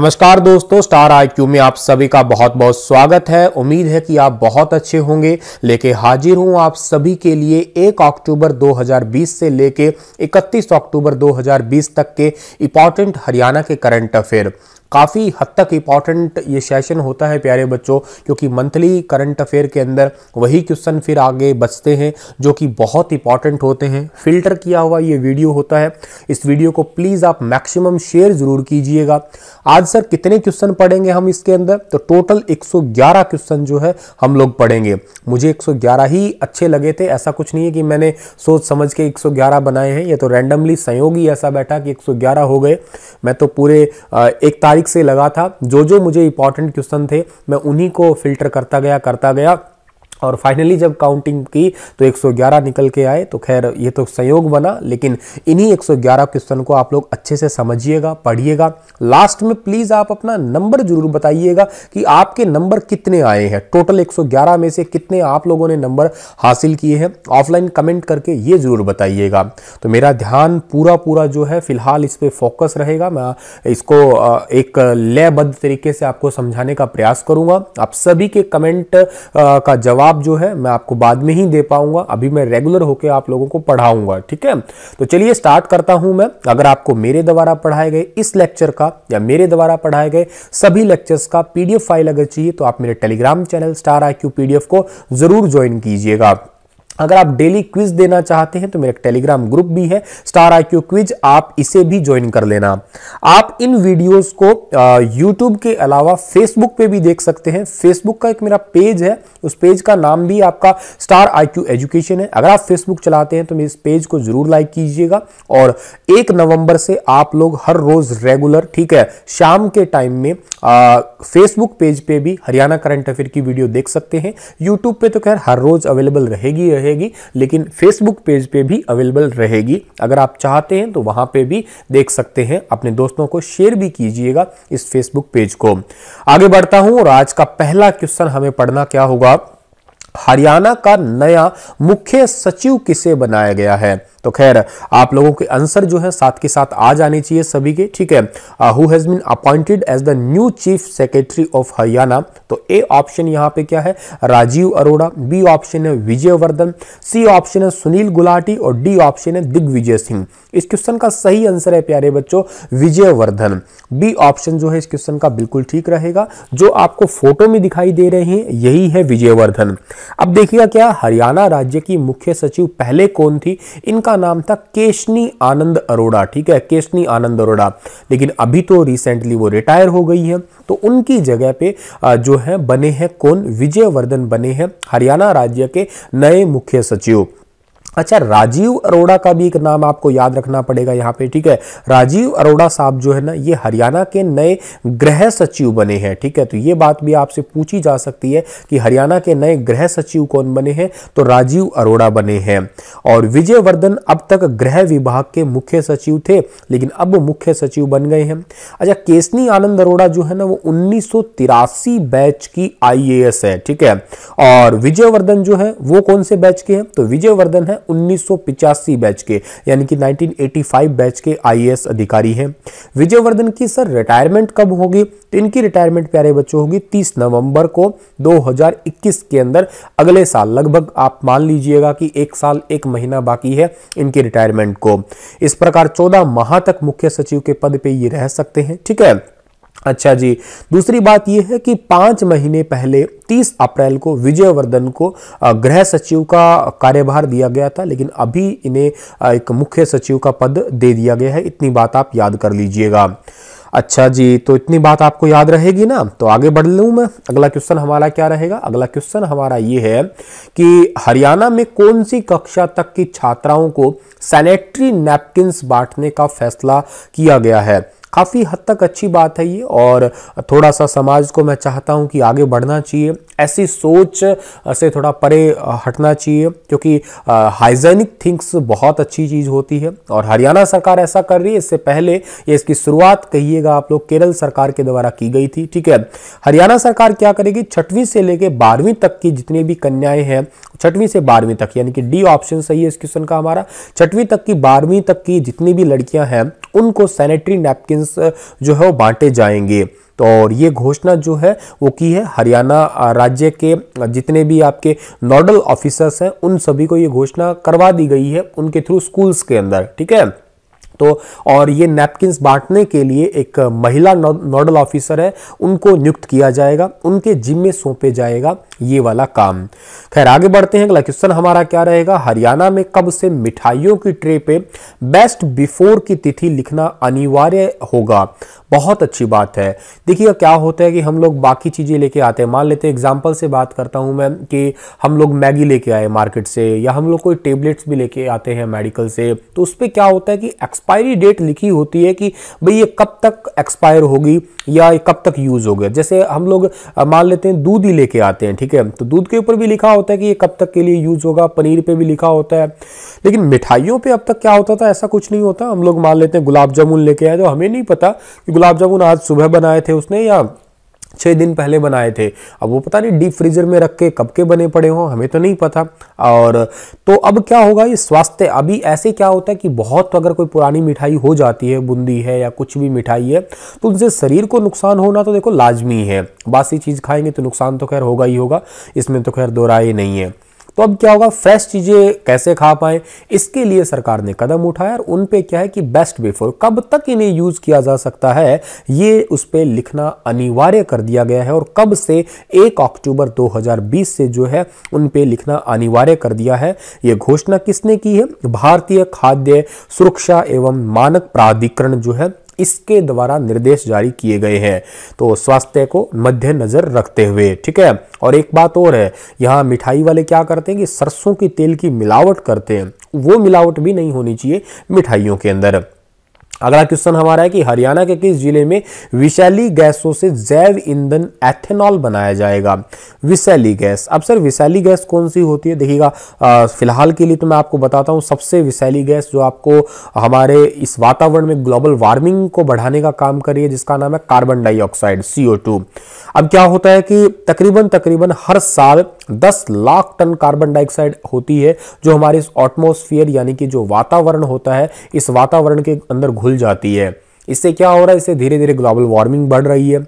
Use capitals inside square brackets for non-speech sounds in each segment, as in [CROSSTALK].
नमस्कार दोस्तों star I Q में आप सभी का बहुत बहुत स्वागत है उम्मीद है कि आप बहुत अच्छे होंगे लेके हाजिर हूं आप सभी के लिए 1 अक्टूबर 2020 से लेके 31 अक्टूबर 2020 तक के इंपॉर्टेंट हरियाणा के करंट अफेयर काफ़ी हद तक इंपॉर्टेंट ये सेशन होता है प्यारे बच्चों क्योंकि मंथली करंट अफेयर के अंदर वही क्वेश्चन फिर आगे बचते हैं जो कि बहुत इंपॉर्टेंट होते हैं फिल्टर किया हुआ ये वीडियो होता है इस वीडियो को प्लीज़ आप मैक्सिमम शेयर ज़रूर कीजिएगा आज सर कितने क्वेश्चन पढ़ेंगे हम इसके अंदर तो टोटल 111 क्वेश्चन जो है हम लोग पढ़ेंगे मुझे 111 ही अच्छे लगे थे ऐसा कुछ नहीं है कि मैंने सोच समझ के 111 बनाए हैं ये तो रैंडमली संयोग ही ऐसा बैठा कि 111 हो गए मैं तो पूरे एक तारीख तारीख से लगा था जो जो मुझे इंपॉर्टेंट क्वेश्चन थे मैं उन्हीं को फिल्टर करता गया करता गया और फाइनली जब काउंटिंग की तो 111 निकल के आए तो खैर ये तो संयोग बना लेकिन इन्हीं 111 क्वेश्चन को आप लोग अच्छे से समझिएगा पढ़िएगा लास्ट में प्लीज़ आप अपना नंबर जरूर बताइएगा कि आपके नंबर कितने आए हैं टोटल 111 में से कितने आप लोगों ने नंबर हासिल किए हैं ऑफलाइन कमेंट करके ये ज़रूर बताइएगा तो मेरा ध्यान पूरा पूरा जो है फिलहाल इस पर फोकस रहेगा मैं इसको एक लयबद्ध तरीके से आपको समझाने का प्रयास करूँगा आप सभी के कमेंट का जवाब जवाब जो है मैं आपको बाद में ही दे पाऊंगा अभी मैं रेगुलर होकर आप लोगों को पढ़ाऊंगा ठीक है तो चलिए स्टार्ट करता हूं मैं अगर आपको मेरे द्वारा पढ़ाए गए इस लेक्चर का या मेरे द्वारा पढ़ाए गए सभी लेक्चर्स का पीडीएफ फाइल अगर चाहिए तो आप मेरे Telegram channel Star I Q को जरूर ज्वाइन कीजिएगा अगर आप डेली क्विज देना चाहते हैं तो मेरा टेलीग्राम ग्रुप भी है स्टार आई क्यू क्विज आप इसे भी ज्वाइन कर लेना आप इन वीडियोस को यूट्यूब के अलावा फेसबुक पे भी देख सकते हैं फेसबुक का एक मेरा पेज है उस पेज का नाम भी आपका स्टार आई क्यू एजुकेशन है अगर आप फेसबुक चलाते हैं तो मेरे इस पेज को जरूर लाइक कीजिएगा और एक नवंबर से आप लोग हर रोज रेगुलर ठीक है शाम के टाइम में फेसबुक पेज पे भी हरियाणा करंट अफेयर की वीडियो देख सकते हैं यूट्यूब पर तो खैर हर रोज अवेलेबल रहेगी रहे रहेगी लेकिन फेसबुक पेज पे भी अवेलेबल रहेगी अगर आप चाहते हैं तो वहां पे भी देख सकते हैं अपने दोस्तों को शेयर भी कीजिएगा इस फेसबुक पेज को आगे बढ़ता हूं और आज का पहला क्वेश्चन हमें पढ़ना क्या होगा हरियाणा का नया मुख्य सचिव किसे बनाया गया है तो खैर आप लोगों के आंसर जो है साथ के साथ आ जाने चाहिए सभी के ठीक है who has been appointed as the new chief secretary of Haryana तो ए ऑप्शन यहाँ पे क्या है राजीव अरोड़ा बी ऑप्शन है विजय वर्धन सी ऑप्शन है सुनील गुलाटी और डी ऑप्शन है दिग्विजय सिंह इस क्वेश्चन का सही आंसर है प्यारे बच्चों विजय वर्धन बी ऑप्शन जो है इस क्वेश्चन का बिल्कुल ठीक रहेगा जो आपको फोटो में दिखाई दे रहे हैं यही है विजयवर्धन अब देखिएगा क्या हरियाणा राज्य की मुख्य सचिव पहले कौन थी इनका का नाम था केशनी आनंद अरोड़ा ठीक है केशनी आनंद अरोड़ा लेकिन अभी तो रिसेंटली वो रिटायर हो गई है तो उनकी जगह पे जो है बने हैं कौन विजयवर्धन बने हैं हरियाणा राज्य के नए मुख्य सचिव अच्छा राजीव अरोड़ा का भी एक नाम आपको याद रखना पड़ेगा यहाँ पे ठीक है राजीव अरोड़ा साहब जो है ना ये हरियाणा के नए गृह सचिव बने हैं ठीक है तो ये बात भी आपसे पूछी जा सकती है कि हरियाणा के नए गृह सचिव कौन बने हैं तो राजीव अरोड़ा बने हैं और विजयवर्धन अब तक गृह विभाग के मुख्य सचिव थे लेकिन अब मुख्य सचिव बन गए हैं अच्छा केसनी आनंद अरोड़ा जो है ना वो उन्नीस बैच की आई है ठीक है और विजयवर्धन जो है वो कौन से बैच के हैं तो विजयवर्धन है 1985 बैच के यानी कि 1985 बैच के आईएएस अधिकारी हैं विजयवर्धन की सर रिटायरमेंट कब होगी तो इनकी रिटायरमेंट प्यारे बच्चों होगी 30 नवंबर को 2021 के अंदर अगले साल लगभग आप मान लीजिएगा कि एक साल एक महीना बाकी है इनकी रिटायरमेंट को इस प्रकार 14 माह तक मुख्य सचिव के पद पे ये रह सकते हैं ठीक है अच्छा जी दूसरी बात यह है कि पांच महीने पहले 30 अप्रैल को विजयवर्धन को गृह सचिव का कार्यभार दिया गया था लेकिन अभी इन्हें एक मुख्य सचिव का पद दे दिया गया है इतनी बात आप याद कर लीजिएगा अच्छा जी तो इतनी बात आपको याद रहेगी ना तो आगे बढ़ लूँ मैं अगला क्वेश्चन हमारा क्या रहेगा अगला क्वेश्चन हमारा ये है कि हरियाणा में कौन सी कक्षा तक की छात्राओं को सैनिटरी नैपकिन बांटने का फैसला किया गया है काफ़ी हद तक अच्छी बात है ये और थोड़ा सा समाज को मैं चाहता हूँ कि आगे बढ़ना चाहिए ऐसी सोच से थोड़ा परे हटना चाहिए क्योंकि हाइजेनिक थिंग्स बहुत अच्छी चीज़ होती है और हरियाणा सरकार ऐसा कर रही है इससे पहले ये इसकी शुरुआत कहिएगा आप लोग केरल सरकार के द्वारा की गई थी ठीक है हरियाणा सरकार क्या करेगी छठवीं से लेकर बारहवीं तक की जितनी भी कन्याएँ हैं छठवीं से बारहवीं तक यानी कि डी ऑप्शन सही है इस क्वेश्चन का हमारा छठवीं तक की बारहवीं तक की जितनी भी लड़कियाँ हैं उनको सैनिटरी नैपकिन जो है वो बांटे जाएंगे तो और ये घोषणा जो है वो की है हरियाणा राज्य के जितने भी आपके नोडल ऑफिसर्स हैं उन सभी को ये घोषणा करवा दी गई है उनके थ्रू स्कूल्स के अंदर ठीक है तो और ये नैपकिन बांटने के लिए एक महिला नोडल ऑफिसर है उनको नियुक्त किया जाएगा उनके जिम्मे सौंपे जाएगा ये वाला काम खैर आगे बढ़ते हैं अगला क्वेश्चन हमारा क्या रहेगा हरियाणा में कब से मिठाइयों की ट्रे पे बेस्ट बिफोर की तिथि लिखना अनिवार्य होगा बहुत अच्छी बात है देखिए क्या होता है कि हम लोग बाकी चीज़ें लेके आते हैं मान लेते हैं एग्जाम्पल से बात करता हूँ मैं कि हम लोग मैगी लेके आए मार्केट से या हम लोग कोई टेबलेट्स भी लेके आते हैं मेडिकल से तो उस पर क्या होता है कि एक्सपायरी डेट लिखी होती है कि भाई ये कब तक एक्सपायर होगी या कब तक यूज़ हो जैसे हम लोग मान लेते हैं दूध ही लेके आते हैं ठीक ठीक है तो दूध के ऊपर भी लिखा होता है कि ये कब तक के लिए यूज़ होगा पनीर पे भी लिखा होता है लेकिन मिठाइयों पे अब तक क्या होता था ऐसा कुछ नहीं होता हम लोग मान लेते हैं गुलाब जामुन लेके आए तो हमें नहीं पता कि गुलाब जामुन आज सुबह बनाए थे उसने या छः दिन पहले बनाए थे अब वो पता नहीं डीप फ्रीजर में रख के कब के बने पड़े हों हमें तो नहीं पता और तो अब क्या होगा ये स्वास्थ्य अभी ऐसे क्या होता है कि बहुत तो अगर कोई पुरानी मिठाई हो जाती है बूंदी है या कुछ भी मिठाई है तो उनसे शरीर को नुकसान होना तो देखो लाजमी है बासी चीज़ खाएंगे तो नुकसान तो खैर होगा ही होगा इसमें तो खैर दो राय नहीं है तो अब क्या होगा फ्रेश चीज़ें कैसे खा पाए इसके लिए सरकार ने कदम उठाया और उन पे क्या है कि बेस्ट बिफोर कब तक इन्हें यूज़ किया जा सकता है ये उस पर लिखना अनिवार्य कर दिया गया है और कब से एक अक्टूबर 2020 से जो है उन पे लिखना अनिवार्य कर दिया है ये घोषणा किसने की है भारतीय खाद्य सुरक्षा एवं मानक प्राधिकरण जो है इसके द्वारा निर्देश जारी किए गए हैं तो स्वास्थ्य को मद्देनजर रखते हुए ठीक है और एक बात और है यहाँ मिठाई वाले क्या करते हैं कि सरसों के तेल की मिलावट करते हैं वो मिलावट भी नहीं होनी चाहिए मिठाइयों के अंदर अगला क्वेश्चन हमारा है कि हरियाणा के किस जिले में विशैली गैसों से जैव ईंधन एथेनॉल बनाया जाएगा विशैली गैस अब सर विशैली गैस कौन सी होती है देखिएगा फिलहाल के लिए तो मैं आपको बताता हूँ सबसे विशैली गैस जो आपको हमारे इस वातावरण में ग्लोबल वार्मिंग को बढ़ाने का काम कर रही है जिसका नाम है कार्बन डाइऑक्साइड सीओ अब क्या होता है कि तकरीबन तकरीबन हर साल दस लाख टन कार्बन डाइऑक्साइड होती है जो हमारे इस ऑटमोस्फियर यानी कि जो वातावरण होता है इस वातावरण के अंदर घुल जाती है इससे क्या हो रहा है इससे धीरे धीरे ग्लोबल वार्मिंग बढ़ रही है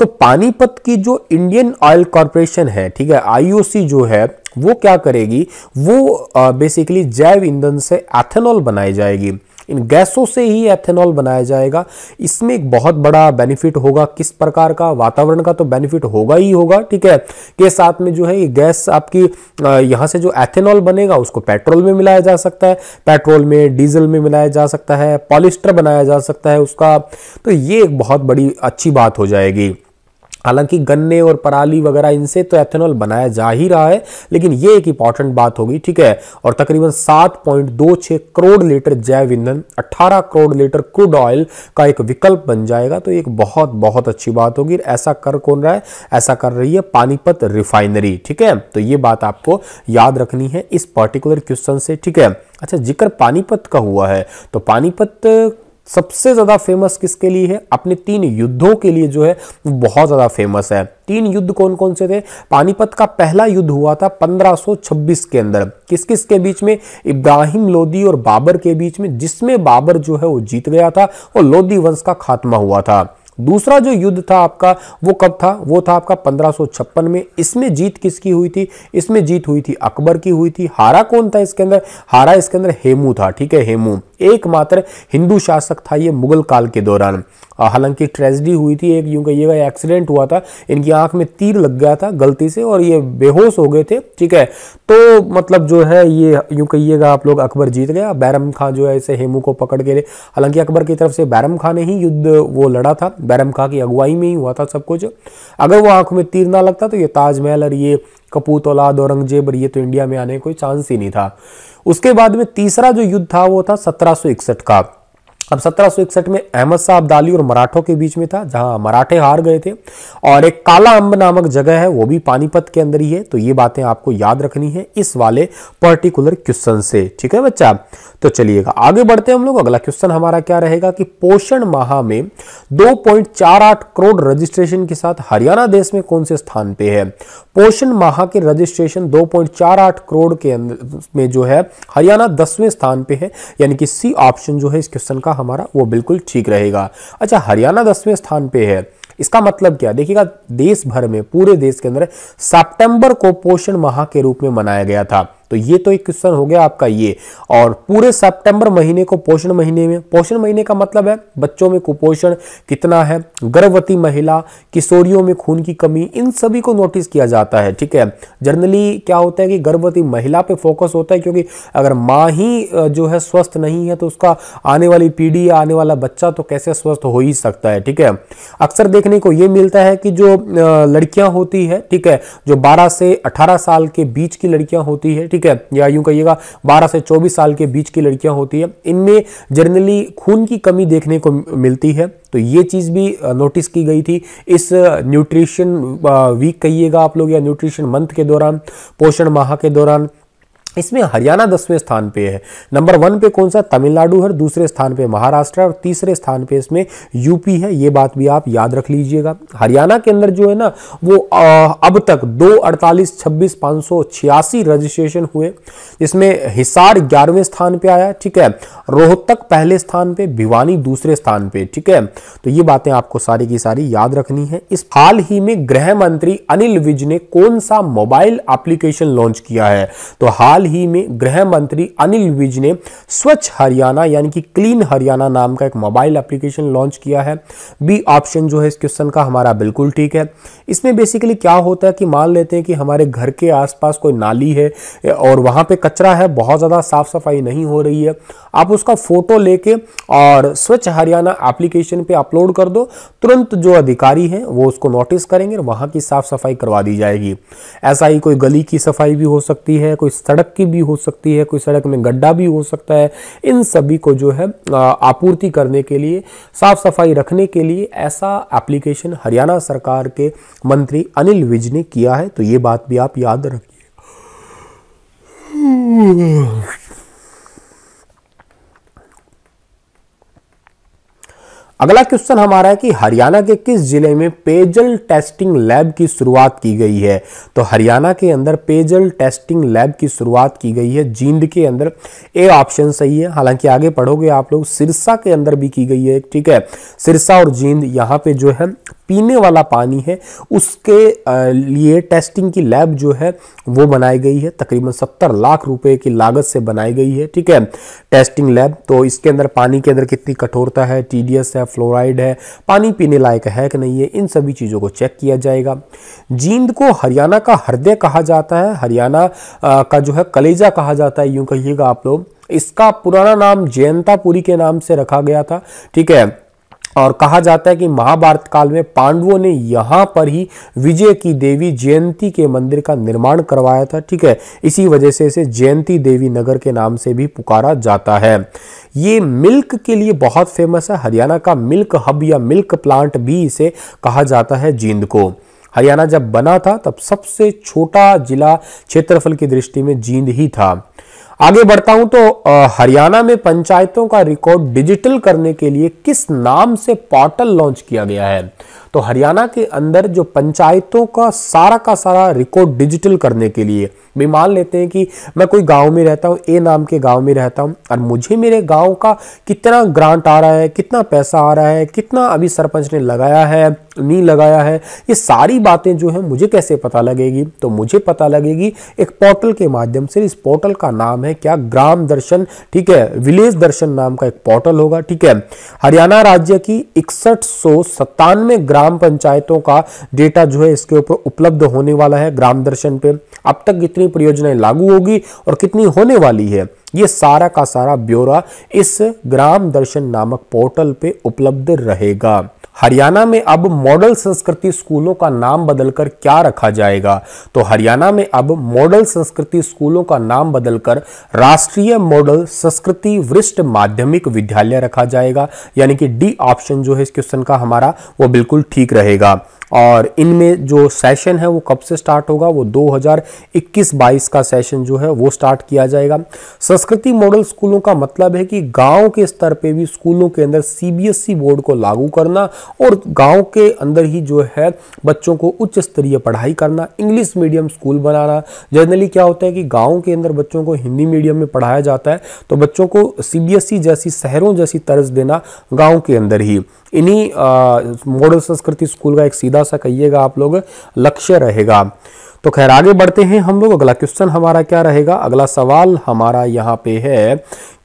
तो पानीपत की जो इंडियन ऑयल कॉरपोरेशन है ठीक है आईओसी जो है वो क्या करेगी वो बेसिकली जैव ईंधन से एथेनॉल बनाई जाएगी इन गैसों से ही एथेनॉल बनाया जाएगा इसमें एक बहुत बड़ा बेनिफिट होगा किस प्रकार का वातावरण का तो बेनिफिट होगा ही होगा ठीक है के साथ में जो है ये गैस आपकी यहाँ से जो एथेनॉल बनेगा उसको पेट्रोल में मिलाया जा सकता है पेट्रोल में डीजल में मिलाया जा सकता है पॉलिस्टर बनाया जा सकता है उसका तो ये एक बहुत बड़ी अच्छी बात हो जाएगी हालांकि गन्ने और पराली वगैरह इनसे तो एथेनॉल बनाया जा ही रहा है लेकिन ये एक इंपॉर्टेंट बात होगी ठीक है और तकरीबन 7.26 करोड़ लीटर जैव ईंधन 18 करोड़ लीटर क्रूड ऑयल का एक विकल्प बन जाएगा तो एक बहुत बहुत अच्छी बात होगी ऐसा कर कौन रहा है ऐसा कर रही है पानीपत रिफाइनरी ठीक है तो ये बात आपको याद रखनी है इस पर्टिकुलर क्वेश्चन से ठीक है अच्छा जिक्र पानीपत का हुआ है तो पानीपत सबसे ज़्यादा फेमस किसके लिए है अपने तीन युद्धों के लिए जो है वो बहुत ज़्यादा फेमस है तीन युद्ध कौन कौन से थे पानीपत का पहला युद्ध हुआ था 1526 के अंदर किस किस के बीच में इब्राहिम लोदी और बाबर के बीच में जिसमें बाबर जो है वो जीत गया था और लोदी वंश का खात्मा हुआ था दूसरा जो युद्ध था आपका वो कब था वो था आपका पंद्रह में इसमें जीत किसकी हुई थी इसमें जीत हुई थी अकबर की हुई थी हारा कौन था इसके अंदर हारा इसके अंदर हेमू था ठीक है हेमू एकमात्र हिंदू शासक था ये मुगल काल के दौरान हालांकि ट्रेजिडी हुई थी एक यूं कहिएगा एक्सीडेंट हुआ था इनकी आंख में तीर लग गया था गलती से और ये बेहोश हो गए थे ठीक है तो मतलब जो है ये यूं कहिएगा आप लोग अकबर जीत गया बैरम खां जो है इसे हेमू को पकड़ के ले हालांकि अकबर की तरफ से बैरम खां ने ही युद्ध वो लड़ा था बैरम खां की अगुवाई में ही हुआ था सब कुछ अगर वो आंख में तीर ना लगता तो ये ताजमहल और ये कपूत औलाद औरंगजेब और ये तो इंडिया में आने का कोई चांस ही नहीं था उसके बाद में तीसरा जो युद्ध था वो था सत्रह का अब सत्रह में अहमद शाह अब्दाली और मराठों के बीच में था जहां मराठे हार गए थे और एक काला अंब नामक जगह है वो भी पानीपत के अंदर ही है तो ये बातें आपको याद रखनी है इस वाले पर्टिकुलर क्वेश्चन से ठीक है बच्चा तो चलिएगा आगे बढ़ते हैं हम लोग अगला क्वेश्चन हमारा क्या रहेगा कि पोषण माह में दो करोड़ रजिस्ट्रेशन के साथ हरियाणा देश में कौन से स्थान पे है पोषण माह के रजिस्ट्रेशन दो करोड़ के अंदर में जो है हरियाणा दसवें स्थान पे है यानी कि सी ऑप्शन जो है इस क्वेश्चन का हमारा वो बिल्कुल ठीक रहेगा अच्छा हरियाणा दसवें स्थान पे है इसका मतलब क्या देखिएगा देश भर में पूरे देश के अंदर सितंबर को पोषण माह के रूप में मनाया गया था तो ये तो एक क्वेश्चन हो गया आपका ये और पूरे सितंबर महीने को पोषण महीने में पोषण महीने का मतलब है बच्चों में कुपोषण कितना है गर्भवती महिला किशोरियों में खून की कमी इन सभी को नोटिस किया जाता है ठीक है जनरली क्या होता है कि गर्भवती महिला पे फोकस होता है क्योंकि अगर माँ ही जो है स्वस्थ नहीं है तो उसका आने वाली पीढ़ी या आने वाला बच्चा तो कैसे स्वस्थ हो ही सकता है ठीक है अक्सर देखने को ये मिलता है कि जो लड़कियां होती है ठीक है जो बारह से अठारह साल के बीच की लड़कियां होती है ठीक ठीक है या यूं कहिएगा 12 से 24 साल के बीच की लड़कियां होती है इनमें जनरली खून की कमी देखने को मिलती है तो ये चीज़ भी नोटिस की गई थी इस न्यूट्रिशन वीक कहिएगा आप लोग या न्यूट्रिशन मंथ के दौरान पोषण माह के दौरान इसमें हरियाणा दसवें स्थान पे है नंबर वन पे कौन सा तमिलनाडु है दूसरे स्थान पे महाराष्ट्र है और तीसरे स्थान पे इसमें यूपी है ये बात भी आप याद रख लीजिएगा हरियाणा के अंदर जो है ना वो अब तक दो अड़तालीस छब्बीस पाँच सौ छियासी रजिस्ट्रेशन हुए इसमें हिसार ग्यारहवें स्थान पे आया ठीक है रोहतक पहले स्थान पे भिवानी दूसरे स्थान पे ठीक है तो ये बातें आपको सारी की सारी याद रखनी है इस हाल ही में गृह मंत्री अनिल विज ने कौन सा मोबाइल एप्लीकेशन लॉन्च किया है तो हाल हाल ही में गृह मंत्री अनिल विज ने स्वच्छ हरियाणा यानी कि क्लीन हरियाणा नाम का एक मोबाइल एप्लीकेशन लॉन्च किया है बी ऑप्शन जो है इस क्वेश्चन का हमारा बिल्कुल ठीक है इसमें बेसिकली क्या होता है कि मान लेते हैं कि हमारे घर के आसपास कोई नाली है और वहां पे कचरा है बहुत ज़्यादा साफ सफाई नहीं हो रही है आप उसका फोटो लेके और स्वच्छ हरियाणा एप्लीकेशन पे अपलोड कर दो तुरंत जो अधिकारी हैं वो उसको नोटिस करेंगे वहां की साफ सफाई करवा दी जाएगी ऐसा ही कोई गली की सफाई भी हो सकती है कोई सड़क की भी हो सकती है कोई सड़क में गड्ढा भी हो सकता है इन सभी को जो है आपूर्ति करने के लिए साफ सफाई रखने के लिए ऐसा एप्लीकेशन हरियाणा सरकार के मंत्री अनिल विज ने किया है तो ये बात भी आप याद रखिए अगला क्वेश्चन हमारा है कि हरियाणा के किस जिले में पेयजल टेस्टिंग लैब की शुरुआत की गई है तो हरियाणा के अंदर पेयजल टेस्टिंग लैब की शुरुआत की गई है जींद के अंदर ए ऑप्शन सही है हालांकि आगे पढ़ोगे आप लोग सिरसा के अंदर भी की गई है ठीक है सिरसा और जींद यहाँ पे जो है पीने वाला पानी है उसके लिए टेस्टिंग की लैब जो है वो बनाई गई है तकरीबन सत्तर लाख रुपए की लागत से बनाई गई है ठीक है टेस्टिंग लैब तो इसके अंदर पानी के अंदर कितनी कठोरता है टीडीएस है फ्लोराइड है पानी पीने लायक है कि नहीं है इन सभी चीज़ों को चेक किया जाएगा जींद को हरियाणा का हृदय कहा जाता है हरियाणा का जो है कलेजा कहा जाता है यूँ कहिएगा आप लोग इसका पुराना नाम जयंतापुरी के नाम से रखा गया था ठीक है और कहा जाता है कि महाभारत काल में पांडवों ने यहां पर ही विजय की देवी जयंती के मंदिर का निर्माण करवाया था ठीक है इसी वजह से इसे जयंती देवी नगर के नाम से भी पुकारा जाता है ये मिल्क के लिए बहुत फेमस है हरियाणा का मिल्क हब या मिल्क प्लांट भी इसे कहा जाता है जींद को हरियाणा जब बना था तब सबसे छोटा जिला क्षेत्रफल की दृष्टि में जींद ही था आगे बढ़ता हूं तो हरियाणा में पंचायतों का रिकॉर्ड डिजिटल करने के लिए किस नाम से पोर्टल लॉन्च किया गया है तो हरियाणा के अंदर जो पंचायतों का सारा का सारा रिकॉर्ड डिजिटल करने के लिए भी मान लेते हैं कि मैं कोई गांव में रहता हूं ए नाम के गांव में रहता हूं और मुझे मेरे गांव का कितना ग्रांट आ रहा है कितना पैसा आ रहा है कितना अभी सरपंच ने लगाया है नहीं लगाया है ये सारी बातें जो है मुझे कैसे पता लगेगी तो मुझे पता लगेगी एक पोर्टल के माध्यम से इस पोर्टल का नाम है क्या ग्राम दर्शन ठीक है विलेज दर्शन नाम का एक पोर्टल होगा ठीक है हरियाणा राज्य की इकसठ ग्राम ग्राम पंचायतों का डेटा जो है इसके ऊपर उपलब्ध होने वाला है ग्राम दर्शन पे अब तक कितनी परियोजनाएं लागू होगी और कितनी होने वाली है ये सारा का सारा ब्यौरा इस ग्राम दर्शन नामक पोर्टल पे उपलब्ध रहेगा हरियाणा में अब मॉडल संस्कृति स्कूलों का नाम बदलकर क्या रखा जाएगा तो हरियाणा में अब मॉडल संस्कृति स्कूलों का नाम बदलकर राष्ट्रीय मॉडल संस्कृति वरिष्ठ माध्यमिक विद्यालय रखा जाएगा यानी कि डी ऑप्शन जो है इस क्वेश्चन का हमारा वो बिल्कुल ठीक रहेगा और इनमें जो सेशन है वो कब से स्टार्ट होगा वो 2021-22 का सेशन जो है वो स्टार्ट किया जाएगा संस्कृति मॉडल स्कूलों का मतलब है कि गांव के स्तर पे भी स्कूलों के अंदर सीबीएसई बोर्ड e को लागू करना और गांव के अंदर ही जो है बच्चों को उच्च स्तरीय पढ़ाई करना इंग्लिश मीडियम स्कूल बनाना जनरली क्या होता है कि गाँव के अंदर बच्चों को हिंदी मीडियम में पढ़ाया जाता है तो बच्चों को सी e जैसी शहरों जैसी तर्ज देना गाँव के अंदर ही इन्हीं मॉडल संस्कृति स्कूल का एक सीधा सा कहिएगा आप लोग लक्ष्य रहेगा तो खैर आगे बढ़ते हैं हम लोग अगला क्वेश्चन हमारा क्या रहेगा अगला सवाल हमारा यहाँ पे है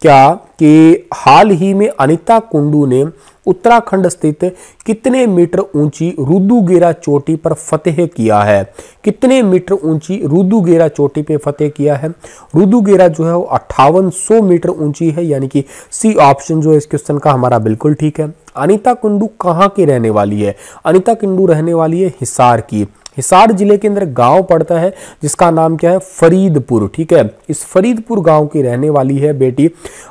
क्या कि हाल ही में अनिता कुंडू ने उत्तराखंड स्थित कितने मीटर ऊंची रुदुगेरा चोटी पर फतेह किया है कितने मीटर ऊंची रुदुगेरा चोटी पे फतेह किया है रुदुगेरा जो है वो अट्ठावन मीटर ऊंची है यानी कि सी ऑप्शन जो है इस क्वेश्चन का हमारा बिल्कुल ठीक है अनिता कुंडू कहाँ की रहने वाली है अनिता कुंडू रहने वाली है हिसार की हिसार जिले के अंदर गांव पड़ता है जिसका नाम क्या है फरीदपुर ठीक है इस फरीदपुर गांव की रहने वाली है बेटी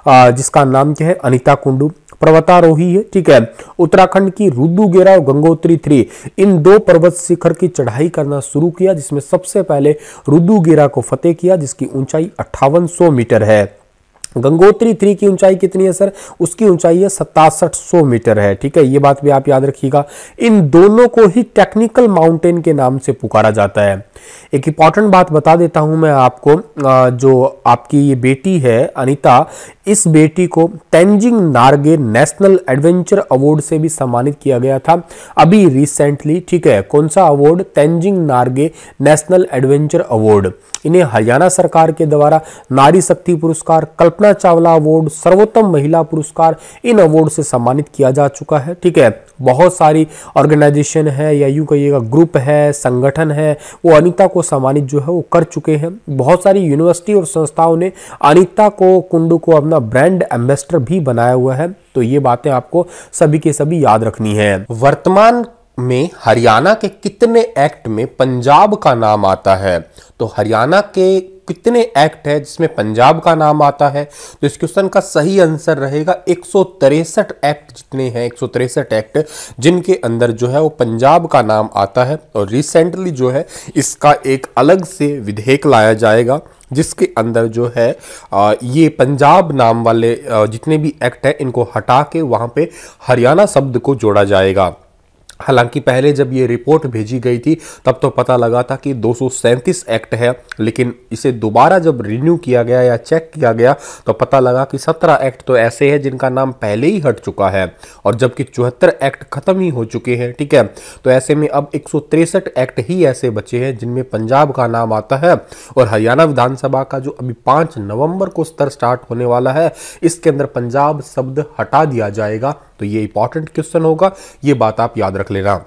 जिसका नाम क्या है अनिता कुंडू पर्वतारोही है ठीक है उत्तराखंड की गेरा और गंगोत्री थ्री इन दो पर्वत शिखर की चढ़ाई करना शुरू किया जिसमें सबसे पहले गेरा को फतेह किया जिसकी ऊंचाई अट्ठावन मीटर है गंगोत्री थ्री की ऊंचाई कितनी है सर उसकी ऊंचाई है सतासठ सौ मीटर है ठीक है ये बात भी आप याद रखिएगा इन दोनों को ही टेक्निकल माउंटेन के नाम से पुकारा जाता है एक इंपॉर्टेंट बात बता देता हूं मैं आपको जो आपकी ये बेटी है अनिता इस बेटी को Tenzing Norgay national adventure award से भी सम्मानित किया गया था अभी रिसेंटली ठीक है कौन सा award Tenzing Norgay national adventure award इन्हें हरियाणा सरकार के द्वारा नारी शक्ति पुरस्कार कल्पना कल्पना चावला अवार्ड सर्वोत्तम महिला पुरस्कार इन अवार्ड से सम्मानित किया जा चुका है ठीक है बहुत सारी ऑर्गेनाइजेशन है या यूँ कहिएगा ग्रुप है संगठन है वो अनिता को सम्मानित जो है वो कर चुके हैं बहुत सारी यूनिवर्सिटी और संस्थाओं ने अनिता को कुंडू को अपना ब्रांड एम्बेसडर भी बनाया हुआ है तो ये बातें आपको सभी के सभी याद रखनी है वर्तमान में हरियाणा के कितने एक्ट में पंजाब का नाम आता है तो हरियाणा के कितने एक्ट है जिसमें पंजाब का नाम आता है तो इस क्वेश्चन का सही आंसर रहेगा एक एक्ट जितने हैं एक एक्ट जिनके अंदर जो है वो पंजाब का नाम आता है और रिसेंटली जो है इसका एक अलग से विधेयक लाया जाएगा जिसके अंदर जो है ये पंजाब नाम वाले जितने भी एक्ट हैं इनको हटा के वहाँ पे हरियाणा शब्द को जोड़ा जाएगा हालांकि पहले जब ये रिपोर्ट भेजी गई थी तब तो पता लगा था कि दो एक्ट है लेकिन इसे दोबारा जब रिन्यू किया गया या चेक किया गया तो पता लगा कि 17 एक्ट तो ऐसे हैं जिनका नाम पहले ही हट चुका है और जबकि चौहत्तर एक्ट खत्म ही हो चुके हैं ठीक है तो ऐसे में अब एक एक्ट ही ऐसे बचे हैं जिनमें पंजाब का नाम आता है और हरियाणा विधानसभा का जो अभी पाँच नवम्बर को स्तर स्टार्ट होने वाला है इसके अंदर पंजाब शब्द हटा दिया जाएगा तो ये इंपॉर्टेंट क्वेश्चन होगा ये बात आप याद रख लेना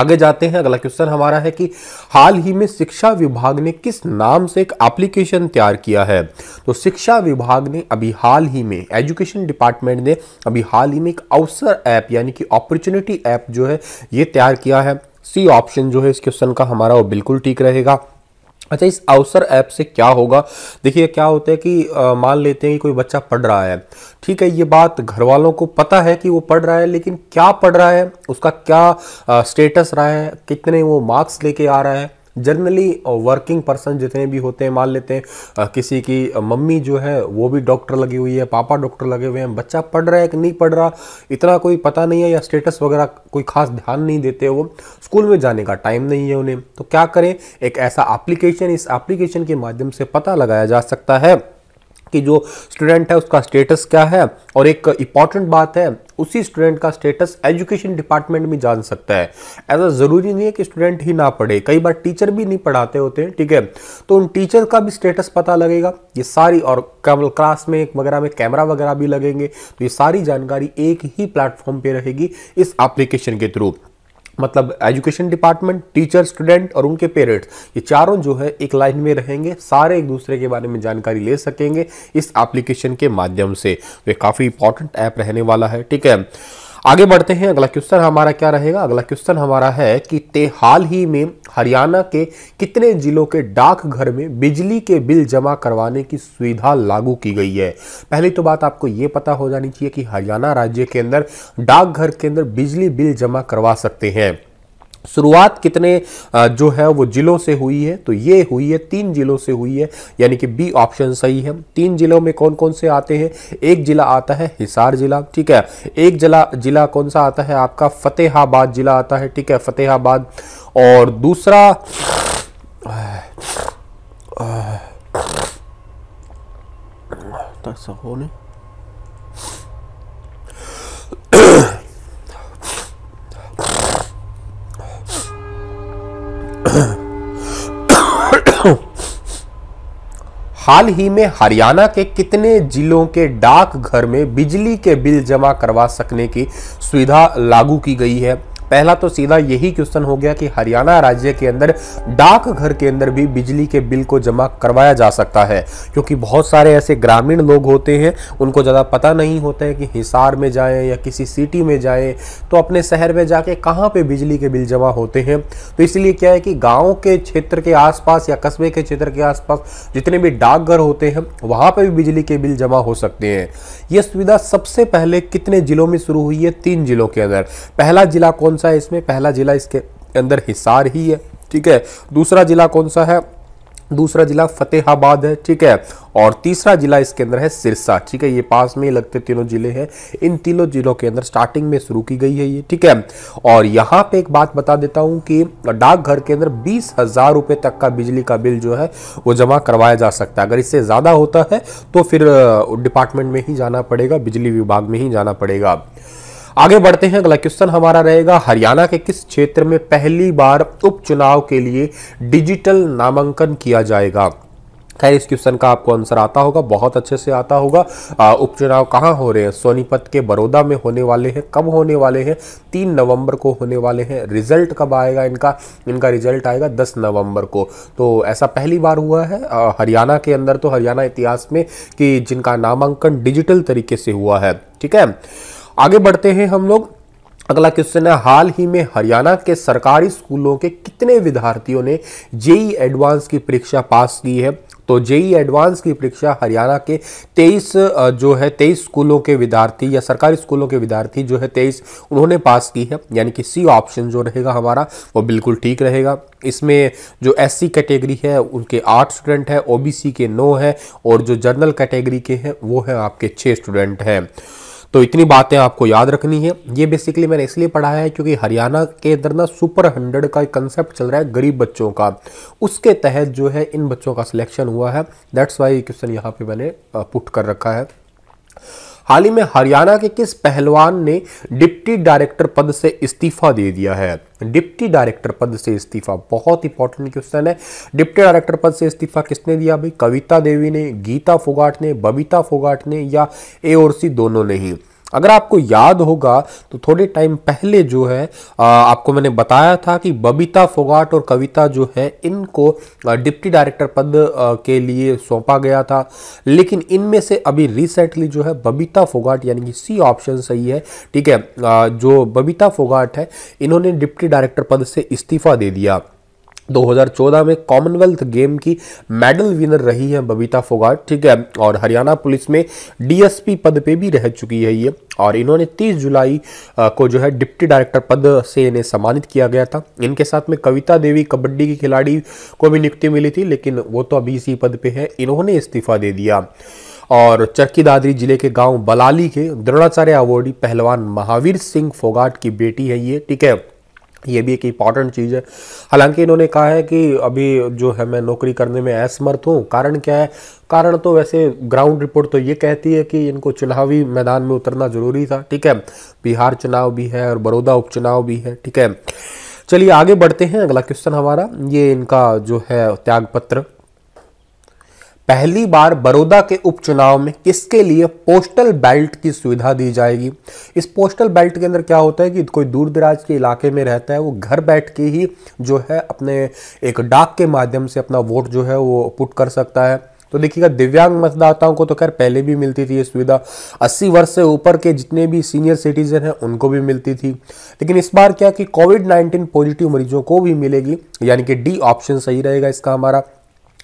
आगे जाते हैं अगला क्वेश्चन हमारा है कि हाल ही में शिक्षा विभाग ने किस नाम से एक एप्लीकेशन तैयार किया है तो शिक्षा विभाग ने अभी हाल ही में एजुकेशन डिपार्टमेंट ने अभी हाल ही में एक अवसर ऐप यानी कि अपॉर्चुनिटी ऐप जो है ये तैयार किया है सी ऑप्शन जो है इस क्वेश्चन का हमारा वो बिल्कुल ठीक रहेगा अच्छा इस अवसर ऐप से क्या होगा देखिए क्या होता है कि मान लेते हैं कि कोई बच्चा पढ़ रहा है ठीक है ये बात घर वालों को पता है कि वो पढ़ रहा है लेकिन क्या पढ़ रहा है उसका क्या स्टेटस रहा है कितने वो मार्क्स लेके आ रहा है जनरली वर्किंग पर्सन जितने भी होते हैं मान लेते हैं किसी की मम्मी जो है वो भी डॉक्टर लगी हुई है पापा डॉक्टर लगे हुए हैं बच्चा पढ़ रहा है कि नहीं पढ़ रहा इतना कोई पता नहीं है या स्टेटस वगैरह कोई खास ध्यान नहीं देते वो स्कूल में जाने का टाइम नहीं है उन्हें तो क्या करें एक ऐसा एप्लीकेशन इस एप्लीकेशन के माध्यम से पता लगाया जा सकता है कि जो स्टूडेंट है उसका स्टेटस क्या है और एक इंपॉर्टेंट बात है उसी स्टूडेंट का स्टेटस एजुकेशन डिपार्टमेंट में जान सकता है ऐसा ज़रूरी नहीं है कि स्टूडेंट ही ना पढ़े कई बार टीचर भी नहीं पढ़ाते होते हैं ठीक है तो उन टीचर का भी स्टेटस पता लगेगा ये सारी और क्लास में वगैरह में कैमरा वगैरह भी लगेंगे तो ये सारी जानकारी एक ही प्लेटफॉर्म पर रहेगी इस एप्लीकेशन के थ्रू मतलब एजुकेशन डिपार्टमेंट टीचर स्टूडेंट और उनके पेरेंट्स ये चारों जो है एक लाइन में रहेंगे सारे एक दूसरे के बारे में जानकारी ले सकेंगे इस एप्लीकेशन के माध्यम से तो काफ़ी इंपॉर्टेंट ऐप रहने वाला है ठीक है आगे बढ़ते हैं अगला क्वेश्चन हमारा क्या रहेगा अगला क्वेश्चन हमारा है कि ते हाल ही में हरियाणा के कितने जिलों के डाकघर में बिजली के बिल जमा करवाने की सुविधा लागू की गई है पहली तो बात आपको ये पता हो जानी चाहिए कि हरियाणा राज्य के अंदर डाकघर के अंदर बिजली बिल जमा करवा सकते हैं शुरुआत कितने जो है वो जिलों से हुई है तो ये हुई है तीन जिलों से हुई है यानी कि बी ऑप्शन सही है तीन जिलों में कौन कौन से आते हैं एक जिला आता है हिसार जिला ठीक है एक जिला जिला कौन सा आता है आपका फतेहाबाद जिला आता है ठीक है फतेहाबाद और दूसरा होने हाल ही में हरियाणा के कितने जिलों के डाकघर में बिजली के बिल जमा करवा सकने की सुविधा लागू की गई है पहला तो सीधा यही क्वेश्चन हो गया कि हरियाणा राज्य के अंदर डाकघर के अंदर भी बिजली के बिल को जमा करवाया जा सकता है क्योंकि बहुत सारे ऐसे ग्रामीण लोग होते हैं उनको ज़्यादा पता नहीं होता है कि हिसार में जाएं या किसी सिटी में जाएं तो अपने शहर में जाके कहाँ पे बिजली के बिल जमा होते हैं तो इसलिए क्या है कि गाँव के क्षेत्र के आसपास या कस्बे के क्षेत्र के आसपास जितने भी डाकघर होते हैं वहाँ पर भी बिजली के बिल जमा हो सकते हैं यह सुविधा सबसे पहले कितने जिलों में शुरू हुई है तीन जिलों के अंदर पहला जिला कौन सा है इसमें पहला जिला इसके अंदर हिसार ही है ठीक है दूसरा जिला कौन सा है दूसरा जिला फतेहाबाद है ठीक है और तीसरा जिला इसके अंदर है सिरसा ठीक है ये पास में ही लगते तीनों जिले हैं इन तीनों जिलों के अंदर स्टार्टिंग में शुरू की गई है ये ठीक है और यहाँ पे एक बात बता देता हूँ कि डाकघर के अंदर बीस हज़ार रुपये तक का बिजली का बिल जो है वो जमा करवाया जा सकता है अगर इससे ज़्यादा होता है तो फिर डिपार्टमेंट में ही जाना पड़ेगा बिजली विभाग में ही जाना पड़ेगा आगे बढ़ते हैं अगला क्वेश्चन हमारा रहेगा हरियाणा के किस क्षेत्र में पहली बार उपचुनाव के लिए डिजिटल नामांकन किया जाएगा खैर इस क्वेश्चन का आपको आंसर आता होगा बहुत अच्छे से आता होगा उपचुनाव कहाँ हो रहे हैं सोनीपत के बड़ौदा में होने वाले हैं कब होने वाले हैं तीन नवंबर को होने वाले हैं रिजल्ट कब आएगा इनका इनका रिजल्ट आएगा दस नवंबर को तो ऐसा पहली बार हुआ है हरियाणा के अंदर तो हरियाणा इतिहास में कि जिनका नामांकन डिजिटल तरीके से हुआ है ठीक है आगे बढ़ते हैं हम लोग अगला क्वेश्चन है हाल ही में हरियाणा के सरकारी स्कूलों के कितने विद्यार्थियों ने जेई एडवांस की परीक्षा पास की है तो जेई एडवांस की परीक्षा हरियाणा के 23 जो है 23 स्कूलों के विद्यार्थी या सरकारी स्कूलों के विद्यार्थी जो है 23 उन्होंने पास की है यानी कि सी ऑप्शन जो रहेगा हमारा वो बिल्कुल ठीक रहेगा इसमें जो एस कैटेगरी है उनके आठ स्टूडेंट हैं ओबीसी के नौ हैं और जो जनरल कैटेगरी के हैं वो हैं आपके छः स्टूडेंट हैं तो इतनी बातें आपको याद रखनी है ये बेसिकली मैंने इसलिए पढ़ा है क्योंकि हरियाणा के अंदर ना सुपर हंड्रेड का एक कंसेप्ट चल रहा है गरीब बच्चों का उसके तहत जो है इन बच्चों का सिलेक्शन हुआ है दैट्स वाई क्वेश्चन यहाँ पे मैंने पुट कर रखा है हाल ही में हरियाणा के किस पहलवान ने डिप्टी डायरेक्टर पद से इस्तीफा दे दिया है डिप्टी डायरेक्टर पद से इस्तीफा बहुत इंपॉर्टेंट क्वेश्चन है डिप्टी डायरेक्टर पद से इस्तीफा किसने दिया भाई कविता देवी ने गीता फोगाट ने बबीता फोगाट ने या ए और सी दोनों ने ही अगर आपको याद होगा तो थोड़े टाइम पहले जो है आपको मैंने बताया था कि बबीता फोगाट और कविता जो है इनको डिप्टी डायरेक्टर पद के लिए सौंपा गया था लेकिन इनमें से अभी रिसेंटली जो है बबीता फोगाट यानी कि सी ऑप्शन सही है ठीक है जो बबीता फोगाट है इन्होंने डिप्टी डायरेक्टर पद से इस्तीफा दे दिया 2014 में कॉमनवेल्थ गेम की मेडल विनर रही है बबीता फोगाट ठीक है और हरियाणा पुलिस में डीएसपी पद पे भी रह चुकी है ये और इन्होंने 30 जुलाई को जो है डिप्टी डायरेक्टर पद से इन्हें सम्मानित किया गया था इनके साथ में कविता देवी कबड्डी की खिलाड़ी को भी नियुक्ति मिली थी लेकिन वो तो अभी इसी पद पर है इन्होंने इस्तीफा दे दिया और चरकी दादरी जिले के गाँव बलाली के द्रोणाचार्य अवार्डी पहलवान महावीर सिंह फोगाट की बेटी है ये ठीक है ये भी एक इम्पॉर्टेंट चीज़ है हालांकि इन्होंने कहा है कि अभी जो है मैं नौकरी करने में असमर्थ हूँ कारण क्या है कारण तो वैसे ग्राउंड रिपोर्ट तो ये कहती है कि इनको चुनावी मैदान में उतरना ज़रूरी था ठीक है बिहार चुनाव भी है और बड़ौदा उपचुनाव भी है ठीक है चलिए आगे बढ़ते हैं अगला क्वेश्चन हमारा ये इनका जो है त्यागपत्र पहली बार बड़ौदा के उपचुनाव में किसके लिए पोस्टल बेल्ट की सुविधा दी जाएगी इस पोस्टल बेल्ट के अंदर क्या होता है कि कोई दूर दराज के इलाके में रहता है वो घर बैठ के ही जो है अपने एक डाक के माध्यम से अपना वोट जो है वो पुट कर सकता है तो देखिएगा दिव्यांग मतदाताओं को तो खैर पहले भी मिलती थी ये सुविधा 80 वर्ष से ऊपर के जितने भी सीनियर सिटीजन हैं उनको भी मिलती थी लेकिन इस बार क्या कि कोविड 19 पॉजिटिव मरीजों को भी मिलेगी यानी कि डी ऑप्शन सही रहेगा इसका हमारा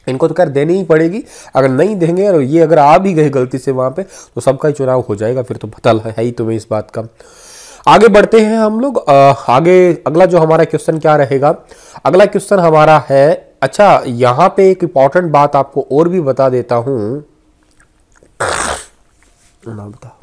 इनको तो खैर देनी ही पड़ेगी अगर नहीं देंगे और ये अगर आ भी गए गलती से वहाँ पे तो सबका ही चुनाव हो जाएगा फिर तो पता है ही तुम्हें इस बात का आगे बढ़ते हैं हम लोग आगे अगला जो हमारा क्वेश्चन क्या रहेगा अगला क्वेश्चन हमारा है अच्छा यहाँ पे एक इम्पॉर्टेंट बात आपको और भी बता देता हूँ बता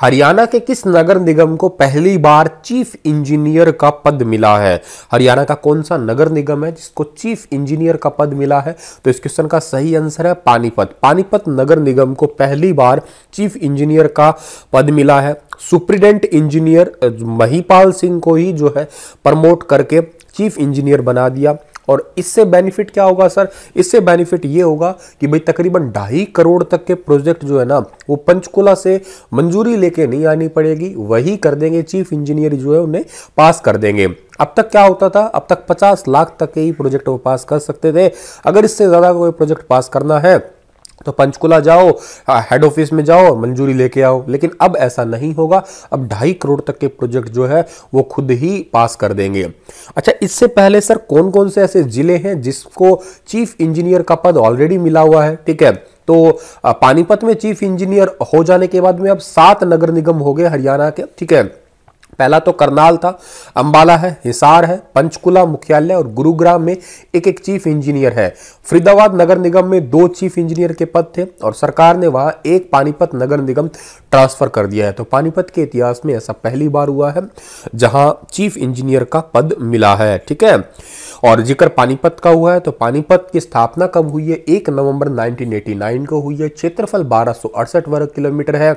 हरियाणा के किस नगर निगम को पहली बार चीफ इंजीनियर का पद मिला है हरियाणा का कौन सा नगर निगम है जिसको चीफ इंजीनियर का पद मिला है तो इस क्वेश्चन का सही आंसर है पानीपत पानीपत नगर निगम को पहली बार चीफ इंजीनियर का पद मिला है सुप्रिडेंट इंजीनियर महिपाल सिंह को ही जो है प्रमोट करके चीफ इंजीनियर बना दिया और इससे बेनिफिट क्या होगा सर इससे बेनिफिट ये होगा कि भाई तकरीबन ढाई करोड़ तक के प्रोजेक्ट जो है ना वो पंचकुला से मंजूरी लेके नहीं आनी पड़ेगी वही कर देंगे चीफ इंजीनियर जो है उन्हें पास कर देंगे अब तक क्या होता था अब तक 50 लाख तक के ही प्रोजेक्ट वो पास कर सकते थे अगर इससे ज़्यादा कोई प्रोजेक्ट पास करना है तो पंचकुला जाओ हेड ऑफिस में जाओ मंजूरी लेके आओ लेकिन अब ऐसा नहीं होगा अब ढाई करोड़ तक के प्रोजेक्ट जो है वो खुद ही पास कर देंगे अच्छा इससे पहले सर कौन कौन से ऐसे जिले हैं जिसको चीफ इंजीनियर का पद ऑलरेडी मिला हुआ है ठीक है तो पानीपत में चीफ इंजीनियर हो जाने के बाद में अब सात नगर निगम हो गए हरियाणा के ठीक है पहला तो करनाल था अंबाला है हिसार है पंचकुला मुख्यालय और गुरुग्राम में एक एक चीफ इंजीनियर है फरीदाबाद नगर निगम में दो चीफ इंजीनियर के पद थे और सरकार ने वहां एक पानीपत नगर निगम ट्रांसफर कर दिया है तो पानीपत के इतिहास में ऐसा पहली बार हुआ है जहां चीफ इंजीनियर का पद मिला है ठीक है और जिक्र पानीपत का हुआ है तो पानीपत की स्थापना कब हुई है एक नवंबर 1989 को हुई है क्षेत्रफल बारह वर्ग किलोमीटर है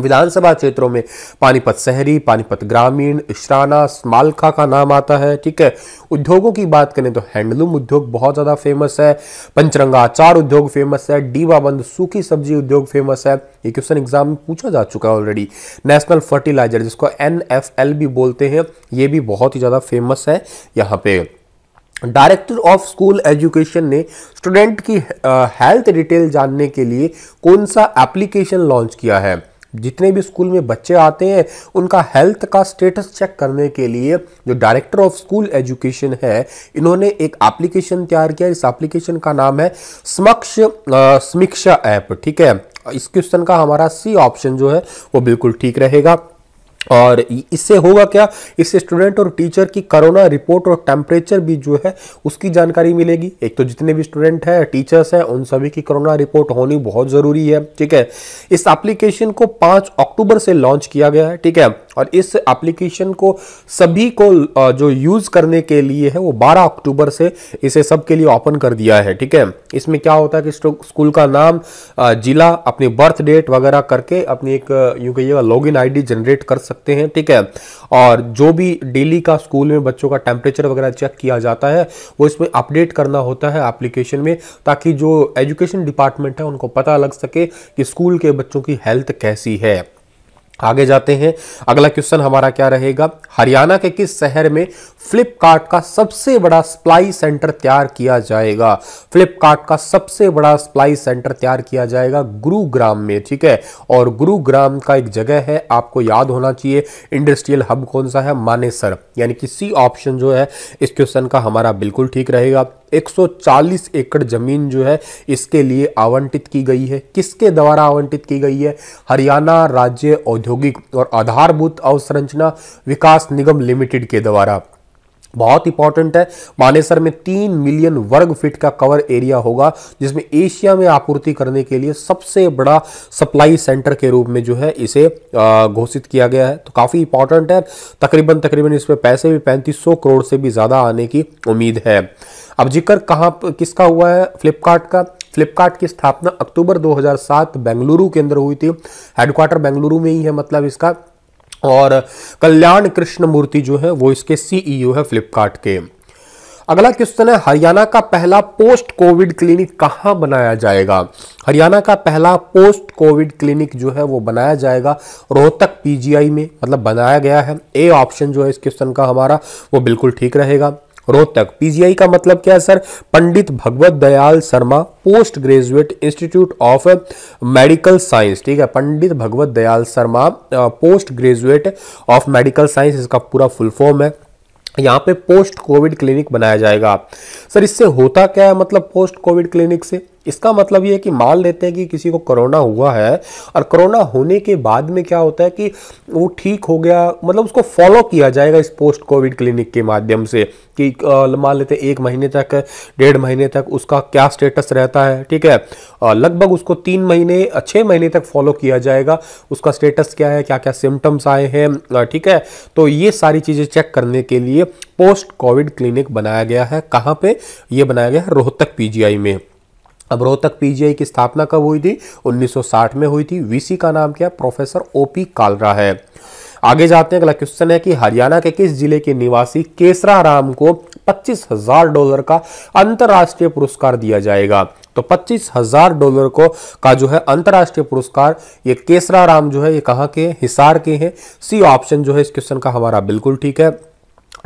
विधानसभा क्षेत्रों में पानीपत शहरी पानीपत ग्रामीण इशराना स्मालखा का नाम आता है ठीक है उद्योगों की बात करें तो हैंडलूम उद्योग बहुत ज़्यादा फेमस है पंचरंगा अचार उद्योग फेमस है डीवाबंद सूखी सब्जी उद्योग फेमस है ये क्वेश्चन एग्जाम में पूछा जा चुका है ऑलरेडी नेशनल फर्टिलाइजर जिसको एन भी बोलते हैं ये भी बहुत ही ज़्यादा फेमस है यहाँ पे डायरेक्टर ऑफ स्कूल एजुकेशन ने स्टूडेंट की हेल्थ डिटेल जानने के लिए कौन सा एप्लीकेशन लॉन्च किया है जितने भी स्कूल में बच्चे आते हैं उनका हेल्थ का स्टेटस चेक करने के लिए जो डायरेक्टर ऑफ स्कूल एजुकेशन है इन्होंने एक एप्लीकेशन तैयार किया इस एप्लीकेशन का नाम है समक्ष समीक्षा ऐप ठीक है इस क्वेश्चन का हमारा सी ऑप्शन जो है वो बिल्कुल ठीक रहेगा और इससे होगा क्या इससे स्टूडेंट और टीचर की कोरोना रिपोर्ट और टेम्परेचर भी जो है उसकी जानकारी मिलेगी एक तो जितने भी स्टूडेंट हैं टीचर्स हैं उन सभी की कोरोना रिपोर्ट होनी बहुत ज़रूरी है ठीक है इस एप्लीकेशन को 5 अक्टूबर से लॉन्च किया गया है ठीक है और इस एप्लीकेशन को सभी को जो यूज़ करने के लिए है वो 12 अक्टूबर से इसे सबके लिए ओपन कर दिया है ठीक है इसमें क्या होता है कि स्कूल का नाम जिला अपनी बर्थ डेट वगैरह करके अपनी एक यूँ कहिएगा लॉग इन आई जनरेट कर सकते हैं ठीक है और जो भी डेली का स्कूल में बच्चों का टेम्परेचर वगैरह चेक किया जाता है वो इसमें अपडेट करना होता है एप्लीकेशन में ताकि जो एजुकेशन डिपार्टमेंट है उनको पता लग सके कि स्कूल के बच्चों की हेल्थ कैसी है आगे जाते हैं अगला क्वेश्चन हमारा क्या रहेगा हरियाणा के किस शहर में फ्लिपकार्ट का सबसे बड़ा सप्लाई सेंटर तैयार किया जाएगा फ्लिपकार्ट का सबसे बड़ा सप्लाई सेंटर तैयार किया जाएगा गुरुग्राम में ठीक है और गुरुग्राम का एक जगह है आपको याद होना चाहिए इंडस्ट्रियल हब कौन सा है मानेसर यानी कि सी ऑप्शन जो है इस क्वेश्चन का हमारा बिल्कुल ठीक रहेगा 140 एकड़ जमीन जो है इसके लिए आवंटित की गई है किसके द्वारा आवंटित की गई है हरियाणा राज्य औद्योगिक और आधारभूत अवसंरचना विकास निगम लिमिटेड के द्वारा बहुत इंपॉर्टेंट है मानेसर में तीन मिलियन वर्ग फीट का कवर एरिया होगा जिसमें एशिया में आपूर्ति करने के लिए सबसे बड़ा सप्लाई सेंटर के रूप में जो है इसे घोषित किया गया है तो काफ़ी इंपॉर्टेंट है तकरीबन तकरीबन इसमें पैसे भी पैंतीस सौ करोड़ से भी ज़्यादा आने की उम्मीद है अब जिक्र कहाँ किसका हुआ है फ्लिपकार्ट का फ्लिपकार्ट की स्थापना अक्टूबर 2007 बेंगलुरु के अंदर हुई थी हेडक्वार्टर बेंगलुरु में ही है मतलब इसका और कल्याण कृष्ण मूर्ति जो है वो इसके सीईओ e है फ्लिपकार्ट के अगला क्वेश्चन है हरियाणा का पहला पोस्ट कोविड क्लिनिक कहाँ बनाया जाएगा हरियाणा का पहला पोस्ट कोविड क्लिनिक जो है वो बनाया जाएगा रोहतक पीजीआई में मतलब बनाया गया है ए ऑप्शन जो है इस क्वेश्चन का हमारा वो बिल्कुल ठीक रहेगा रोहतक पीजीआई का मतलब क्या है sir Pandit Bhagwat Dayal Sharma post graduate institute of medical science ठीक है Pandit Bhagwat Dayal Sharma post graduate of medical science इसका पूरा फुल फॉर्म है यहाँ पे पोस्ट कोविड क्लिनिक बनाया जाएगा सर इससे होता क्या है मतलब पोस्ट कोविड क्लिनिक से इसका मतलब ये है कि मान लेते हैं कि किसी को कोरोना हुआ है और कोरोना होने के बाद में क्या होता है कि वो ठीक हो गया मतलब उसको फॉलो किया जाएगा इस पोस्ट कोविड क्लिनिक के माध्यम से कि मान लेते हैं एक महीने तक डेढ़ महीने तक उसका क्या स्टेटस रहता है ठीक है लगभग उसको तीन महीने छः महीने तक फॉलो किया जाएगा उसका स्टेटस क्या है क्या क्या सिम्टम्स आए हैं ठीक है तो ये सारी चीज़ें चेक करने के लिए पोस्ट कोविड क्लिनिक बनाया गया है कहाँ पे ये बनाया गया है रोहतक पीजीआई में अब रोहतक पीजीआई की स्थापना कब हुई थी 1960 में हुई थी वीसी का नाम क्या प्रोफेसर ओपी कालरा है आगे जाते हैं अगला क्वेश्चन है कि हरियाणा के किस जिले के निवासी केसरा राम को पच्चीस हजार डॉलर का अंतर्राष्ट्रीय पुरस्कार दिया जाएगा तो पच्चीस हजार डॉलर को का जो है अंतर्राष्ट्रीय पुरस्कार ये केसरा राम जो है ये कहाँ के हिसार के हैं सी ऑप्शन जो है इस क्वेश्चन का हमारा बिल्कुल ठीक है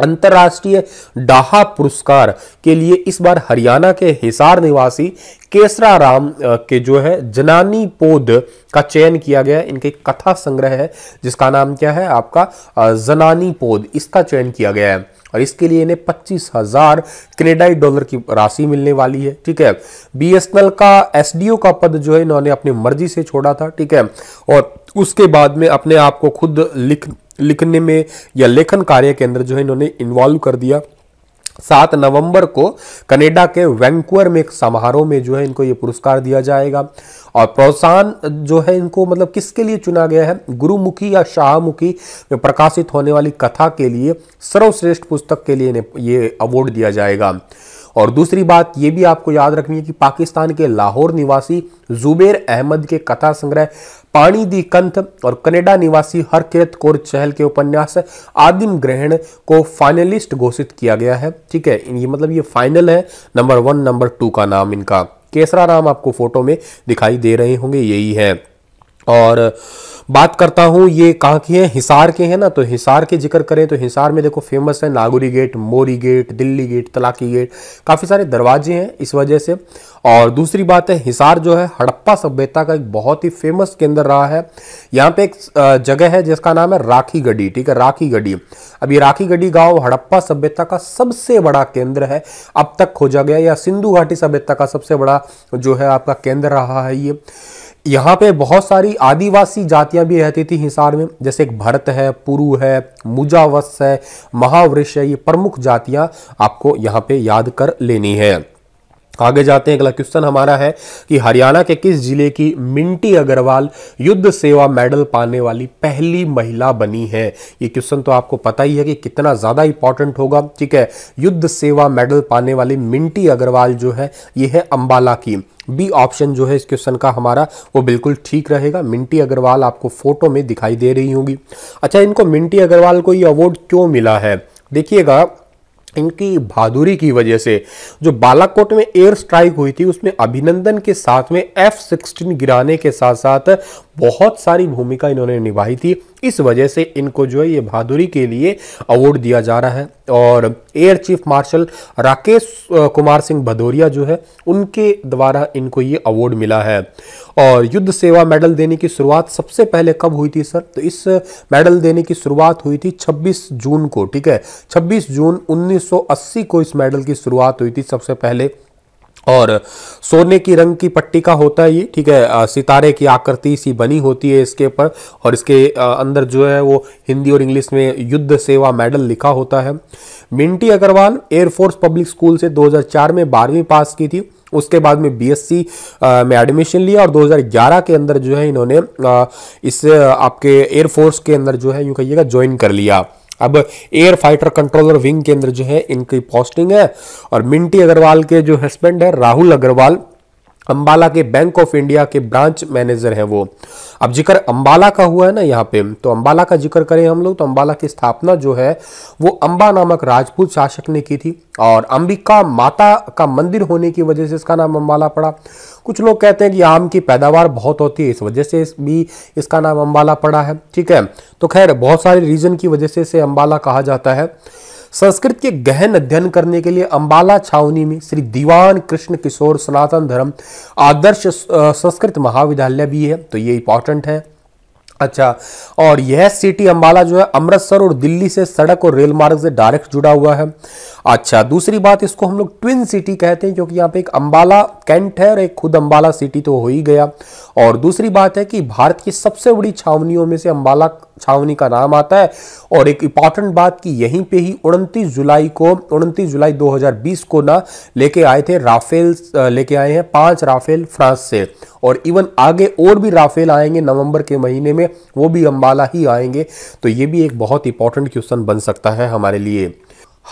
अंतर्राष्ट्रीय डाहा पुरस्कार के लिए इस बार हरियाणा के हिसार निवासी केसरा राम के जो है जनानी पोद का चयन किया गया इनके कथा संग्रह है जिसका नाम क्या है आपका जनानी पोद इसका चयन किया गया है और इसके लिए इन्हें पच्चीस हजार कनेडाई डॉलर की राशि मिलने वाली है ठीक है बीएसएनएल का एसडीओ का पद जो है इन्होंने अपनी मर्जी से छोड़ा था ठीक है और उसके बाद में अपने आप को खुद लिख लिखने में या लेखन कार्य के अंदर जो है इन्होंने इन्वॉल्व कर दिया सात नवंबर को कनेडा के वैंकुअर में एक समारोह में जो है इनको ये पुरस्कार दिया जाएगा और प्रोत्साहन जो है इनको मतलब किसके लिए चुना गया है गुरुमुखी या शाहमुखी में प्रकाशित होने वाली कथा के लिए सर्वश्रेष्ठ पुस्तक के लिए ये अवार्ड दिया जाएगा और दूसरी बात ये भी आपको याद रखनी है कि पाकिस्तान के लाहौर निवासी जुबेर अहमद के कथा संग्रह पानी दी कंथ और कनेडा निवासी हरकिरत कौर चहल के उपन्यास आदिम ग्रहण को फाइनलिस्ट घोषित किया गया है ठीक है ये मतलब ये फाइनल है नंबर वन नंबर टू का नाम इनका केसरा राम आपको फोटो में दिखाई दे रहे होंगे यही है और बात करता हूँ ये कहाँ की है हिसार के हैं ना तो हिसार के जिक्र करें तो हिसार में देखो फेमस है Nagori gate Mori gate Delhi gate Talaki gate काफ़ी सारे दरवाजे हैं इस वजह से और दूसरी बात है हिसार जो है हड़प्पा सभ्यता का एक बहुत ही फेमस केंद्र रहा है यहाँ पे एक जगह है जिसका नाम है राखी गढ़ी ठीक है राखी गढ़ी अब ये राखी गढ़ी गाँव हड़प्पा सभ्यता का सबसे बड़ा केंद्र है अब तक खोजा गया या सिंधु घाटी सभ्यता का सबसे बड़ा जो है आपका केंद्र रहा है ये यहाँ पे बहुत सारी आदिवासी जातियाँ भी रहती थी हिसार में जैसे एक भरत है पुरु है मुजावस है महावृष है ये प्रमुख जातियाँ आपको यहाँ पे याद कर लेनी है आगे जाते हैं अगला क्वेश्चन हमारा है कि हरियाणा के किस जिले की मिंटी अग्रवाल युद्ध सेवा मेडल पाने वाली पहली महिला बनी है ये क्वेश्चन तो आपको पता ही है कि कितना ज़्यादा इंपॉर्टेंट होगा ठीक है युद्ध सेवा मेडल पाने वाली मिंटी अग्रवाल जो है ये है अंबाला की बी ऑप्शन जो है इस क्वेश्चन का हमारा वो बिल्कुल ठीक रहेगा मिंटी अग्रवाल आपको फोटो में दिखाई दे रही होंगी अच्छा इनको मिंटी अग्रवाल को ये अवार्ड क्यों मिला है देखिएगा इनकी बहादुरी की वजह से जो बालाकोट में एयर स्ट्राइक हुई थी उसमें अभिनंदन के साथ में एफ सिक्सटीन गिराने के साथ साथ बहुत सारी भूमिका इन्होंने निभाई थी इस वजह से इनको जो है ये बहादुरी के लिए अवार्ड दिया जा रहा है और air chief marshal Rakesh Kumar Singh Bhadauria जो है उनके द्वारा इनको ये अवार्ड मिला है और युद्ध सेवा मेडल देने की शुरुआत सबसे पहले कब हुई थी सर तो इस मेडल देने की शुरुआत हुई थी 26 जून को ठीक है 26 जून 1980 को इस मेडल की शुरुआत हुई थी सबसे पहले और सोने की रंग की पट्टी का होता है ये ठीक है सितारे की आकृति सी बनी होती है इसके ऊपर और इसके अंदर जो है वो हिंदी और इंग्लिश में युद्ध सेवा मेडल लिखा होता है Minty Agarwal Air Force public school से 2004 में बारहवीं पास की थी उसके बाद में बीएससी में एडमिशन लिया और 2011 के अंदर जो है इन्होंने इस आपके एयरफोर्स के अंदर जो है यूँ कहिएगा ज्वाइन कर लिया अब एयर फाइटर कंट्रोलर विंग के अंदर जो है इनकी पोस्टिंग है और मिंटी अग्रवाल के जो हस्बैंड है राहुल अग्रवाल अंबाला के बैंक ऑफ इंडिया के ब्रांच मैनेजर हैं वो अब जिक्र अंबाला का हुआ है ना यहाँ पे तो अंबाला का जिक्र करें हम लोग तो अंबाला की स्थापना जो है वो अंबा नामक राजपूत शासक ने की थी और अंबिका माता का मंदिर होने की वजह से इसका नाम अंबाला पड़ा कुछ लोग कहते हैं कि आम की पैदावार बहुत होती है इस वजह से भी इसका नाम अम्बाला पड़ा है ठीक है तो खैर बहुत सारे रीज़न की वजह से इसे अम्बाला कहा जाता है संस्कृत के गहन अध्ययन करने के लिए अम्बाला छावनी में श्री दीवान कृष्ण किशोर सनातन धर्म आदर्श संस्कृत महाविद्यालय भी है तो ये इंपॉर्टेंट है अच्छा और यह सिटी अम्बाला जो है अमृतसर और दिल्ली से सड़क और रेल मार्ग से डायरेक्ट जुड़ा हुआ है अच्छा दूसरी बात इसको हम लोग ट्विन सिटी कहते हैं क्योंकि यहाँ पे एक अम्बाला कैंट है और एक खुद अम्बाला सिटी तो हो ही गया और दूसरी बात है कि भारत की सबसे बड़ी छावनियों में से अम्बाला छावनी का नाम आता है और एक इंपॉर्टेंट बात कि यहीं पे ही 29 जुलाई को 29 जुलाई 2020 को ना लेके आए थे राफेल लेके आए हैं पांच राफेल फ्रांस से और इवन आगे और भी राफेल आएंगे नवंबर के महीने में वो भी अम्बाला ही आएंगे तो ये भी एक बहुत इंपॉर्टेंट क्वेश्चन बन सकता है हमारे लिए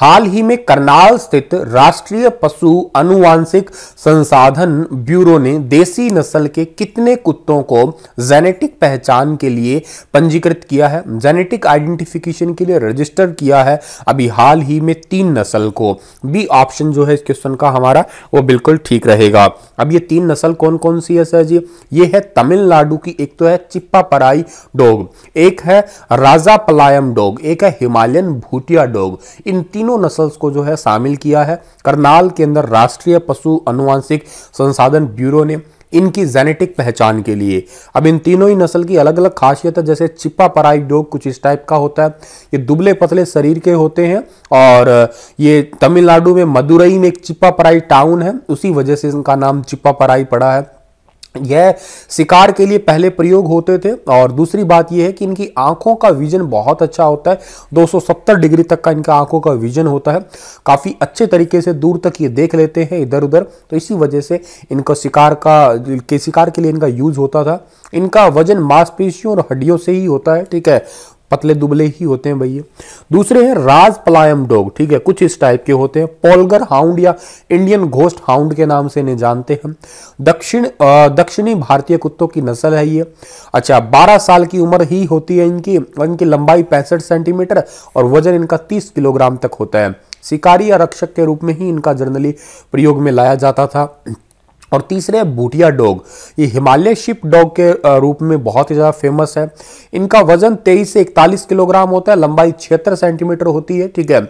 हाल ही में करनाल स्थित राष्ट्रीय पशु अनुवांशिक संसाधन ब्यूरो ने देसी नस्ल के कितने कुत्तों को जेनेटिक पहचान के लिए पंजीकृत किया है जेनेटिक आइडेंटिफिकेशन के लिए रजिस्टर किया है अभी हाल ही में तीन नस्ल को बी ऑप्शन जो है इस क्वेश्चन का हमारा वो बिल्कुल ठीक रहेगा अब ये तीन नस्ल कौन कौन सी है सर जी ये है तमिलनाडु की एक तो है चिप्पा पराई डोग एक है राजा पलायम डोग एक है हिमालयन भूटिया डोग इन तीन तीनों नस्ल्स को जो है शामिल किया है करनाल के अंदर राष्ट्रीय पशु अनुवांशिक संसाधन ब्यूरो ने इनकी जेनेटिक पहचान के लिए अब इन तीनों ही नस्ल की अलग अलग खासियत है जैसे चिप्पा पराई डोग कुछ इस टाइप का होता है ये दुबले पतले शरीर के होते हैं और ये तमिलनाडु में मदुरई में एक चिप्पा पराई टाउन है उसी वजह से इनका नाम चिप्पा पराई पड़ा है यह शिकार के लिए पहले प्रयोग होते थे और दूसरी बात यह है कि इनकी आंखों का विजन बहुत अच्छा होता है 270 डिग्री तक का इनका आंखों का विजन होता है काफ़ी अच्छे तरीके से दूर तक ये देख लेते हैं इधर उधर तो इसी वजह से इनका शिकार का के शिकार के लिए इनका यूज होता था इनका वजन मांसपेशियों और हड्डियों से ही होता है ठीक है पतले दुबले ही होते हैं भैया दूसरे हैं राज पलायम डॉग ठीक है कुछ इस टाइप के होते हैं पोलगर हाउंड या इंडियन घोस्ट हाउंड के नाम से इन्हें जानते हैं दक्षिण दक्षिणी भारतीय कुत्तों की नस्ल है ये अच्छा 12 साल की उम्र ही होती है इनकी इनकी लंबाई पैंसठ सेंटीमीटर और वजन इनका तीस किलोग्राम तक होता है शिकारी या रक्षक के रूप में ही इनका जर्नली प्रयोग में लाया जाता था और तीसरे है बूटिया डॉग ये हिमालय शिप डॉग के रूप में बहुत ही ज़्यादा फेमस है इनका वजन 23 से 41 किलोग्राम होता है लंबाई छिहत्तर सेंटीमीटर होती है ठीक है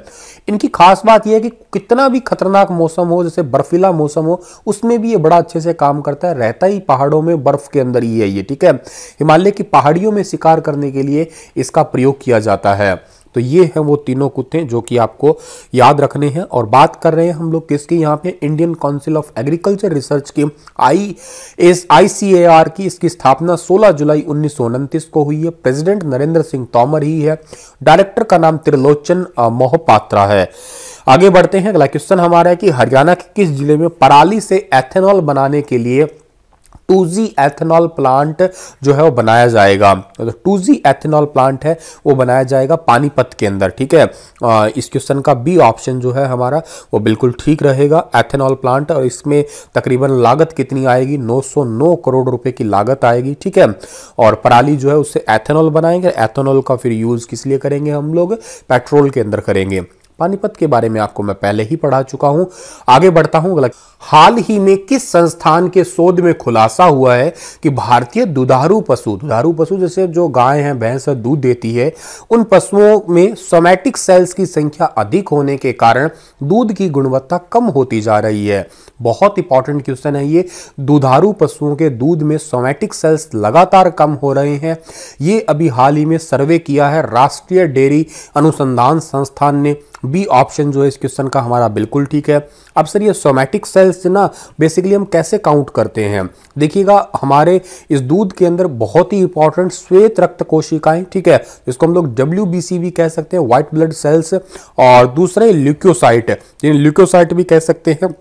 इनकी खास बात यह है कि कितना भी खतरनाक मौसम हो जैसे बर्फीला मौसम हो उसमें भी ये बड़ा अच्छे से काम करता है रहता ही पहाड़ों में बर्फ के अंदर ही है ये ठीक है हिमालय की पहाड़ियों में शिकार करने के लिए इसका प्रयोग किया जाता है तो ये हैं वो तीनों कुत्ते जो कि आपको याद रखने हैं और बात कर रहे हैं हम लोग किसकी यहाँ पे Indian council of agriculture research की I S I C A R की इसकी स्थापना 16 जुलाई उन्नीस को हुई है प्रेसिडेंट नरेंद्र सिंह तोमर ही है डायरेक्टर का नाम त्रिलोचन मोहपात्रा है आगे बढ़ते हैं अगला क्वेश्चन हमारा है कि हरियाणा के किस जिले में पराली से एथेनॉल बनाने के लिए टू जी एथेनॉल प्लांट जो है वो बनाया जाएगा तो जी एथेनॉल प्लांट है वो बनाया जाएगा पानीपत के अंदर ठीक है आ, इस क्वेश्चन का बी ऑप्शन जो है हमारा वो बिल्कुल ठीक रहेगा एथेनॉल प्लांट और इसमें तकरीबन लागत कितनी आएगी 909 करोड़ रुपए की लागत आएगी ठीक है और पराली जो है उससे एथेनॉल बनाएंगे एथेनॉल का फिर यूज़ किस लिए करेंगे हम लोग पेट्रोल के अंदर करेंगे पानीपत के बारे में आपको मैं पहले ही पढ़ा चुका हूँ आगे बढ़ता हूँ हाल ही में किस संस्थान के शोध में खुलासा हुआ है कि भारतीय दुधारू पशु दुधारू पशु जैसे जो गाय हैं भैंस है दूध देती है उन पशुओं में सोमैटिक सेल्स की संख्या अधिक होने के कारण दूध की गुणवत्ता कम होती जा रही है बहुत इंपॉर्टेंट क्वेश्चन है ये दुधारू पशुओं के दूध में सोमैटिक सेल्स लगातार कम हो रहे हैं ये अभी हाल ही में सर्वे किया है राष्ट्रीय डेयरी अनुसंधान संस्थान ने बी ऑप्शन जो है इस क्वेश्चन का हमारा बिल्कुल ठीक है अब सर ये सोमैटिक सेल्स से ना बेसिकली हम कैसे काउंट करते हैं देखिएगा हमारे इस दूध के अंदर बहुत ही इंपॉर्टेंट श्वेत रक्त कोशिकाएं ठीक है जिसको हम लोग डब्ल्यू भी कह सकते हैं व्हाइट ब्लड सेल्स और दूसरे ल्यूक्योसाइट जिन्हें ल्यूक्योसाइट भी कह सकते हैं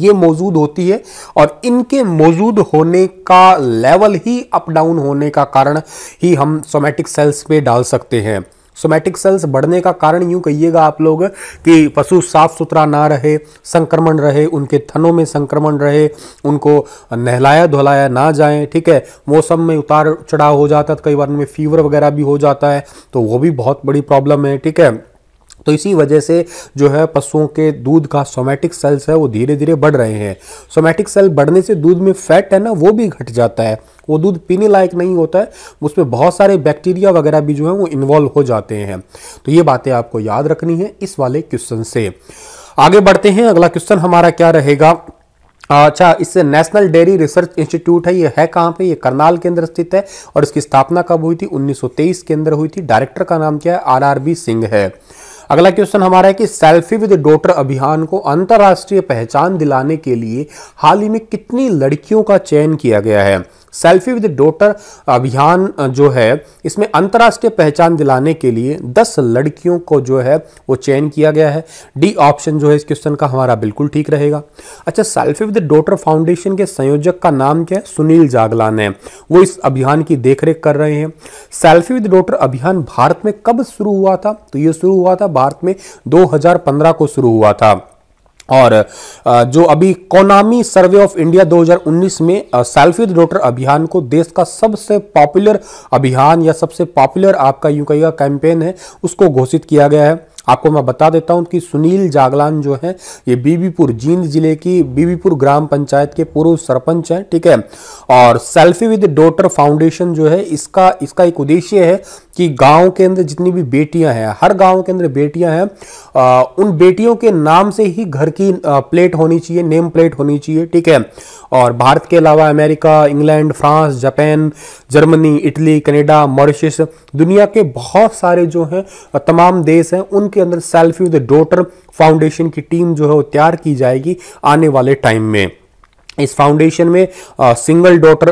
ये मौजूद होती है और इनके मौजूद होने का लेवल ही अप डाउन होने का कारण ही हम सोमेटिक सेल्स पे डाल सकते हैं सोमैटिक सेल्स बढ़ने का कारण यूँ कहिएगा आप लोग कि पशु साफ सुथरा ना रहे संक्रमण रहे उनके थनों में संक्रमण रहे उनको नहलाया धुलाया ना जाए ठीक है मौसम में उतार चढ़ाव हो जाता है कई बार उनमें फीवर वगैरह भी हो जाता है तो वो भी बहुत बड़ी प्रॉब्लम है ठीक है तो इसी वजह से जो है पशुओं के दूध का सोमैटिक सेल्स है वो धीरे धीरे बढ़ रहे हैं सोमैटिक सेल बढ़ने से दूध में फैट है ना वो भी घट जाता है वो दूध पीने लायक नहीं होता है उसमें बहुत सारे बैक्टीरिया वगैरह भी जो है वो इन्वॉल्व हो जाते हैं तो ये बातें आपको याद रखनी है इस वाले क्वेश्चन से आगे बढ़ते हैं अगला क्वेश्चन हमारा क्या रहेगा अच्छा इससे नेशनल डेयरी रिसर्च इंस्टीट्यूट है ये है कहाँ पे ये करनाल के अंदर स्थित है और इसकी स्थापना कब हुई थी 1923 के अंदर हुई थी डायरेक्टर का नाम क्या है आरआरबी सिंह है अगला क्वेश्चन हमारा है कि सेल्फी विद डॉटर अभियान को अंतर्राष्ट्रीय पहचान दिलाने के लिए हाल ही में कितनी लड़कियों का चयन किया गया है सेल्फी विद डोटर अभियान जो है इसमें अंतर्राष्ट्रीय पहचान दिलाने के लिए 10 लड़कियों को जो है वो चयन किया गया है डी ऑप्शन जो है इस क्वेश्चन का हमारा बिल्कुल ठीक रहेगा अच्छा सेल्फी विद डोटर फाउंडेशन के संयोजक का नाम क्या है सुनील जागलान है वो इस अभियान की देखरेख कर रहे हैं सेल्फी विद डोटर अभियान भारत में कब शुरू हुआ था तो ये शुरू हुआ था भारत में दो को शुरू हुआ था और जो अभी कोनामी सर्वे ऑफ इंडिया 2019 में सेल्फी डॉटर अभियान को देश का सबसे पॉपुलर अभियान या सबसे पॉपुलर आपका यूं कहिएगा कैंपेन है उसको घोषित किया गया है आपको मैं बता देता हूं कि सुनील जागलान जो है ये बीबीपुर जींद जिले की बीबीपुर ग्राम पंचायत के पूर्व सरपंच हैं ठीक है और सेल्फी विद डॉटर फाउंडेशन जो है इसका इसका एक उद्देश्य है कि गांव के अंदर जितनी भी बेटियां हैं हर गांव के अंदर बेटियां हैं उन बेटियों के नाम से ही घर की प्लेट होनी चाहिए नेम प्लेट होनी चाहिए ठीक है और भारत के अलावा America England France Japan Germany Italy Canada Mauritius दुनिया के बहुत सारे जो हैं तमाम देश हैं उनके अंदर सेल्फी विद डॉटर फाउंडेशन की टीम जो है वो तैयार की जाएगी आने वाले टाइम में इस फाउंडेशन में सिंगल डॉटर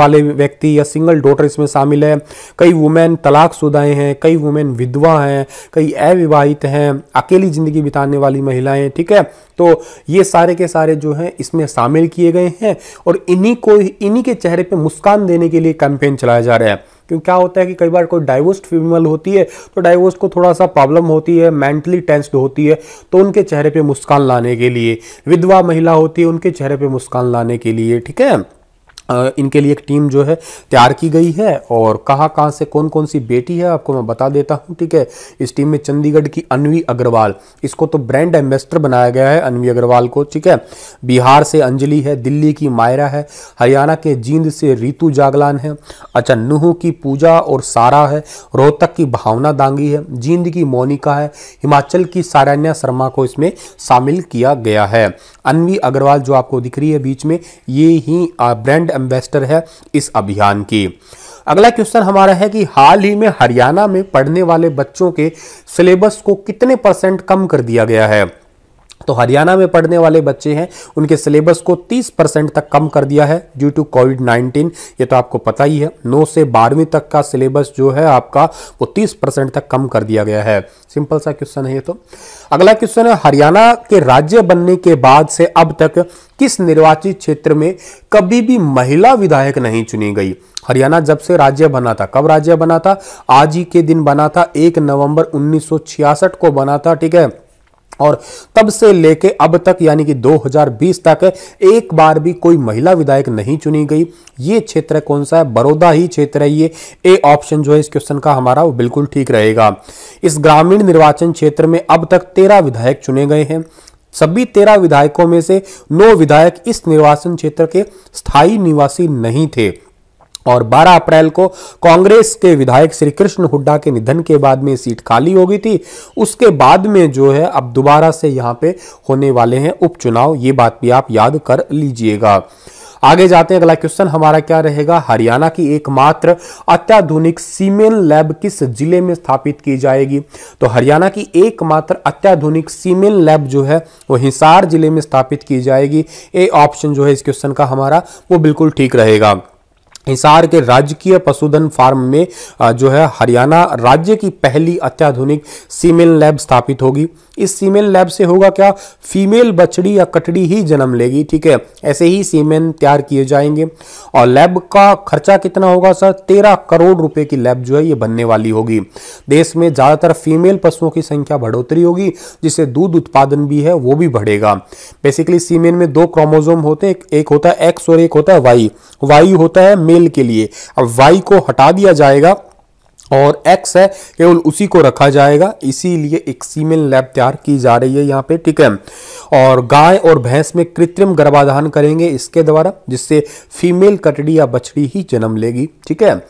वाले व्यक्ति या सिंगल डॉटर इसमें शामिल है कई वुमेन तलाक शुदाएँ हैं कई वुमेन विधवा हैं कई अविवाहित हैं अकेली ज़िंदगी बिताने वाली महिलाएं ठीक है तो ये सारे के सारे जो हैं इसमें शामिल किए गए हैं और इन्हीं को इन्हीं के चेहरे पे मुस्कान देने के लिए कैंपेन चलाया जा रहा है क्योंकि क्या होता है कि कई बार कोई डाइवोर्स्ड फीमेल होती है तो डाइवोर्स को थोड़ा सा प्रॉब्लम होती है मेंटली टेंस्ड होती है तो उनके चेहरे पर मुस्कान लाने के लिए विधवा महिला होती है उनके चेहरे पर मुस्कान लाने के लिए ठीक है इनके लिए एक टीम जो है तैयार की गई है और कहाँ कहाँ से कौन कौन सी बेटी है आपको मैं बता देता हूँ ठीक है इस टीम में चंडीगढ़ की अनवी अग्रवाल इसको तो ब्रांड एम्बेसडर बनाया गया है अनवी अग्रवाल को ठीक है बिहार से अंजलि है दिल्ली की मायरा है हरियाणा के जींद से रितु जागलान है अच्छा नूह की पूजा और सारा है रोहतक की भावना दांगी है जींद की मोनिका है हिमाचल की सारान्या शर्मा को इसमें शामिल किया गया है अनवी अग्रवाल जो आपको दिख रही है बीच में ये ही ब्रांड एम्बेसडर है इस अभियान की अगला क्वेश्चन हमारा है कि हाल ही में हरियाणा में पढ़ने वाले बच्चों के सिलेबस को कितने परसेंट कम कर दिया गया है तो हरियाणा में पढ़ने वाले बच्चे हैं उनके सिलेबस को 30 परसेंट तक कम कर दिया है ड्यू टू कोविड 19 ये तो आपको पता ही है 9 से बारहवीं तक का सिलेबस जो है आपका वो 30 परसेंट तक कम कर दिया गया है सिंपल सा क्वेश्चन है ये तो अगला क्वेश्चन है हरियाणा के राज्य बनने के बाद से अब तक किस निर्वाचित क्षेत्र में कभी भी महिला विधायक नहीं चुनी गई हरियाणा जब से राज्य बना था कब राज्य बना था आज ही के दिन बना था एक नवंबर 1966 को बना था ठीक है और तब से लेके अब तक यानी कि 2020 तक एक बार भी कोई महिला विधायक नहीं चुनी गई ये क्षेत्र कौन सा है बड़ौदा ही क्षेत्र है ये ए ऑप्शन जो है इस क्वेश्चन का हमारा वो बिल्कुल ठीक रहेगा इस ग्रामीण निर्वाचन क्षेत्र में अब तक तेरह विधायक चुने गए हैं सभी तेरह विधायकों में से नौ विधायक इस निर्वाचन क्षेत्र के स्थायी निवासी नहीं थे और 12 अप्रैल को कांग्रेस के विधायक श्री कृष्ण हुड्डा के निधन के बाद में सीट खाली हो गई थी उसके बाद में जो है अब दोबारा से यहां पे होने वाले हैं उपचुनाव ये बात भी आप याद कर लीजिएगा आगे जाते हैं अगला क्वेश्चन हमारा क्या रहेगा हरियाणा की एकमात्र अत्याधुनिक सीमेन लैब किस जिले में स्थापित की जाएगी तो हरियाणा की एकमात्र अत्याधुनिक सीमेन लैब जो है वो हिसार जिले में स्थापित की जाएगी ए ऑप्शन जो है इस क्वेश्चन का हमारा वो बिल्कुल ठीक रहेगा हिसार के राजकीय पशुधन फार्म में जो है हरियाणा राज्य की पहली अत्याधुनिक सीमेन लैब स्थापित होगी इस सीमेन लैब से होगा क्या फीमेल बछड़ी या कटड़ी ही जन्म लेगी ठीक है ऐसे ही सीमेन तैयार किए जाएंगे और लैब का खर्चा कितना होगा सर तेरह करोड़ रुपए की लैब जो है ये बनने वाली होगी देश में ज़्यादातर फीमेल पशुओं की संख्या बढ़ोतरी होगी जिससे दूध उत्पादन भी है वो भी बढ़ेगा बेसिकली सीमेन में दो क्रोमोजोम होते हैं एक होता है एक्स और एक होता है वाई वाई होता है मेल के लिए अब वाई को हटा दिया जाएगा और एक्स है केवल उसी को रखा जाएगा इसीलिए एक सीमेन लैब तैयार की जा रही है यहाँ पे ठीक है और गाय और भैंस में कृत्रिम गर्भाधान करेंगे इसके द्वारा जिससे फीमेल कटड़ी या बछड़ी ही जन्म लेगी ठीक है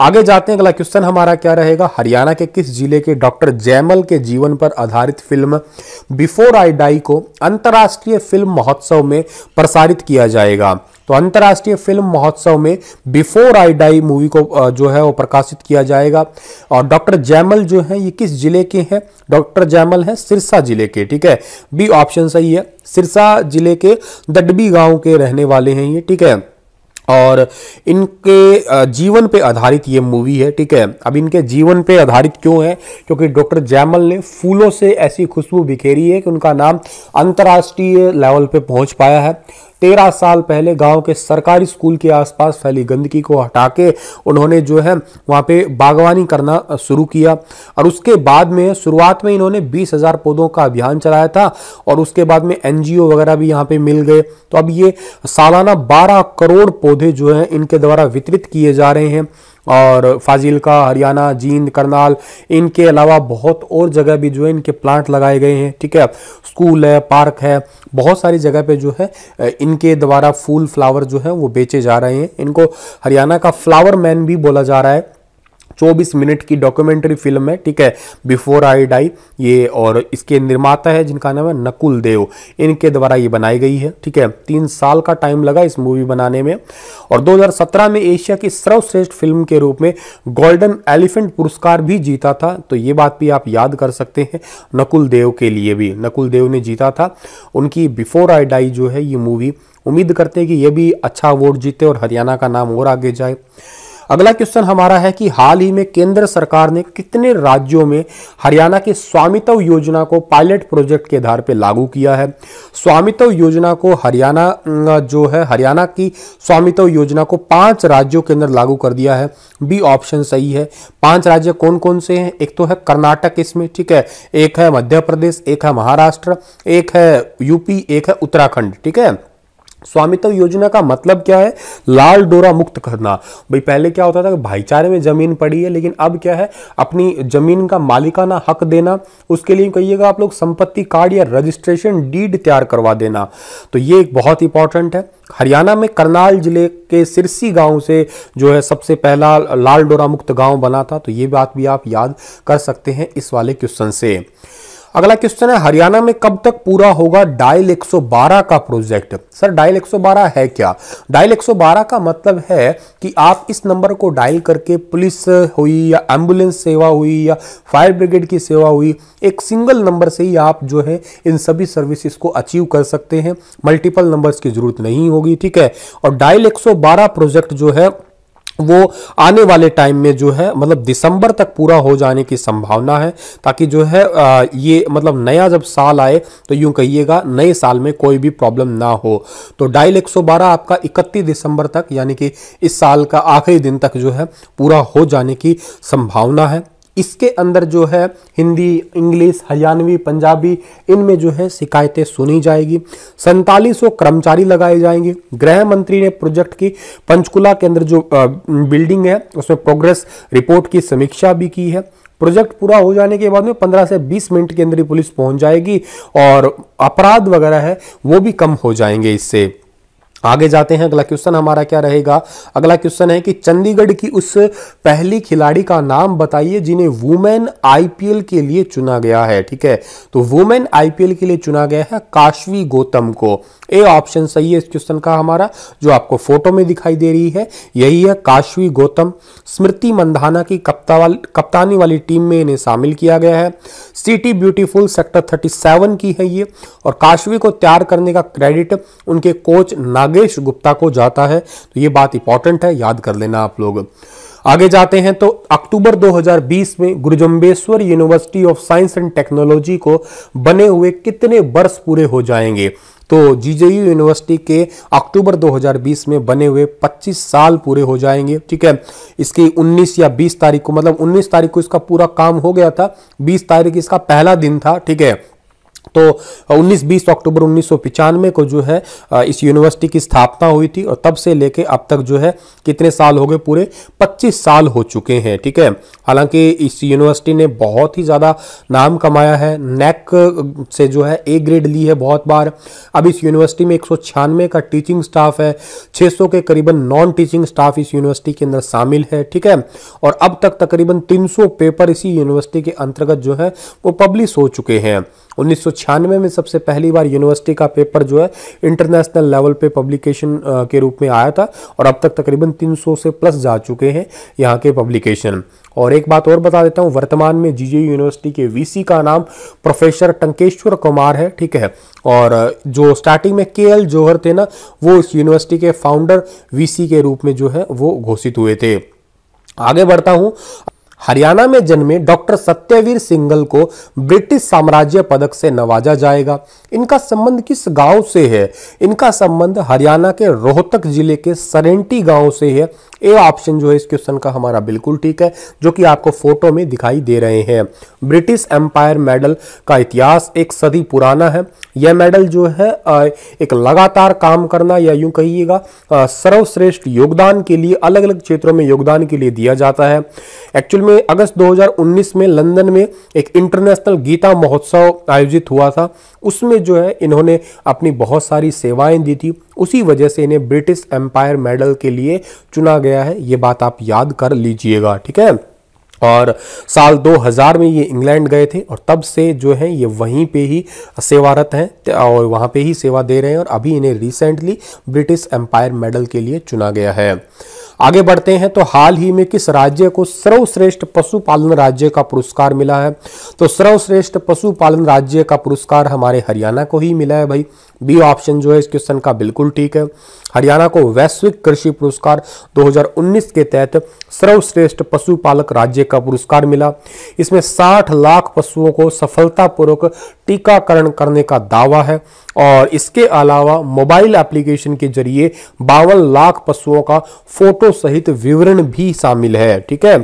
आगे जाते हैं अगला क्वेश्चन हमारा क्या रहेगा हरियाणा के किस जिले के डॉक्टर जयमल के जीवन पर आधारित फिल्म बिफोर आई डाई को अंतर्राष्ट्रीय फिल्म महोत्सव में प्रसारित किया जाएगा तो अंतर्राष्ट्रीय फिल्म महोत्सव में बिफोर आई डाई मूवी को जो है वो प्रकाशित किया जाएगा और डॉक्टर जैमल जो है ये किस जिले के हैं डॉक्टर जैमल है सिरसा जिले के ठीक है बी ऑप्शन सही है सिरसा जिले के दडबी गांव के रहने वाले हैं ये ठीक है और इनके जीवन पे आधारित ये मूवी है ठीक है अब इनके जीवन पे आधारित क्यों है क्योंकि डॉक्टर जैमल ने फूलों से ऐसी खुशबू बिखेरी है कि उनका नाम अंतर्राष्ट्रीय लेवल पे पहुंच पाया है तेरह साल पहले गांव के सरकारी स्कूल के आसपास फैली गंदगी को हटा के उन्होंने जो है वहाँ पे बागवानी करना शुरू किया और उसके बाद में शुरुआत में इन्होंने बीस हजार पौधों का अभियान चलाया था और उसके बाद में एनजीओ वगैरह भी यहाँ पे मिल गए तो अब ये सालाना बारह करोड़ पौधे जो हैं इनके द्वारा वितरित किए जा रहे हैं और फाजिलका हरियाणा जींद करनाल इनके अलावा बहुत और जगह भी जो है इनके प्लांट लगाए गए हैं ठीक है स्कूल है पार्क है बहुत सारी जगह पे जो है इनके द्वारा फूल फ्लावर जो है वो बेचे जा रहे हैं इनको हरियाणा का फ्लावर मैन भी बोला जा रहा है 24 मिनट की डॉक्यूमेंट्री फिल्म है ठीक है बिफोर आई डाई ये और इसके निर्माता है जिनका नाम है नकुल देव इनके द्वारा ये बनाई गई है ठीक है तीन साल का टाइम लगा इस मूवी बनाने में और 2017 में एशिया की सर्वश्रेष्ठ फिल्म के रूप में गोल्डन एलिफेंट पुरस्कार भी जीता था तो ये बात भी आप याद कर सकते हैं नकुल देव के लिए भी नकुल देव ने जीता था उनकी बिफोर आई डाई जो है ये मूवी उम्मीद करते हैं कि ये भी अच्छा अवार्ड जीते और हरियाणा का नाम और आगे जाए अगला क्वेश्चन हमारा है कि हाल ही में केंद्र सरकार ने कितने राज्यों में हरियाणा के स्वामित्व योजना को पायलट प्रोजेक्ट के आधार पर लागू किया है स्वामित्व योजना को हरियाणा जो है हरियाणा की स्वामित्व योजना को पांच राज्यों के अंदर लागू कर दिया है बी ऑप्शन सही है पांच राज्य कौन कौन से हैं एक तो है कर्नाटक इसमें ठीक है एक है मध्य प्रदेश एक है महाराष्ट्र एक है यूपी एक है उत्तराखंड ठीक है स्वामित्व योजना का मतलब क्या है लाल डोरा मुक्त करना भाई पहले क्या होता था भाईचारे में जमीन पड़ी है लेकिन अब क्या है अपनी जमीन का मालिकाना हक देना उसके लिए कहिएगा आप लोग संपत्ति कार्ड या रजिस्ट्रेशन डीड तैयार करवा देना तो ये एक बहुत इंपॉर्टेंट है हरियाणा में करनाल जिले के सिरसी गांव से जो है सबसे पहला लाल डोरा मुक्त गांव बना था तो ये बात भी आप याद कर सकते हैं इस वाले क्वेश्चन से अगला क्वेश्चन है हरियाणा में कब तक पूरा होगा डायल 112 का प्रोजेक्ट सर डायल 112 है क्या डायल 112 का मतलब है कि आप इस नंबर को डायल करके पुलिस हुई या एम्बुलेंस सेवा हुई या फायर ब्रिगेड की सेवा हुई एक सिंगल नंबर से ही आप जो है इन सभी सर्विसेज को अचीव कर सकते हैं मल्टीपल नंबर्स की जरूरत नहीं होगी ठीक है और डायल एक प्रोजेक्ट जो है वो आने वाले टाइम में जो है मतलब दिसंबर तक पूरा हो जाने की संभावना है ताकि जो है ये मतलब नया जब साल आए तो यूं कहिएगा नए साल में कोई भी प्रॉब्लम ना हो तो डायल 112 आपका 31 दिसंबर तक यानी कि इस साल का आखिरी दिन तक जो है पूरा हो जाने की संभावना है इसके अंदर जो है हिंदी इंग्लिश हरियाणवी पंजाबी इनमें जो है शिकायतें सुनी जाएगी सैंतालीस कर्मचारी लगाए जाएंगे गृह मंत्री ने प्रोजेक्ट की पंचकुला के अंदर जो बिल्डिंग है उसमें प्रोग्रेस रिपोर्ट की समीक्षा भी की है प्रोजेक्ट पूरा हो जाने के बाद में 15 से 20 मिनट के अंदर ही पुलिस पहुंच जाएगी और अपराध वगैरह है वो भी कम हो जाएंगे इससे आगे जाते हैं अगला क्वेश्चन हमारा क्या रहेगा अगला क्वेश्चन है कि चंडीगढ़ की उस पहली खिलाड़ी का नाम बताइए जिन्हें वुमेन आईपीएल के लिए चुना गया है ठीक है तो वुमेन आईपीएल के लिए चुना गया है काशवी गौतम को ए ऑप्शन सही है इस क्वेश्चन का हमारा जो आपको फोटो में दिखाई दे रही है यही है काशवी गौतम स्मृति मंदाना की कप्ता कप्तानी वाली टीम में इन्हें शामिल किया गया है सिटी ब्यूटीफुल सेक्टर थर्टी की है ये और काशवी को तैयार करने का क्रेडिट उनके कोच नाग नागेश गुप्ता को जाता है तो ये बात इंपॉर्टेंट है याद कर लेना आप लोग आगे जाते हैं तो अक्टूबर 2020 में Guru Jambheshwar university of science and technology को बने हुए कितने वर्ष पूरे हो जाएंगे तो जीजेयू यूनिवर्सिटी के अक्टूबर 2020 में बने हुए 25 साल पूरे हो जाएंगे ठीक है इसकी 19 या 20 तारीख को मतलब 19 तारीख को इसका पूरा काम हो गया था 20 तारीख इसका पहला दिन था ठीक है तो 19-20 अक्टूबर उन्नीस को जो है इस यूनिवर्सिटी की स्थापना हुई थी और तब से लेके अब तक जो है कितने साल हो गए पूरे 25 साल हो चुके हैं ठीक है हालांकि इस यूनिवर्सिटी ने बहुत ही ज़्यादा नाम कमाया है नैक से जो है ए ग्रेड ली है बहुत बार अब इस यूनिवर्सिटी में एक का टीचिंग स्टाफ है छः के करीबन नॉन टीचिंग स्टाफ इस यूनिवर्सिटी के अंदर शामिल है ठीक है और अब तक तकरीबन तीन पेपर इसी यूनिवर्सिटी के अंतर्गत जो है वो पब्लिश हो चुके हैं उन्नीस में सबसे पहली बार यूनिवर्सिटी का पेपर जो है इंटरनेशनल लेवल पे पब्लिकेशन के रूप में आया था और अब तक तकरीबन 300 से प्लस जा चुके हैं यहाँ के पब्लिकेशन और एक बात और बता देता हूँ वर्तमान में जी यूनिवर्सिटी के वीसी का नाम प्रोफेसर टंकेश्वर कुमार है ठीक है और जो स्टार्टिंग में के एल जोहर थे ना वो इस यूनिवर्सिटी के फाउंडर वीसी के रूप में जो है वो घोषित हुए थे आगे बढ़ता हूँ हरियाणा में जन्मे डॉक्टर सत्यवीर सिंगल को ब्रिटिश साम्राज्य पदक से नवाजा जाएगा इनका संबंध किस गांव से है इनका संबंध हरियाणा के रोहतक जिले के सरेंटी गांव से है ए ऑप्शन जो है इस क्वेश्चन का हमारा बिल्कुल ठीक है जो कि आपको फोटो में दिखाई दे रहे हैं ब्रिटिश एम्पायर मेडल का इतिहास एक सदी पुराना है यह मेडल जो है एक लगातार काम करना या यूं कहिएगा सर्वश्रेष्ठ योगदान के लिए अलग अलग क्षेत्रों में योगदान के लिए दिया जाता है एक्चुअल में अगस्त 2019 में लंदन में एक इंटरनेशनल गीता महोत्सव आयोजित हुआ था उसमें जो है इन्होंने अपनी बहुत सारी सेवाएं दी थी उसी वजह से इन्हें ब्रिटिश एम्पायर मेडल के लिए चुना गया है ये बात आप याद कर लीजिएगा ठीक है और साल 2000 में ये इंग्लैंड गए थे और तब से जो है ये वहीं पे ही सेवारत हैं और वहाँ पे ही सेवा दे रहे हैं और अभी इन्हें रिसेंटली ब्रिटिश एम्पायर मेडल के लिए चुना गया है आगे बढ़ते हैं तो हाल ही में किस राज्य को सर्वश्रेष्ठ पशुपालन राज्य का पुरस्कार मिला है तो सर्वश्रेष्ठ पशुपालन राज्य का पुरस्कार हमारे हरियाणा को ही मिला है भाई बी ऑप्शन जो है इस क्वेश्चन का बिल्कुल ठीक है हरियाणा को वैश्विक कृषि पुरस्कार 2019 के तहत सर्वश्रेष्ठ पशुपालक राज्य का पुरस्कार मिला इसमें 60 लाख पशुओं को सफलतापूर्वक टीकाकरण करने का दावा है और इसके अलावा मोबाइल एप्लीकेशन के जरिए बावन लाख पशुओं का फोटो सहित विवरण भी शामिल है ठीक है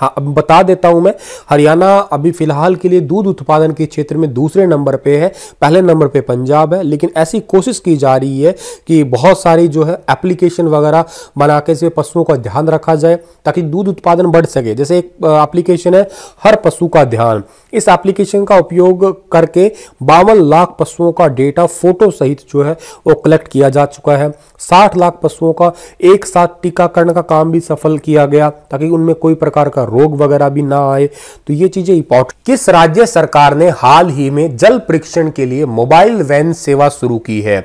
हाँ, अब बता देता हूं मैं हरियाणा अभी फिलहाल के लिए दूध उत्पादन के क्षेत्र में दूसरे नंबर पे है पहले नंबर पे पंजाब है लेकिन ऐसी कोशिश की जा रही है कि बहुत सारी जो है एप्लीकेशन वगैरह बना के से पशुओं का ध्यान रखा जाए ताकि दूध उत्पादन बढ़ सके जैसे एक एप्लीकेशन है हर पशु का ध्यान इस एप्लीकेशन का उपयोग करके बावन लाख पशुओं का डेटा फोटो सहित जो है वो कलेक्ट किया जा चुका है साठ लाख पशुओं का एक साथ टीकाकरण का काम भी सफल किया गया ताकि उनमें कोई प्रकार का रोग वगैरह भी ना आए तो ये चीजें इंपॉर्टेंट किस राज्य सरकार ने हाल ही में जल परीक्षण के लिए मोबाइल वैन सेवा शुरू की है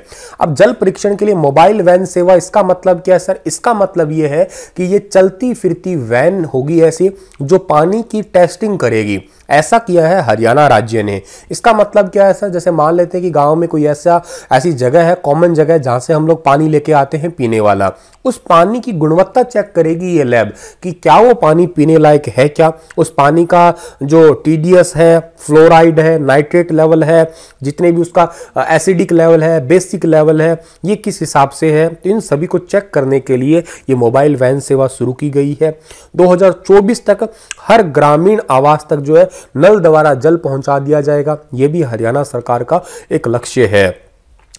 अब जल परीक्षण के लिए मोबाइल वैन सेवा इसका मतलब क्या है सर इसका मतलब यह है कि ये चलती फिरती वैन होगी ऐसी जो पानी की टेस्टिंग करेगी ऐसा किया है हरियाणा राज्य ने इसका मतलब क्या है सर जैसे मान लेते हैं कि गाँव में कोई ऐसा ऐसी जगह है कॉमन जगह है जहाँ से हम लोग पानी लेके आते हैं पीने वाला उस पानी की गुणवत्ता चेक करेगी ये लैब कि क्या वो पानी पीने लायक है क्या उस पानी का जो टी है फ्लोराइड है नाइट्रेट लेवल है जितने भी उसका एसिडिक लेवल है बेसिक लेवल है ये किस हिसाब से है तो इन सभी को चेक करने के लिए ये मोबाइल वैन सेवा शुरू की गई है 2024 तक हर ग्रामीण आवास तक जो है नल द्वारा जल पहुंचा दिया जाएगा यह भी हरियाणा सरकार का एक लक्ष्य है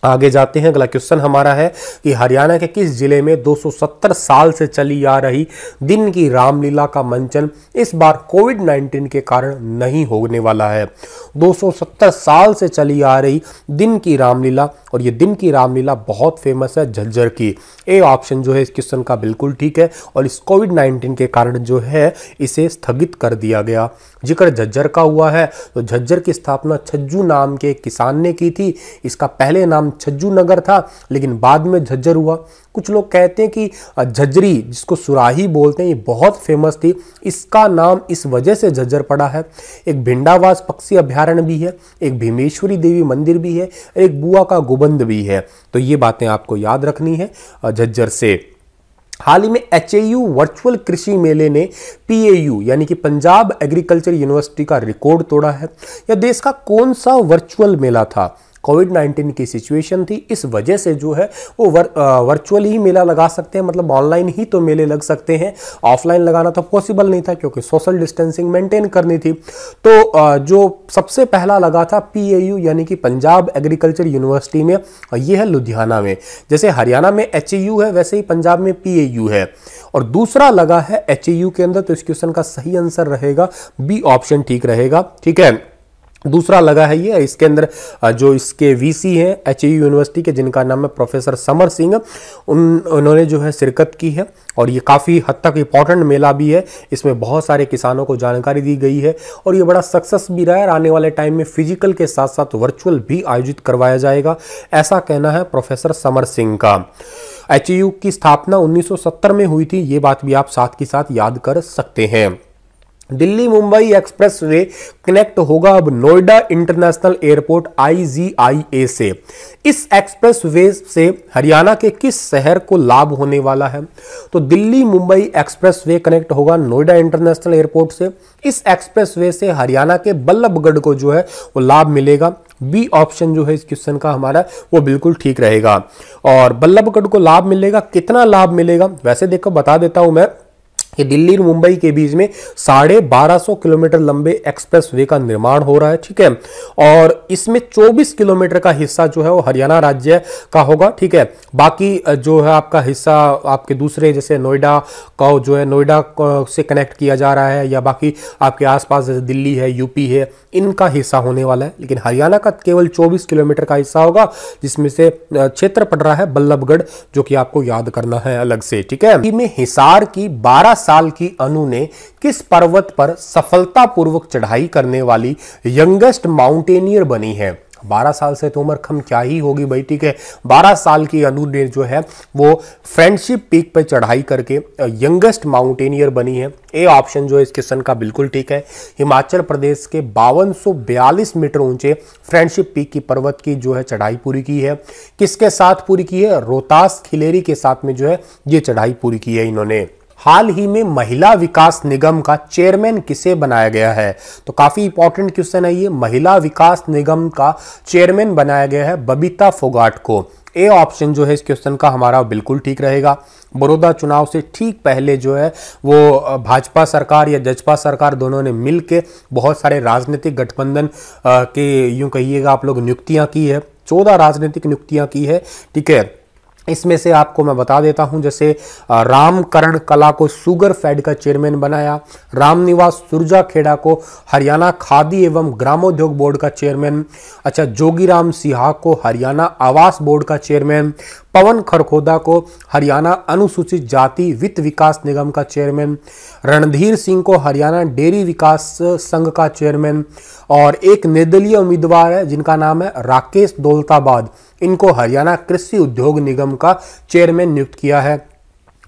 आगे जाते हैं अगला क्वेश्चन हमारा है कि हरियाणा के किस जिले में 270 साल से चली आ रही दिन की रामलीला का मंचन इस बार कोविड 19 के कारण नहीं होने वाला है 270 साल से चली आ रही दिन की रामलीला और ये दिन की रामलीला बहुत फेमस है झज्जर की ए ऑप्शन जो है इस क्वेश्चन का बिल्कुल ठीक है और इस कोविड नाइन्टीन के कारण जो है इसे स्थगित कर दिया गया जिक्र झज्जर का हुआ है तो झज्जर की स्थापना छज्जू नाम के एक किसान ने की थी इसका पहले नाम छज्जू नगर था लेकिन बाद में झज्जर हुआ कुछ लोग कहते हैं कि झज्जरी जिसको सुराही बोलते हैं ये बहुत फेमस थी इसका नाम इस वजह से झज्जर पड़ा है एक भिंडावास पक्षी अभ्यारण्य भी है एक भीमेश्वरी देवी मंदिर भी है एक बुआ का गोबंद भी है तो ये बातें आपको याद रखनी है झज्जर से हाल ही में एच वर्चुअल कृषि मेले ने पीएयू यानी कि पंजाब एग्रीकल्चर यूनिवर्सिटी का रिकॉर्ड तोड़ा है या देश का कौन सा वर्चुअल मेला था कोविड नाइन्टीन की सिचुएशन थी इस वजह से जो है वो वर, वर्चुअली ही मेला लगा सकते हैं मतलब ऑनलाइन ही तो मेले लग सकते हैं ऑफलाइन लगाना तो पॉसिबल नहीं था क्योंकि सोशल डिस्टेंसिंग मेंटेन करनी थी तो जो सबसे पहला लगा था पी यानी कि पंजाब एग्रीकल्चर यूनिवर्सिटी में ये है लुधियाना में जैसे हरियाणा में एच है वैसे ही पंजाब में पी है और दूसरा लगा है एच के अंदर तो इस क्वेश्चन का सही आंसर रहेगा बी ऑप्शन ठीक रहेगा ठीक है दूसरा लगा है ये इसके अंदर जो इसके वीसी हैं एच यूनिवर्सिटी e के जिनका नाम है प्रोफेसर समर सिंह उन उन्होंने जो है शिरकत की है और ये काफ़ी हद तक इम्पॉर्टेंट मेला भी है इसमें बहुत सारे किसानों को जानकारी दी गई है और ये बड़ा सक्सेस भी रहा है आने वाले टाइम में फिजिकल के साथ साथ वर्चुअल भी आयोजित करवाया जाएगा ऐसा कहना है प्रोफेसर समर सिंह का एच e की स्थापना उन्नीस में हुई थी ये बात भी आप साथ के साथ याद कर सकते हैं Delhi Mumbai expressway connect होगा अब नोएडा इंटरनेशनल एयरपोर्ट आई से इस एक्सप्रेस वे से हरियाणा के किस शहर को लाभ होने वाला है तो Delhi Mumbai expressway connect होगा नोएडा इंटरनेशनल एयरपोर्ट से इस एक्सप्रेस वे से हरियाणा के बल्लभगढ़ को जो है वो लाभ मिलेगा बी ऑप्शन जो है इस क्वेश्चन का हमारा वो बिल्कुल ठीक रहेगा और बल्लभगढ़ को लाभ मिलेगा कितना लाभ मिलेगा वैसे देखो बता देता हूं मैं ये दिल्ली और मुंबई के बीच में साढ़े बारह सौ किलोमीटर लंबे एक्सप्रेस वे का निर्माण हो रहा है ठीक है और इसमें 24 किलोमीटर का हिस्सा जो है वो हरियाणा राज्य का होगा ठीक है बाकी जो है आपका हिस्सा आपके दूसरे जैसे नोएडा का जो है नोएडा से कनेक्ट किया जा रहा है या बाकी आपके आसपास जैसे दिल्ली है यूपी है इनका हिस्सा होने वाला है लेकिन हरियाणा का केवल चौबीस किलोमीटर का हिस्सा होगा जिसमें से क्षेत्र पड़ रहा है बल्लभगढ़ जो कि आपको याद करना है अलग से ठीक है हिसार की बारह साल की अनु ने किस पर्वत पर सफलतापूर्वक चढ़ाई करने वाली यंगेस्ट माउंटेनियर बनी है 12 साल से तो उम्र कम क्या ही होगी भाई ठीक है 12 साल की अनु ने जो है वो फ्रेंडशिप पीक पर चढ़ाई करके यंगेस्ट माउंटेनियर बनी है ए ऑप्शन जो है इस क्वेश्चन का बिल्कुल ठीक है हिमाचल प्रदेश के बावन मीटर ऊंचे फ्रेंडशिप पीक की पर्वत की जो है चढ़ाई पूरी की है किसके साथ पूरी की है रोहतास खिलेरी के साथ में जो है ये चढ़ाई पूरी की है इन्होंने हाल ही में महिला विकास निगम का चेयरमैन किसे बनाया गया है तो काफ़ी इंपॉर्टेंट क्वेश्चन है ये महिला विकास निगम का चेयरमैन बनाया गया है बबीता फोगाट को ए ऑप्शन जो है इस क्वेश्चन का हमारा बिल्कुल ठीक रहेगा बड़ौदा चुनाव से ठीक पहले जो है वो भाजपा सरकार या जजपा सरकार दोनों ने मिल के बहुत सारे राजनीतिक गठबंधन के यूं कहिएगा आप लोग नियुक्तियां की है चौदह राजनीतिक नियुक्तियां की है ठीक है इसमें से आपको मैं बता देता हूं जैसे रामकरण कला को सुगर फेड का चेयरमैन बनाया रामनिवास सुरजाखेड़ा को हरियाणा खादी एवं ग्रामोद्योग बोर्ड का चेयरमैन अच्छा जोगीराम सिहा को हरियाणा आवास बोर्ड का चेयरमैन पवन खरखोदा को हरियाणा अनुसूचित जाति वित्त विकास निगम का चेयरमैन रणधीर सिंह को हरियाणा डेयरी विकास संघ का चेयरमैन और एक निर्दलीय उम्मीदवार है जिनका नाम है राकेश दौलताबाद इनको हरियाणा कृषि उद्योग निगम का चेयरमैन नियुक्त किया है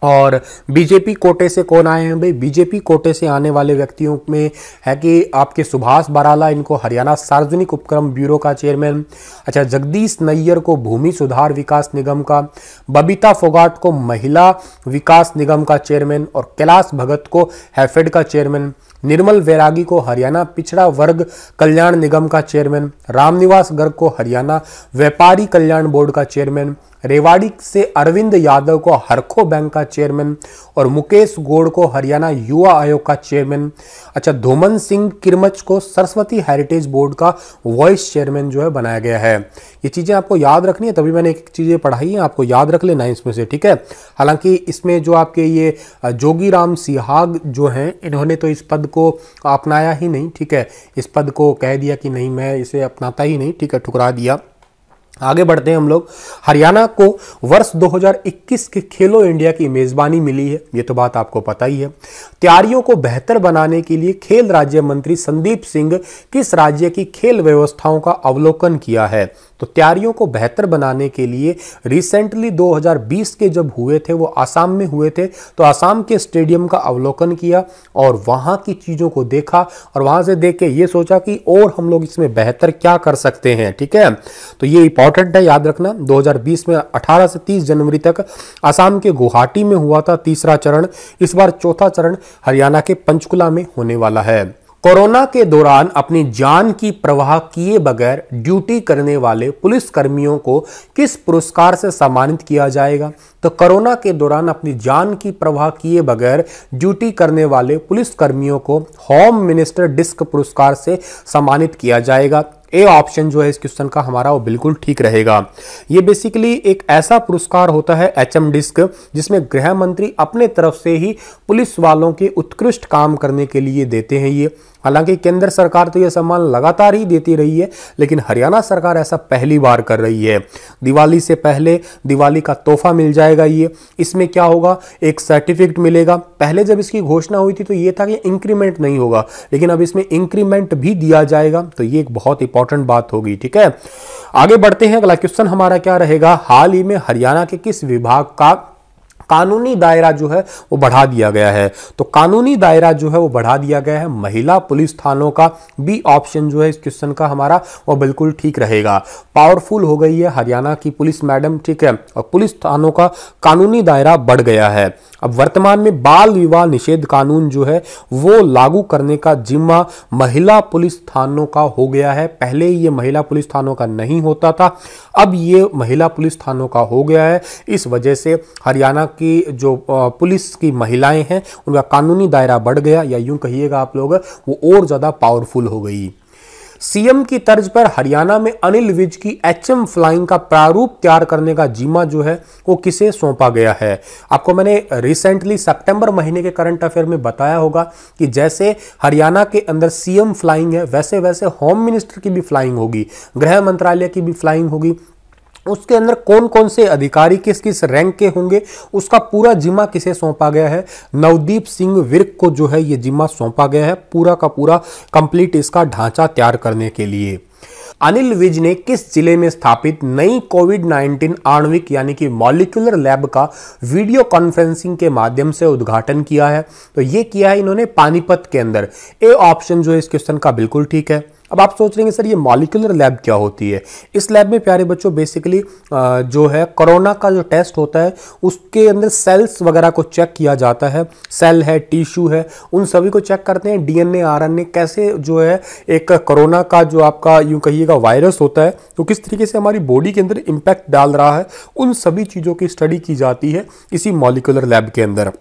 और बीजेपी कोटे से कौन आए हैं भाई बीजेपी कोटे से आने वाले व्यक्तियों में है कि आपके सुभाष बराला इनको हरियाणा सार्वजनिक उपक्रम ब्यूरो का चेयरमैन अच्छा जगदीश नैयर को भूमि सुधार विकास निगम का बबीता फोगाट को महिला विकास निगम का चेयरमैन और कैलाश भगत को हैफेड का चेयरमैन निर्मल वैरागी को हरियाणा पिछड़ा वर्ग कल्याण निगम का चेयरमैन रामनिवास गर्ग को हरियाणा व्यापारी कल्याण बोर्ड का चेयरमैन रेवाड़ी से अरविंद यादव को हरखो बैंक का चेयरमैन और मुकेश गोड़ को हरियाणा युवा आयोग का चेयरमैन अच्छा धोमन सिंह किरमच को सरस्वती हेरिटेज बोर्ड का वाइस चेयरमैन जो है बनाया गया है ये चीज़ें आपको याद रखनी है तभी मैंने एक चीज़ें पढ़ाई हैं आपको याद रख लेना इसमें से ठीक है हालांकि इसमें जो आपके ये जोगी राम सिहाग जो हैं इन्होंने तो इस पद को अपनाया ही नहीं ठीक है इस पद को कह दिया कि नहीं मैं इसे अपनाता ही नहीं ठीक है ठुकरा दिया आगे बढ़ते हैं हम लोग हरियाणा को वर्ष 2021 के खेलो इंडिया की मेज़बानी मिली है ये तो बात आपको पता ही है तैयारियों को बेहतर बनाने के लिए खेल राज्य मंत्री संदीप सिंह किस राज्य की खेल व्यवस्थाओं का अवलोकन किया है तो तैयारियों को बेहतर बनाने के लिए रिसेंटली 2020 के जब हुए थे वो आसाम में हुए थे तो आसाम के स्टेडियम का अवलोकन किया और वहाँ की चीज़ों को देखा और वहाँ से देख के ये सोचा कि और हम लोग इसमें बेहतर क्या कर सकते हैं ठीक है तो ये इंपॉर्टेंट है याद रखना 2020 में 18 से 30 जनवरी तक आसाम के गुवाहाटी में हुआ था तीसरा चरण इस बार चौथा चरण हरियाणा के पंचकुला में होने वाला है कोरोना के दौरान अपनी जान की प्रवाह किए बगैर ड्यूटी करने वाले पुलिस कर्मियों को किस पुरस्कार से सम्मानित किया जाएगा तो कोरोना के दौरान अपनी जान की प्रवाह किए बगैर ड्यूटी करने वाले पुलिस कर्मियों को होम मिनिस्टर डिस्क पुरस्कार से सम्मानित किया जाएगा ए ऑप्शन जो है इस क्वेश्चन का हमारा वो बिल्कुल ठीक रहेगा ये बेसिकली एक ऐसा पुरस्कार होता है एच एम डिस्क जिसमें गृह मंत्री अपने तरफ से ही पुलिस वालों के उत्कृष्ट काम करने के लिए देते हैं ये हालांकि केंद्र सरकार तो यह सम्मान लगातार ही देती रही है लेकिन हरियाणा सरकार ऐसा पहली बार कर रही है दिवाली से पहले दिवाली का तोहफा मिल जाएगा ये इसमें क्या होगा एक सर्टिफिकेट मिलेगा पहले जब इसकी घोषणा हुई थी तो ये था कि इंक्रीमेंट नहीं होगा लेकिन अब इसमें इंक्रीमेंट भी दिया जाएगा तो ये एक बहुत इंपॉर्टेंट बात होगी ठीक है आगे बढ़ते हैं अगला क्वेश्चन हमारा क्या रहेगा हाल ही में हरियाणा के किस विभाग का कानूनी दायरा जो है वो बढ़ा दिया गया है तो कानूनी दायरा जो है वो बढ़ा दिया गया है महिला पुलिस थानों का बी ऑप्शन जो है इस क्वेश्चन का हमारा वो बिल्कुल ठीक रहेगा पावरफुल हो गई है हरियाणा की पुलिस मैडम ठीक है और पुलिस थानों का कानूनी दायरा बढ़ गया है अब वर्तमान में बाल विवाह निषेध कानून जो है वो लागू करने का जिम्मा महिला पुलिस थानों का हो गया है पहले ये महिला पुलिस थानों का नहीं होता था अब ये महिला पुलिस थानों का हो गया है इस वजह से हरियाणा की जो पुलिस की महिलाएं हैं उनका कानूनी दायरा बढ़ गया या यूं कहिएगा आप लोग वो और ज़्यादा पावरफुल हो गई सीएम की तर्ज पर हरियाणा में अनिल विज की एचएम फ्लाइंग का प्रारूप तैयार करने का जिम्मा जो है वो किसे सौंपा गया है आपको मैंने रिसेंटली सितंबर महीने के करंट अफेयर में बताया होगा कि जैसे हरियाणा के अंदर सीएम फ्लाइंग है वैसे वैसे होम मिनिस्टर की भी फ्लाइंग होगी गृह मंत्रालय की भी फ्लाइंग होगी उसके अंदर कौन कौन से अधिकारी किस किस रैंक के होंगे उसका पूरा जिम्मा किसे सौंपा गया है नवदीप सिंह विर्क को जो है ये जिम्मा सौंपा गया है पूरा का पूरा कंप्लीट इसका ढांचा तैयार करने के लिए अनिल विज ने किस जिले में स्थापित नई कोविड 19 आणविक यानी कि मॉलिकुलर लैब का वीडियो कॉन्फ्रेंसिंग के माध्यम से उद्घाटन किया है तो ये किया है इन्होंने पानीपत के अंदर ए ऑप्शन जो है इस क्वेश्चन का बिल्कुल ठीक है अब आप सोच रहे हैं सर ये मॉलिकुलर लैब क्या होती है इस लैब में प्यारे बच्चों बेसिकली जो है कोरोना का जो टेस्ट होता है उसके अंदर सेल्स वगैरह को चेक किया जाता है सेल है टिश्यू है उन सभी को चेक करते हैं डीएनए आरएनए कैसे जो है एक कोरोना का जो आपका यूँ कहिएगा वायरस होता है तो किस तरीके से हमारी बॉडी के अंदर इम्पैक्ट डाल रहा है उन सभी चीज़ों की स्टडी की जाती है इसी मॉलिकुलर लैब के अंदर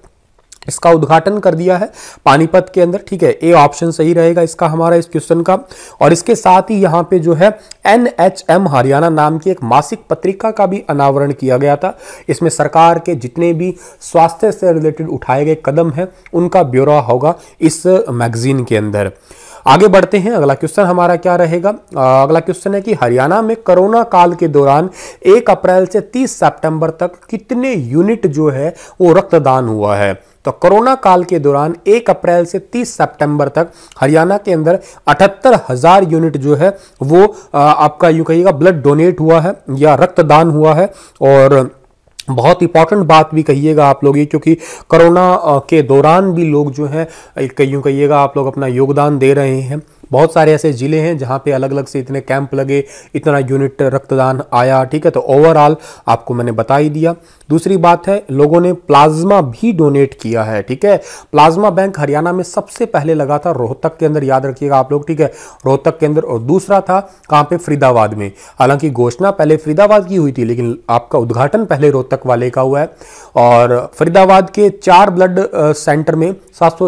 इसका उद्घाटन कर दिया है पानीपत के अंदर ठीक है ए ऑप्शन सही रहेगा इसका हमारा इस क्वेश्चन का और इसके साथ ही यहाँ पे जो है एन एच एम हरियाणा नाम की एक मासिक पत्रिका का भी अनावरण किया गया था इसमें सरकार के जितने भी स्वास्थ्य से रिलेटेड उठाए गए कदम हैं उनका ब्यौरा होगा इस मैगजीन के अंदर आगे बढ़ते हैं अगला क्वेश्चन हमारा क्या रहेगा अगला क्वेश्चन है कि हरियाणा में कोरोना काल के दौरान एक अप्रैल से तीस सितंबर तक कितने यूनिट जो है वो रक्तदान हुआ है तो कोरोना काल के दौरान 1 अप्रैल से 30 सितंबर तक हरियाणा के अंदर अठहत्तर हजार यूनिट जो है वो आपका यूं कहिएगा ब्लड डोनेट हुआ है या रक्तदान हुआ है और बहुत इंपॉर्टेंट बात भी कहिएगा आप लोग ये क्योंकि कोरोना के दौरान भी लोग जो हैं कहीं कहिएगा आप लोग अपना योगदान दे रहे हैं बहुत सारे ऐसे ज़िले हैं जहाँ पे अलग अलग से इतने कैंप लगे इतना यूनिट रक्तदान आया ठीक है तो ओवरऑल आपको मैंने बता ही दिया दूसरी बात है लोगों ने प्लाज्मा भी डोनेट किया है ठीक है प्लाज्मा बैंक हरियाणा में सबसे पहले लगा था रोहतक के अंदर याद रखिएगा आप लोग ठीक है रोहतक के अंदर और दूसरा था कहाँ पे फरीदाबाद में हालांकि घोषणा पहले फरीदाबाद की हुई थी लेकिन आपका उद्घाटन पहले रोहतक वाले का हुआ है और फरीदाबाद के चार ब्लड सेंटर में सात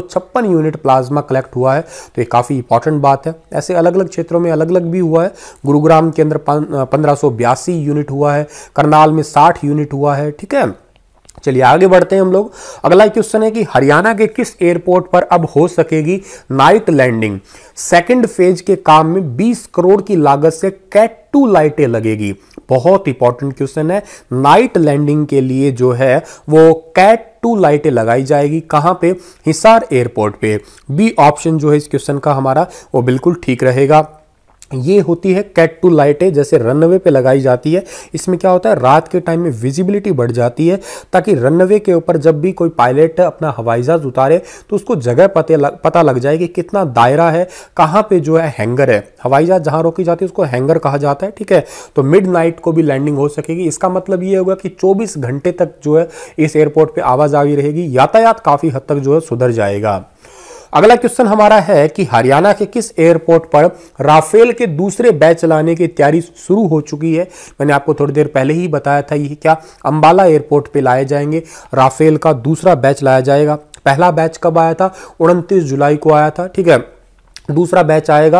यूनिट प्लाज्मा कलेक्ट हुआ है तो ये काफ़ी इंपॉर्टेंट बात बात है ऐसे अलग अलग क्षेत्रों में अलग अलग भी हुआ है गुरुग्राम के अंदर पंद्रह यूनिट हुआ है करनाल में साठ यूनिट हुआ है ठीक है चलिए आगे बढ़ते हैं हम लोग अगला क्वेश्चन है कि हरियाणा के किस एयरपोर्ट पर अब हो सकेगी नाइट लैंडिंग सेकंड फेज के काम में 20 करोड़ की लागत से कैट टू लाइटें लगेगी बहुत इंपॉर्टेंट क्वेश्चन है नाइट लैंडिंग के लिए जो है वो कैट टू लाइटें लगाई जाएगी कहाँ पे हिसार एयरपोर्ट पे बी ऑप्शन जो है इस क्वेश्चन का हमारा वो बिल्कुल ठीक रहेगा ये होती है कैट टू लाइटें जैसे रनवे पे लगाई जाती है इसमें क्या होता है रात के टाइम में विजिबिलिटी बढ़ जाती है ताकि रनवे के ऊपर जब भी कोई पायलट अपना हवाई जहाज उतारे तो उसको जगह पते लग, पता लग जाए कि कितना दायरा है कहाँ पे जो है हैंगर है हवाई जहाज जहाँ रोकी जाती है उसको हैंगर कहा जाता है ठीक है तो मिड को भी लैंडिंग हो सकेगी इसका मतलब ये होगा कि चौबीस घंटे तक जो है इस एयरपोर्ट पर आवाजाही रहेगी यातायात काफ़ी हद तक जो है सुधर जाएगा अगला क्वेश्चन हमारा है कि हरियाणा के किस एयरपोर्ट पर राफेल के दूसरे बैच चलाने की तैयारी शुरू हो चुकी है मैंने आपको थोड़ी देर पहले ही बताया था ये क्या अंबाला एयरपोर्ट पे लाए जाएंगे राफेल का दूसरा बैच लाया जाएगा पहला बैच कब आया था उनतीस जुलाई को आया था ठीक है दूसरा बैच आएगा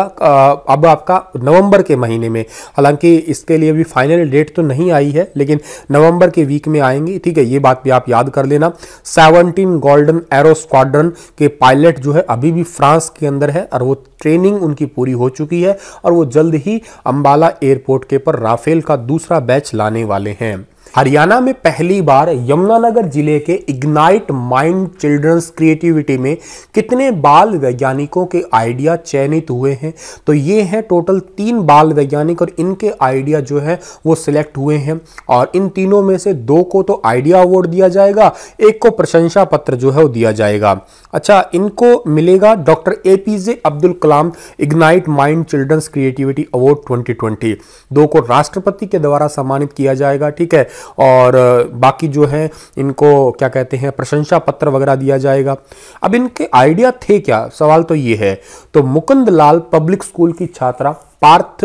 अब आपका नवंबर के महीने में हालांकि इसके लिए भी फाइनल डेट तो नहीं आई है लेकिन नवंबर के वीक में आएंगे ठीक है ये बात भी आप याद कर लेना 17 गोल्डन एरो स्क्वाड्रन के पायलट जो है अभी भी फ्रांस के अंदर है और वो ट्रेनिंग उनकी पूरी हो चुकी है और वो जल्द ही अम्बाला एयरपोर्ट के पर राफेल का दूसरा बैच लाने वाले हैं हरियाणा में पहली बार यमुनानगर जिले के इग्नाइट माइंड चिल्ड्रंस क्रिएटिविटी में कितने बाल वैज्ञानिकों के आइडिया चयनित हुए हैं तो ये हैं टोटल तीन बाल वैज्ञानिक और इनके आइडिया जो है वो सिलेक्ट हुए हैं और इन तीनों में से दो को तो आइडिया अवार्ड दिया जाएगा एक को प्रशंसा पत्र जो है वो दिया जाएगा अच्छा इनको मिलेगा doctor A P J Abdul Kalam ignite mind children's creativity award twenty दो को राष्ट्रपति के द्वारा सम्मानित किया जाएगा ठीक है और बाकी जो है इनको क्या कहते हैं प्रशंसा पत्र वगैरह दिया जाएगा अब इनके आइडिया थे क्या सवाल तो ये है तो मुकुंद लाल पब्लिक स्कूल की छात्रा पार्थ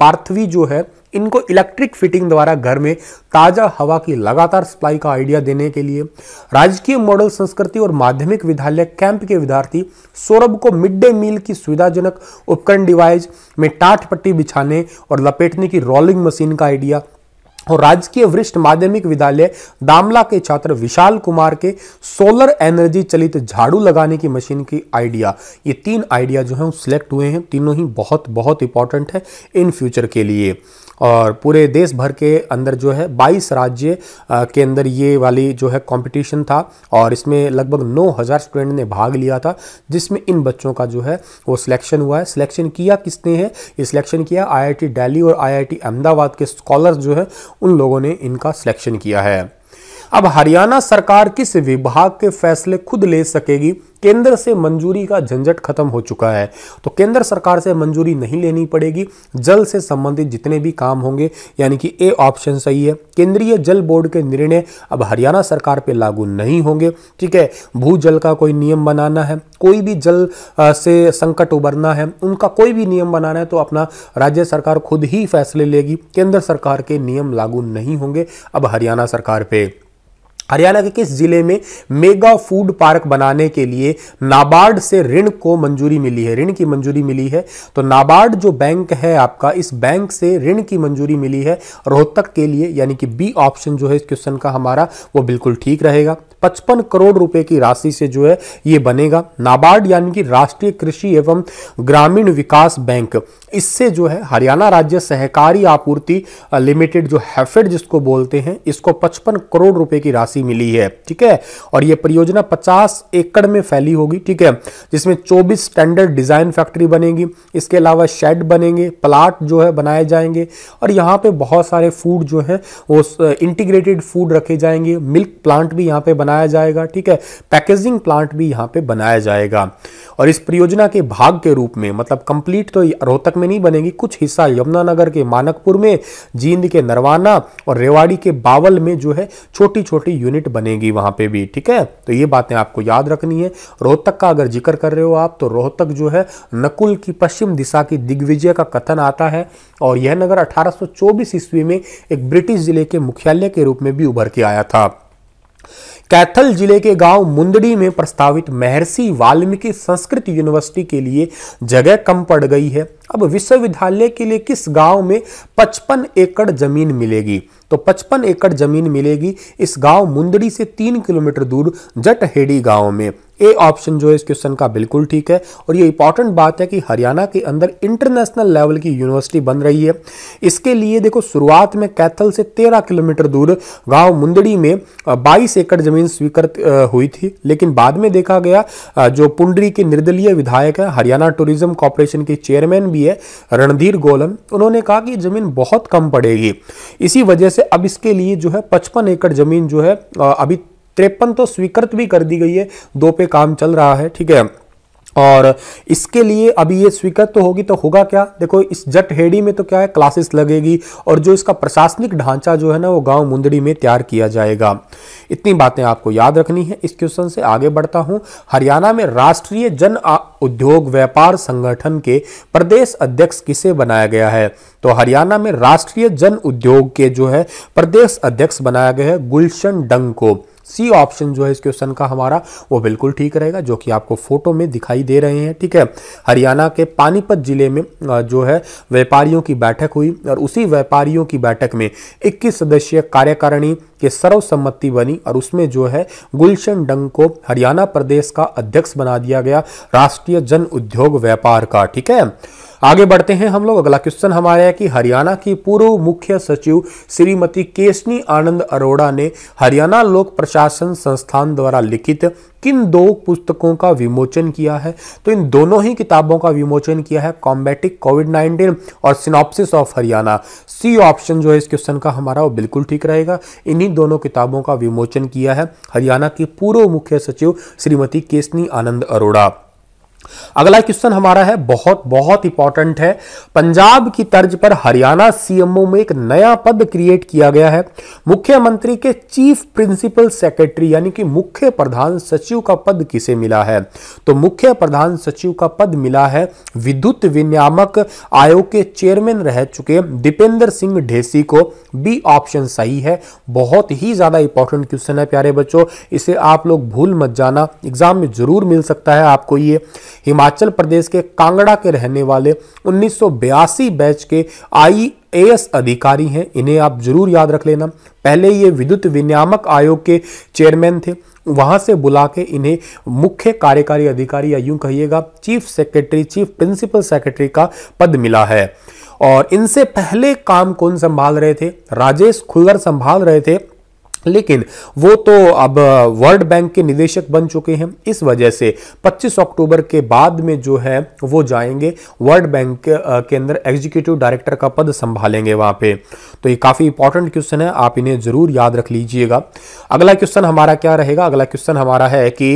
पार्थवी जो है इनको इलेक्ट्रिक फिटिंग द्वारा घर में ताज़ा हवा की लगातार सप्लाई का आइडिया देने के लिए राजकीय मॉडल संस्कृति और माध्यमिक विद्यालय कैंप के विद्यार्थी सौरभ को मिड डे मील की सुविधाजनक उपकरण डिवाइस में टाट पट्टी बिछाने और लपेटने की रोलिंग मशीन का आइडिया और राजकीय वरिष्ठ माध्यमिक विद्यालय दामला के छात्र विशाल कुमार के सोलर एनर्जी चलित झाड़ू लगाने की मशीन की आइडिया ये तीन आइडिया जो है सिलेक्ट हुए हैं तीनों ही बहुत बहुत इंपॉर्टेंट है इन फ्यूचर के लिए और पूरे देश भर के अंदर जो है बाईस राज्य के अंदर ये वाली जो है कॉम्पिटिशन था और इसमें लगभग नौ हज़ार स्टूडेंट ने भाग लिया था जिसमें इन बच्चों का जो है वो सिलेक्शन हुआ है सिलेक्शन किया किसने है ये सिलेक्शन किया आई डेली और आई अहमदाबाद के स्कॉलर्स जो है उन लोगों ने इनका सिलेक्शन किया है अब हरियाणा सरकार किस विभाग के फैसले खुद ले सकेगी केंद्र से मंजूरी का झंझट खत्म हो चुका है तो केंद्र सरकार से मंजूरी नहीं लेनी पड़ेगी जल से संबंधित जितने भी काम होंगे यानी कि ए ऑप्शन सही है केंद्रीय जल बोर्ड के निर्णय अब हरियाणा सरकार पे लागू नहीं होंगे ठीक है भू जल का कोई नियम बनाना है कोई भी जल से संकट उबरना है उनका कोई भी नियम बनाना है तो अपना राज्य सरकार खुद ही फैसले लेगी केंद्र सरकार के नियम लागू नहीं होंगे अब हरियाणा सरकार पर हरियाणा के किस जिले में मेगा फूड पार्क बनाने के लिए नाबार्ड से ऋण को मंजूरी मिली है ऋण की मंजूरी मिली है तो नाबार्ड जो बैंक है आपका इस बैंक से ऋण की मंजूरी मिली है रोहतक के लिए यानी कि बी ऑप्शन जो है इस क्वेश्चन का हमारा वो बिल्कुल ठीक रहेगा पचपन करोड़ रुपए की राशि से जो है ये बनेगा नाबार्ड यानी कि राष्ट्रीय कृषि एवं ग्रामीण विकास बैंक इससे जो है हरियाणा राज्य सहकारी आपूर्ति लिमिटेड जो हैफेड जिसको बोलते हैं इसको 55 करोड़ रुपए की राशि मिली है ठीक है और ये परियोजना 50 एकड़ में फैली होगी ठीक है जिसमें 24 स्टैंडर्ड डिज़ाइन फैक्ट्री बनेगी इसके अलावा शेड बनेंगे प्लाट जो है बनाए जाएंगे और यहाँ पे बहुत सारे फूड जो हैं वो इंटीग्रेटेड फूड रखे जाएंगे मिल्क प्लांट भी यहाँ पे बनाया जाएगा ठीक है पैकेजिंग प्लांट भी यहाँ पे बनाया जाएगा और इस परियोजना के भाग के रूप में मतलब कंप्लीट तो रोहतक में नहीं बनेगी कुछ हिस्सा यमुनानगर के मानकपुर में जींद के नरवाना और रेवाड़ी के बावल में जो है छोटी छोटी यूनिट बनेगी वहां पे भी ठीक है तो ये बातें आपको याद रखनी है रोहतक का अगर जिक्र कर रहे हो आप तो रोहतक जो है नकुल की पश्चिम दिशा की दिग्विजय का कथन आता है और यह नगर अठारह ईस्वी में एक ब्रिटिश जिले के मुख्यालय के रूप में भी उभर के आया था कैथल जिले के गांव मुंदड़ी में प्रस्तावित महर्षि वाल्मीकि संस्कृत यूनिवर्सिटी के लिए जगह कम पड़ गई है अब विश्वविद्यालय के लिए किस गांव में 55 एकड़ जमीन मिलेगी तो 55 एकड़ जमीन मिलेगी इस गांव मुंदड़ी से तीन किलोमीटर दूर जटहेड़ी गांव में ए ऑप्शन जो है इस क्वेश्चन का बिल्कुल ठीक है और ये इंपॉर्टेंट बात है कि हरियाणा के अंदर इंटरनेशनल लेवल की यूनिवर्सिटी बन रही है इसके लिए देखो शुरुआत में कैथल से तेरह किलोमीटर दूर गांव मुंदड़ी में बाईस एकड़ जमीन स्वीकृत हुई थी लेकिन बाद में देखा गया जो पुंडरी के निर्दलीय विधायक है हरियाणा टूरिज्म कॉरपोरेशन के चेयरमैन भी है रणधीर गोलम उन्होंने कहा कि जमीन बहुत कम पड़ेगी इसी वजह से अब इसके लिए जो है पचपन एकड़ जमीन जो है अभी तिरपन तो स्वीकृत भी कर दी गई है दो पे काम चल रहा है ठीक है और इसके लिए अभी ये स्वीकृत तो होगी तो होगा क्या देखो इस जट हेडी में तो क्या है क्लासेस लगेगी और जो इसका प्रशासनिक ढांचा जो है ना वो गांव मुंदड़ी में तैयार किया जाएगा इतनी बातें आपको याद रखनी है इस क्वेश्चन से आगे बढ़ता हूं हरियाणा में राष्ट्रीय जन उद्योग व्यापार संगठन के प्रदेश अध्यक्ष किसे बनाया गया है तो हरियाणा में राष्ट्रीय जन उद्योग के जो है प्रदेश अध्यक्ष बनाया गया है गुलशन डंग को सी ऑप्शन जो है इस क्वेश्चन का हमारा वो बिल्कुल ठीक रहेगा जो कि आपको फोटो में दिखाई दे रहे हैं ठीक है हरियाणा के पानीपत जिले में जो है व्यापारियों की बैठक हुई और उसी व्यापारियों की बैठक में 21 सदस्यीय कार्यकारिणी के सर्वसम्मति बनी और उसमें जो है गुलशन डंग को हरियाणा प्रदेश का अध्यक्ष बना दिया गया राष्ट्रीय जन उद्योग व्यापार का ठीक है आगे बढ़ते हैं हम लोग अगला क्वेश्चन हमारे है कि हरियाणा की पूर्व मुख्य सचिव श्रीमती केशनी आनंद अरोड़ा ने हरियाणा लोक प्रशासन संस्थान द्वारा लिखित किन दो पुस्तकों का विमोचन किया है तो इन दोनों ही किताबों का विमोचन किया है कॉम्बेटिक कोविड 19 और synopsis of Haryana C option जो है इस क्वेश्चन का हमारा वो बिल्कुल ठीक रहेगा इन्हीं दोनों किताबों का विमोचन किया है हरियाणा की पूर्व मुख्य सचिव श्रीमती केसनी आनंद अरोड़ा अगला क्वेश्चन हमारा है बहुत बहुत इंपॉर्टेंट है पंजाब की तर्ज पर हरियाणा सीएमओ में एक नया पद क्रिएट किया गया है मुख्यमंत्री के चीफ प्रिंसिपल सेक्रेटरी यानी कि मुख्य प्रधान सचिव का पद किसे मिला है तो मुख्य प्रधान सचिव का पद मिला है विद्युत विनियामक आयोग के चेयरमैन रह चुके दीपेंद्र सिंह ढेसी को बी ऑप्शन सही है बहुत ही ज्यादा इंपॉर्टेंट क्वेश्चन है प्यारे बच्चों इसे आप लोग भूल मत जाना एग्जाम में जरूर मिल सकता है आपको ये हिमाचल प्रदेश के कांगड़ा के रहने वाले उन्नीस बैच के आई एएस अधिकारी हैं इन्हें आप जरूर याद रख लेना पहले ये विद्युत विनियामक आयोग के चेयरमैन थे वहाँ से बुला के इन्हें मुख्य कार्यकारी अधिकारी या यूं कहिएगा chief secretary chief principal secretary का पद मिला है और इनसे पहले काम कौन संभाल रहे थे राजेश खुल्लर संभाल रहे थे लेकिन वो तो अब वर्ल्ड बैंक के निदेशक बन चुके हैं इस वजह से 25 अक्टूबर के बाद में जो है वो जाएंगे वर्ल्ड बैंक के अंदर एग्जीक्यूटिव डायरेक्टर का पद संभालेंगे वहां पे तो ये काफ़ी इंपॉर्टेंट क्वेश्चन है आप इन्हें ज़रूर याद रख लीजिएगा अगला क्वेश्चन हमारा क्या रहेगा अगला क्वेश्चन हमारा है कि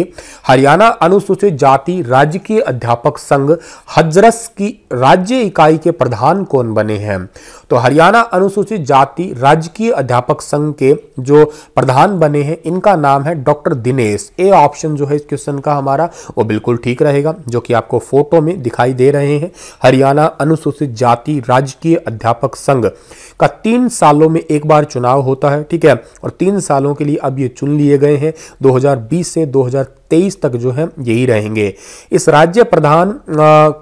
हरियाणा अनुसूचित जाति राजकीय अध्यापक संघ हजरस की राज्य इकाई के प्रधान कौन बने हैं तो हरियाणा अनुसूचित जाति राजकीय अध्यापक संघ के जो प्रधान बने हैं इनका नाम है डॉक्टर दिनेश ए ऑप्शन जो है इस क्वेश्चन का हमारा वो बिल्कुल ठीक रहेगा जो कि आपको फोटो में दिखाई दे रहे हैं हरियाणा अनुसूचित जाति राजकीय अध्यापक संघ का तीन सालों में एक बार चुनाव होता है ठीक है और तीन सालों के लिए अब ये चुन लिए गए हैं 2020 से 2023 तक जो है यही रहेंगे इस राज्य प्रधान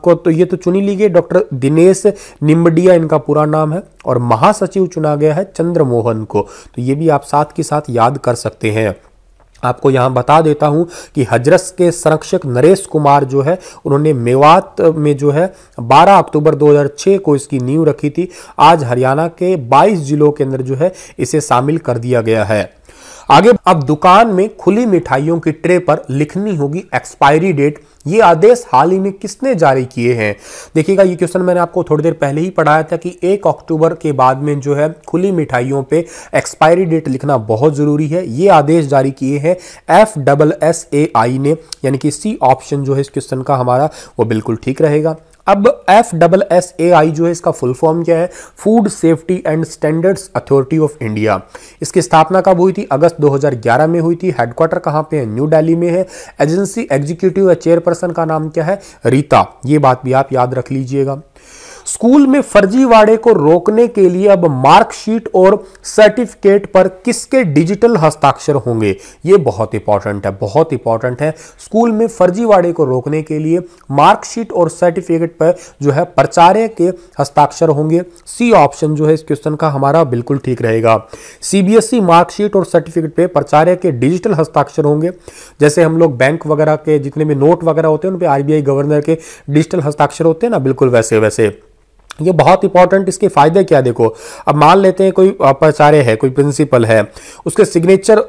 को तो ये तो चुनी ली गई डॉक्टर दिनेश निम्बडिया इनका पूरा नाम है और महासचिव चुना गया है चंद्रमोहन को तो ये भी आप साथ के साथ याद कर सकते हैं आपको यहाँ बता देता हूँ कि हजरस के संरक्षक नरेश कुमार जो है उन्होंने मेवात में जो है 12 अक्टूबर 2006 को इसकी नींव रखी थी आज हरियाणा के 22 जिलों के अंदर जो है इसे शामिल कर दिया गया है आगे अब दुकान में खुली मिठाइयों की ट्रे पर लिखनी होगी एक्सपायरी डेट ये आदेश हाल ही में किसने जारी किए हैं देखिएगा ये क्वेश्चन मैंने आपको थोड़ी देर पहले ही पढ़ाया था कि एक अक्टूबर के बाद में जो है खुली मिठाइयों पे एक्सपायरी डेट लिखना बहुत ज़रूरी है ये आदेश जारी किए हैं F double S A I ने यानी कि सी ऑप्शन जो है इस क्वेश्चन का हमारा वो बिल्कुल ठीक रहेगा अब F double S A I जो है इसका फुल फॉर्म क्या है food safety and standards authority of India इसकी स्थापना कब हुई थी अगस्त 2011 में हुई थी हेडक्वार्टर कहाँ पे है न्यू दिल्ली में है एजेंसी एग्जीक्यूटिव या चेयरपर्सन का नाम क्या है रीता ये बात भी आप याद रख लीजिएगा स्कूल में फर्जीवाड़े को रोकने के लिए अब मार्कशीट और सर्टिफिकेट पर किसके डिजिटल हस्ताक्षर होंगे ये बहुत इंपॉर्टेंट है बहुत इंपॉर्टेंट है स्कूल में फर्जीवाड़े को रोकने के लिए मार्कशीट और सर्टिफिकेट पर जो है प्रचार्य के हस्ताक्षर होंगे सी ऑप्शन जो है इस क्वेश्चन का हमारा बिल्कुल ठीक रहेगा सीबीएसई e मार्कशीट और सर्टिफिकेट पर प्रचार्य के डिजिटल हस्ताक्षर होंगे जैसे हम लोग बैंक वगैरह के जितने भी नोट वगैरह होते हैं उन पर आरबीआई गवर्नर के डिजिटल हस्ताक्षर होते हैं ना बिल्कुल वैसे वैसे ये बहुत इंपॉर्टेंट इसके फायदे क्या देखो अब मान लेते हैं कोई प्राचार्य है कोई प्रिंसिपल है उसके सिग्नेचर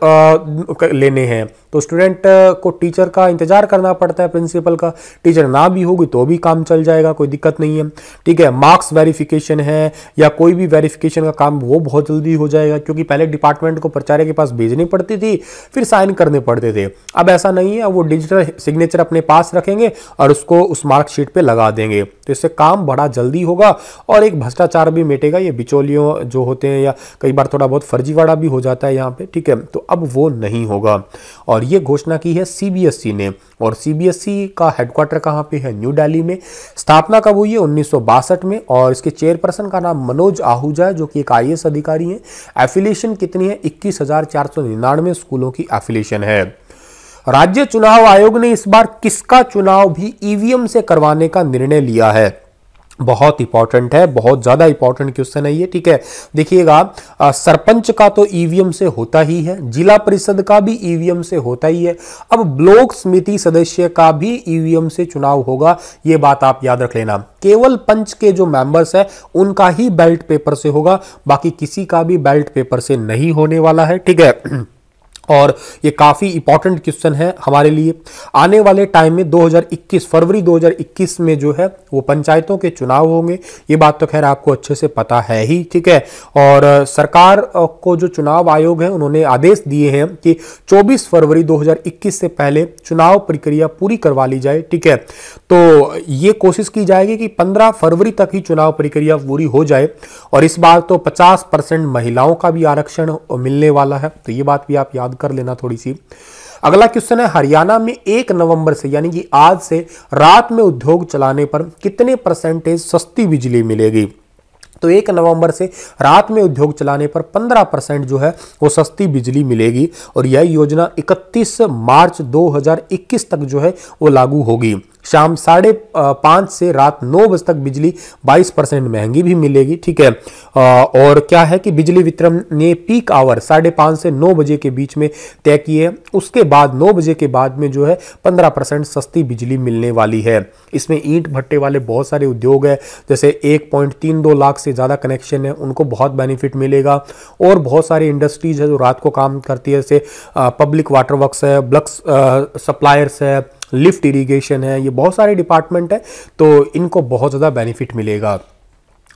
लेने हैं तो स्टूडेंट uh, को टीचर का इंतजार करना पड़ता है प्रिंसिपल का टीचर ना भी होगी तो भी काम चल जाएगा कोई दिक्कत नहीं है ठीक है मार्क्स वेरिफिकेशन है या कोई भी वेरिफिकेशन का काम वो बहुत जल्दी हो जाएगा क्योंकि पहले डिपार्टमेंट को प्राचार्य के पास भेजनी पड़ती थी फिर साइन करने पड़ते थे अब ऐसा नहीं है वो डिजिटल सिग्नेचर अपने पास रखेंगे और उसको उस मार्कशीट पर लगा देंगे तो इससे काम बड़ा जल्दी होगा और एक भ्रष्टाचार भी मिटेगा ये बिचौलियों जो होते हैं या कई बार थोड़ा बहुत फर्जीवाड़ा भी हो जाता है यहाँ पे ठीक है तो अब वो नहीं होगा और और ये घोषणा की है सीबीएसई e ने और सीबीएसई e का हेडक्वार्टर कहाँ पे है न्यू दिल्ली में स्थापना कब हुई है उन्नीस में और इसके चेयरपर्सन का नाम मनोज आहूजा है जो कि एक आई अधिकारी हैं एफिलिएशन कितनी है इक्कीस स्कूलों की एफिलिएशन है राज्य चुनाव आयोग ने इस बार किसका चुनाव भी ईवीएम e से करवाने का निर्णय लिया है बहुत इंपॉर्टेंट है बहुत ज़्यादा इंपॉर्टेंट क्वेश्चन है ये ठीक है देखिएगा सरपंच का तो ईवीएम e से होता ही है जिला परिषद का भी ईवीएम e से होता ही है अब ब्लॉक समिति सदस्य का भी ईवीएम e से चुनाव होगा ये बात आप याद रख लेना केवल पंच के जो मेंबर्स है उनका ही बैल्ट पेपर से होगा बाकी किसी का भी बैल्ट पेपर से नहीं होने वाला है ठीक है [CLEARS THROAT] और ये काफ़ी इंपॉर्टेंट क्वेश्चन है हमारे लिए आने वाले टाइम में 2021 फरवरी 2021 में जो है वो पंचायतों के चुनाव होंगे ये बात तो खैर आपको अच्छे से पता है ही ठीक है और सरकार को जो चुनाव आयोग है उन्होंने आदेश दिए हैं कि 24 फरवरी 2021 से पहले चुनाव प्रक्रिया पूरी करवा ली जाए ठीक है तो ये कोशिश की जाएगी कि पंद्रह फरवरी तक ही चुनाव प्रक्रिया पूरी हो जाए और इस बार तो पचास परसेंट महिलाओं का भी आरक्षण मिलने वाला है तो ये बात भी आप याद कर लेना थोड़ी सी अगला क्वेश्चन है हरियाणा में एक नवंबर से यानी कि आज से रात में उद्योग चलाने पर कितने परसेंटेज सस्ती बिजली मिलेगी तो एक नवंबर से रात में उद्योग चलाने पर 15 परसेंट जो है वो सस्ती बिजली मिलेगी और यह योजना 31 मार्च 2021 तक जो है वो लागू होगी शाम साढ़े पाँच से रात नौ बजे तक बिजली 22 परसेंट महंगी भी मिलेगी ठीक है और क्या है कि बिजली वितरण ने पीक आवर साढ़े पाँच से नौ बजे के बीच में तय किए उसके बाद नौ बजे के बाद में जो है पंद्रह परसेंट सस्ती बिजली मिलने वाली है इसमें ईंट भट्टे वाले बहुत सारे उद्योग है जैसे एक पॉइंट तीन दो लाख से ज़्यादा कनेक्शन है उनको बहुत बेनिफिट मिलेगा और बहुत सारी इंडस्ट्रीज है जो रात को काम करती है जैसे पब्लिक वाटर वर्क्स है ब्लक्स सप्लायर्स है लिफ्ट इरीगेशन है ये बहुत सारे डिपार्टमेंट है तो इनको बहुत ज़्यादा बेनिफिट मिलेगा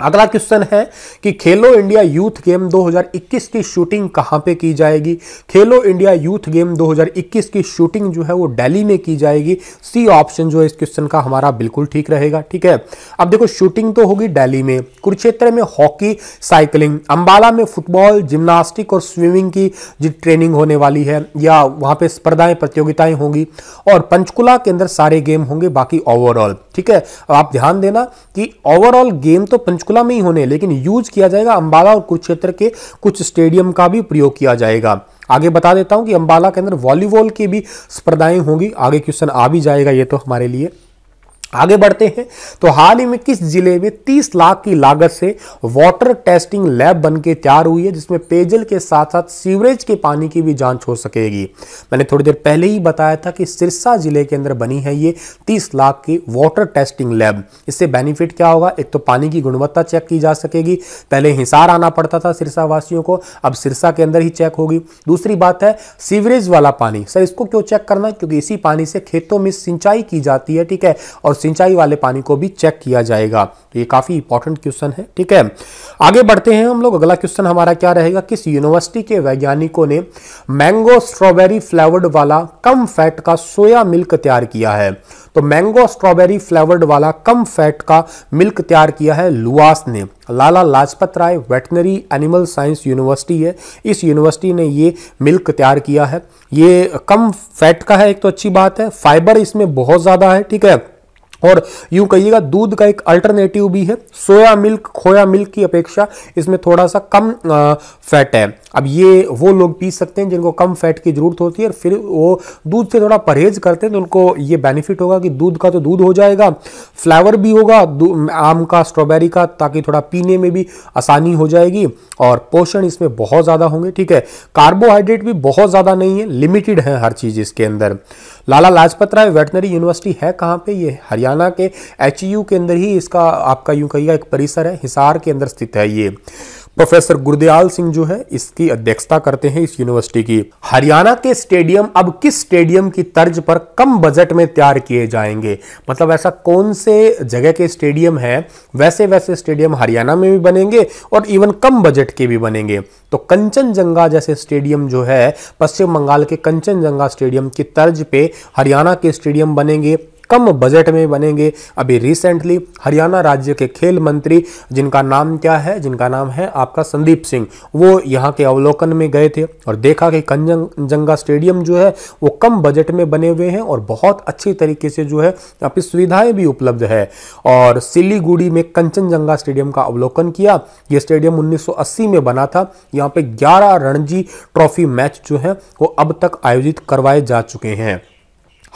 अगला क्वेश्चन है कि खेलो इंडिया यूथ गेम 2021 की शूटिंग कहां पे की जाएगी खेलो इंडिया यूथ गेम 2021 की शूटिंग जो है वो दिल्ली में की जाएगी सी ऑप्शन जो है इस क्वेश्चन का हमारा बिल्कुल ठीक रहेगा ठीक है अब देखो शूटिंग तो होगी दिल्ली में कुरुक्षेत्र में हॉकी साइकिलिंग अंबाला में फुटबॉल जिम्नास्टिक और स्विमिंग की जो ट्रेनिंग होने वाली है या वहां पर स्पर्धाएं प्रतियोगिताएं होंगी और पंचकुला के अंदर सारे गेम होंगे बाकी ओवरऑल ठीक है आप ध्यान देना कि ओवरऑल गेम तो पंचकूला पंचकुला में ही होने लेकिन यूज किया जाएगा अंबाला और कुरुक्षेत्र के कुछ स्टेडियम का भी प्रयोग किया जाएगा आगे बता देता हूं कि अंबाला के अंदर वॉलीबॉल की भी स्पर्धाएं होंगी आगे क्वेश्चन आ भी जाएगा ये तो हमारे लिए आगे बढ़ते हैं तो हाल ही में किस जिले में 30 लाख की लागत से वाटर टेस्टिंग लैब बन के तैयार हुई है जिसमें पेयजल के साथ साथ सीवरेज के पानी की भी जांच हो सकेगी मैंने थोड़ी देर पहले ही बताया था कि सिरसा जिले के अंदर बनी है ये 30 लाख की वाटर टेस्टिंग लैब इससे बेनिफिट क्या होगा एक तो पानी की गुणवत्ता चेक की जा सकेगी पहले हिसार आना पड़ता था सिरसा वासियों को अब सिरसा के अंदर ही चेक होगी दूसरी बात है सीवरेज वाला पानी सर इसको क्यों चेक करना क्योंकि इसी पानी से खेतों में सिंचाई की जाती है ठीक है और सिंचाई वाले पानी को भी चेक किया जाएगा तो ये काफ़ी इंपॉर्टेंट क्वेश्चन है ठीक है आगे बढ़ते हैं हम लोग अगला क्वेश्चन हमारा क्या रहेगा किस यूनिवर्सिटी के वैज्ञानिकों ने मैंगो स्ट्रॉबेरी फ्लेवर्ड वाला कम फैट का सोया मिल्क तैयार किया है तो मैंगो स्ट्रॉबेरी फ्लेवर्ड वाला कम फैट का मिल्क तैयार किया है लुआस ने Lala Lajpat Rai veterinary animal science university है इस यूनिवर्सिटी ने ये मिल्क तैयार किया है ये कम फैट का है एक तो अच्छी बात है फाइबर इसमें बहुत ज़्यादा है ठीक है और यूं कहिएगा दूध का एक अल्टरनेटिव भी है सोया मिल्क खोया मिल्क की अपेक्षा इसमें थोड़ा सा कम फैट है अब ये वो लोग पी सकते हैं जिनको कम फैट की ज़रूरत होती है और फिर वो दूध से थोड़ा परहेज करते हैं तो उनको ये बेनिफिट होगा कि दूध का तो दूध हो जाएगा फ्लेवर भी होगा आम का स्ट्रॉबेरी का ताकि थोड़ा पीने में भी आसानी हो जाएगी और पोषण इसमें बहुत ज़्यादा होंगे ठीक है कार्बोहाइड्रेट भी बहुत ज़्यादा नहीं है लिमिटेड है हर चीज़ इसके अंदर लाला लाजपत राय वेटनरी यूनिवर्सिटी है कहाँ पे ये हरियाणा के एच के अंदर ही इसका आपका यूँ कहिएगा एक परिसर है हिसार के अंदर स्थित है ये प्रोफेसर गुरदयाल सिंह जो है इसकी अध्यक्षता करते हैं इस यूनिवर्सिटी की हरियाणा के स्टेडियम अब किस स्टेडियम की तर्ज पर कम बजट में तैयार किए जाएंगे मतलब ऐसा कौन से जगह के स्टेडियम है वैसे वैसे स्टेडियम हरियाणा में भी बनेंगे और इवन कम बजट के भी बनेंगे तो कंचनजंगा जैसे स्टेडियम जो है पश्चिम बंगाल के कंचनजंगा स्टेडियम की तर्ज पे हरियाणा के स्टेडियम बनेंगे कम बजट में बनेंगे अभी रिसेंटली हरियाणा राज्य के खेल मंत्री जिनका नाम क्या है जिनका नाम है आपका संदीप सिंह वो यहाँ के अवलोकन में गए थे और देखा कि कंजंगा स्टेडियम जो है वो कम बजट में बने हुए हैं और बहुत अच्छी तरीके से जो है यहाँ पर सुविधाएं भी उपलब्ध है और सिलीगुड़ी में कंचनजंगा स्टेडियम का अवलोकन किया ये स्टेडियम उन्नीस में बना था यहाँ पर ग्यारह रणजी ट्रॉफी मैच जो है वो अब तक आयोजित करवाए जा चुके हैं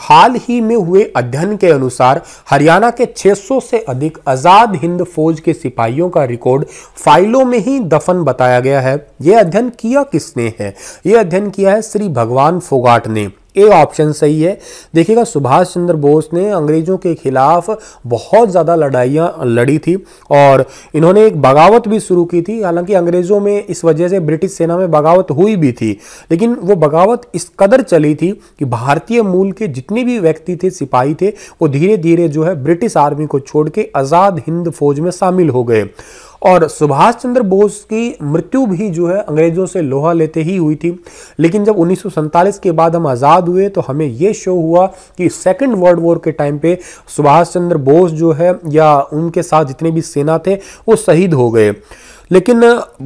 हाल ही में हुए अध्ययन के अनुसार हरियाणा के 600 से अधिक आज़ाद हिंद फौज के सिपाहियों का रिकॉर्ड फाइलों में ही दफन बताया गया है यह अध्ययन किया किसने है यह अध्ययन किया है श्री भगवान फोगाट ने ए ऑप्शन सही है देखिएगा सुभाष चंद्र बोस ने अंग्रेजों के खिलाफ बहुत ज़्यादा लड़ाइयाँ लड़ी थी और इन्होंने एक बगावत भी शुरू की थी हालांकि अंग्रेज़ों में इस वजह से ब्रिटिश सेना में बगावत हुई भी थी लेकिन वो बगावत इस कदर चली थी कि भारतीय मूल के जितने भी व्यक्ति थे सिपाही थे वो धीरे धीरे जो है ब्रिटिश आर्मी को छोड़ के आज़ाद हिंद फौज में शामिल हो गए और सुभाष चंद्र बोस की मृत्यु भी जो है अंग्रेज़ों से लोहा लेते ही हुई थी लेकिन जब उन्नीस के बाद हम आज़ाद हुए तो हमें ये शो हुआ कि सेकेंड वर्ल्ड वॉर के टाइम पे सुभाष चंद्र बोस जो है या उनके साथ जितने भी सेना थे वो शहीद हो गए लेकिन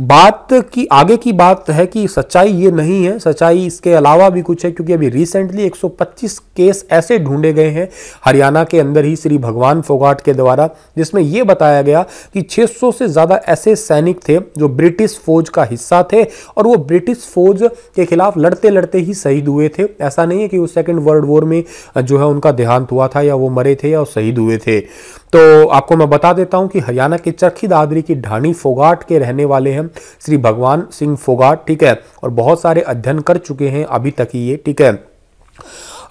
बात की आगे की बात है कि सच्चाई ये नहीं है सच्चाई इसके अलावा भी कुछ है क्योंकि अभी रिसेंटली 125 केस ऐसे ढूंढे गए हैं हरियाणा के अंदर ही श्री भगवान फोगाट के द्वारा जिसमें यह बताया गया कि 600 से ज़्यादा ऐसे सैनिक थे जो ब्रिटिश फौज का हिस्सा थे और वो ब्रिटिश फौज के खिलाफ लड़ते लड़ते ही शहीद हुए थे ऐसा नहीं है कि वो सेकेंड वर्ल्ड वॉर में जो है उनका देहांत हुआ था या वो मरे थे या शहीद हुए थे तो आपको मैं बता देता हूं कि हरियाणा के चरखी दादरी की ढाणी फोगाट के रहने वाले हैं श्री भगवान सिंह फोगाट ठीक है और बहुत सारे अध्ययन कर चुके हैं अभी तक ही ये ठीक है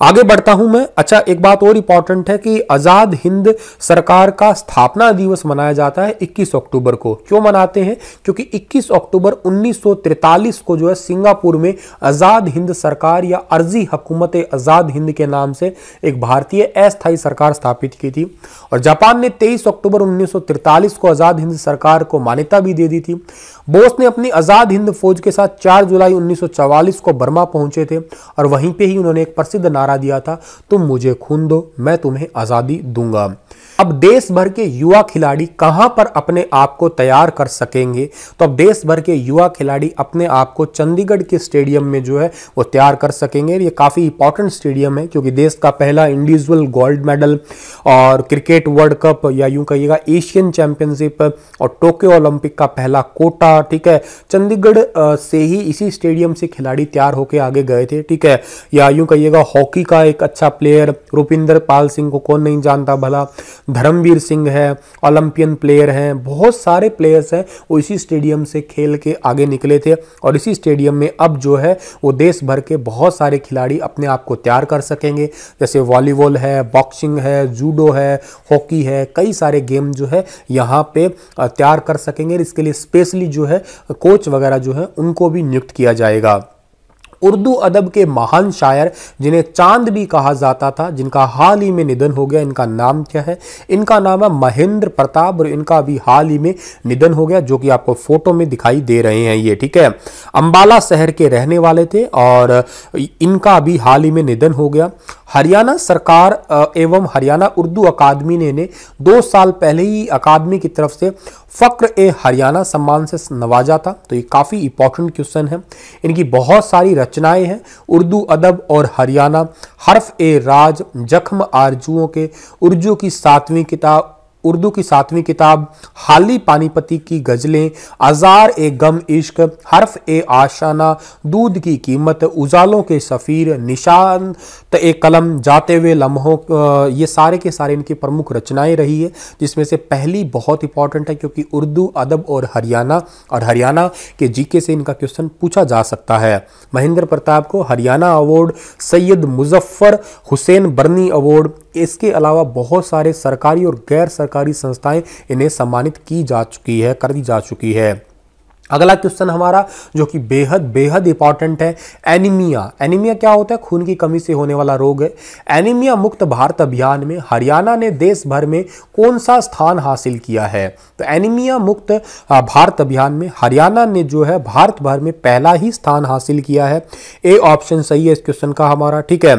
आगे बढ़ता हूं मैं अच्छा एक बात और इंपॉर्टेंट है कि आज़ाद हिंद सरकार का स्थापना दिवस मनाया जाता है 21 अक्टूबर को क्यों मनाते हैं क्योंकि 21 अक्टूबर 1943 को जो है सिंगापुर में आज़ाद हिंद सरकार या अर्जी हकूमत आज़ाद हिंद के नाम से एक भारतीय अस्थायी सरकार स्थापित की थी और जापान ने तेईस अक्टूबर उन्नीस को आज़ाद हिंद सरकार को मान्यता भी दे दी थी बोस ने अपनी आज़ाद हिंद फौज के साथ 4 जुलाई 1944 को बर्मा पहुंचे थे और वहीं पे ही उन्होंने एक प्रसिद्ध नारा दिया था तुम मुझे खून दो मैं तुम्हें आज़ादी दूंगा अब देश भर के युवा खिलाड़ी कहां पर अपने आप को तैयार कर सकेंगे तो अब देश भर के युवा खिलाड़ी अपने आप को चंडीगढ़ के स्टेडियम में जो है वो तैयार कर सकेंगे ये काफ़ी इंपॉर्टेंट स्टेडियम है क्योंकि देश का पहला इंडिविजुअल गोल्ड मेडल और क्रिकेट वर्ल्ड कप या यूं कहिएगा एशियन चैंपियनशिप और टोक्यो ओलंपिक का पहला कोटा ठीक है चंडीगढ़ से ही इसी स्टेडियम से खिलाड़ी तैयार होकर आगे गए थे ठीक है या यूं कहिएगा हॉकी का एक अच्छा प्लेयर रूपिंदर पाल सिंह को कौन नहीं जानता भला धर्मवीर सिंह है ओलंपियन प्लेयर हैं बहुत सारे प्लेयर्स हैं वो इसी स्टेडियम से खेल के आगे निकले थे और इसी स्टेडियम में अब जो है वो देश भर के बहुत सारे खिलाड़ी अपने आप को तैयार कर सकेंगे जैसे वॉलीबॉल है बॉक्सिंग है जूडो है हॉकी है कई सारे गेम जो है यहाँ पे तैयार कर सकेंगे इसके लिए स्पेशली जो है कोच वगैरह जो है उनको भी नियुक्त किया जाएगा उर्दू अदब के महान शायर जिन्हें चांद भी कहा जाता था जिनका हाल ही में निधन हो गया इनका नाम क्या है इनका नाम है महेंद्र प्रताप और इनका भी हाल ही में निधन हो गया जो कि आपको फोटो में दिखाई दे रहे हैं ये ठीक है अंबाला शहर के रहने वाले थे और इनका भी हाल ही में निधन हो गया हरियाणा सरकार एवं हरियाणा उर्दू अकादमी ने ने दो साल पहले ही अकादमी की तरफ से फ़क्र ए हरियाणा सम्मान से नवाजा था तो ये काफ़ी इंपॉर्टेंट क्वेश्चन है इनकी बहुत सारी रचनाएं हैं उर्दू अदब और हरियाणा हर्फ ए राज जख्म आरजुओं के उर्जू की सातवीं किताब उर्दू की सातवीं किताब हाली पानीपति की गज़लें अजार ए गम इश्क हर्फ ए आशाना दूध की कीमत उजालों के सफ़ीर निशान त ए कलम जाते हुए लम्हों ये सारे के सारे इनकी प्रमुख रचनाएं रही है जिसमें से पहली बहुत इंपॉर्टेंट है क्योंकि उर्दू अदब और हरियाणा और हरियाणा के जीके से इनका क्वेश्चन पूछा जा सकता है महेंद्र प्रताप को हरियाणा अवार्ड सैयद मुजफ्फर हुसैन बर्नी अवार्ड इसके अलावा बहुत सारे सरकारी और गैर सरकारी संस्थाएं इन्हें सम्मानित की जा चुकी है कर दी जा चुकी है अगला क्वेश्चन हमारा जो कि बेहद बेहद इंपॉर्टेंट है एनीमिया एनीमिया क्या होता है खून की कमी से होने वाला रोग है एनीमिया मुक्त भारत अभियान में हरियाणा ने देश भर में कौन सा स्थान हासिल किया है तो एनीमिया मुक्त भारत अभियान में हरियाणा ने जो है भारत भर में पहला ही स्थान हासिल किया है ए ऑप्शन सही है इस क्वेश्चन का हमारा ठीक है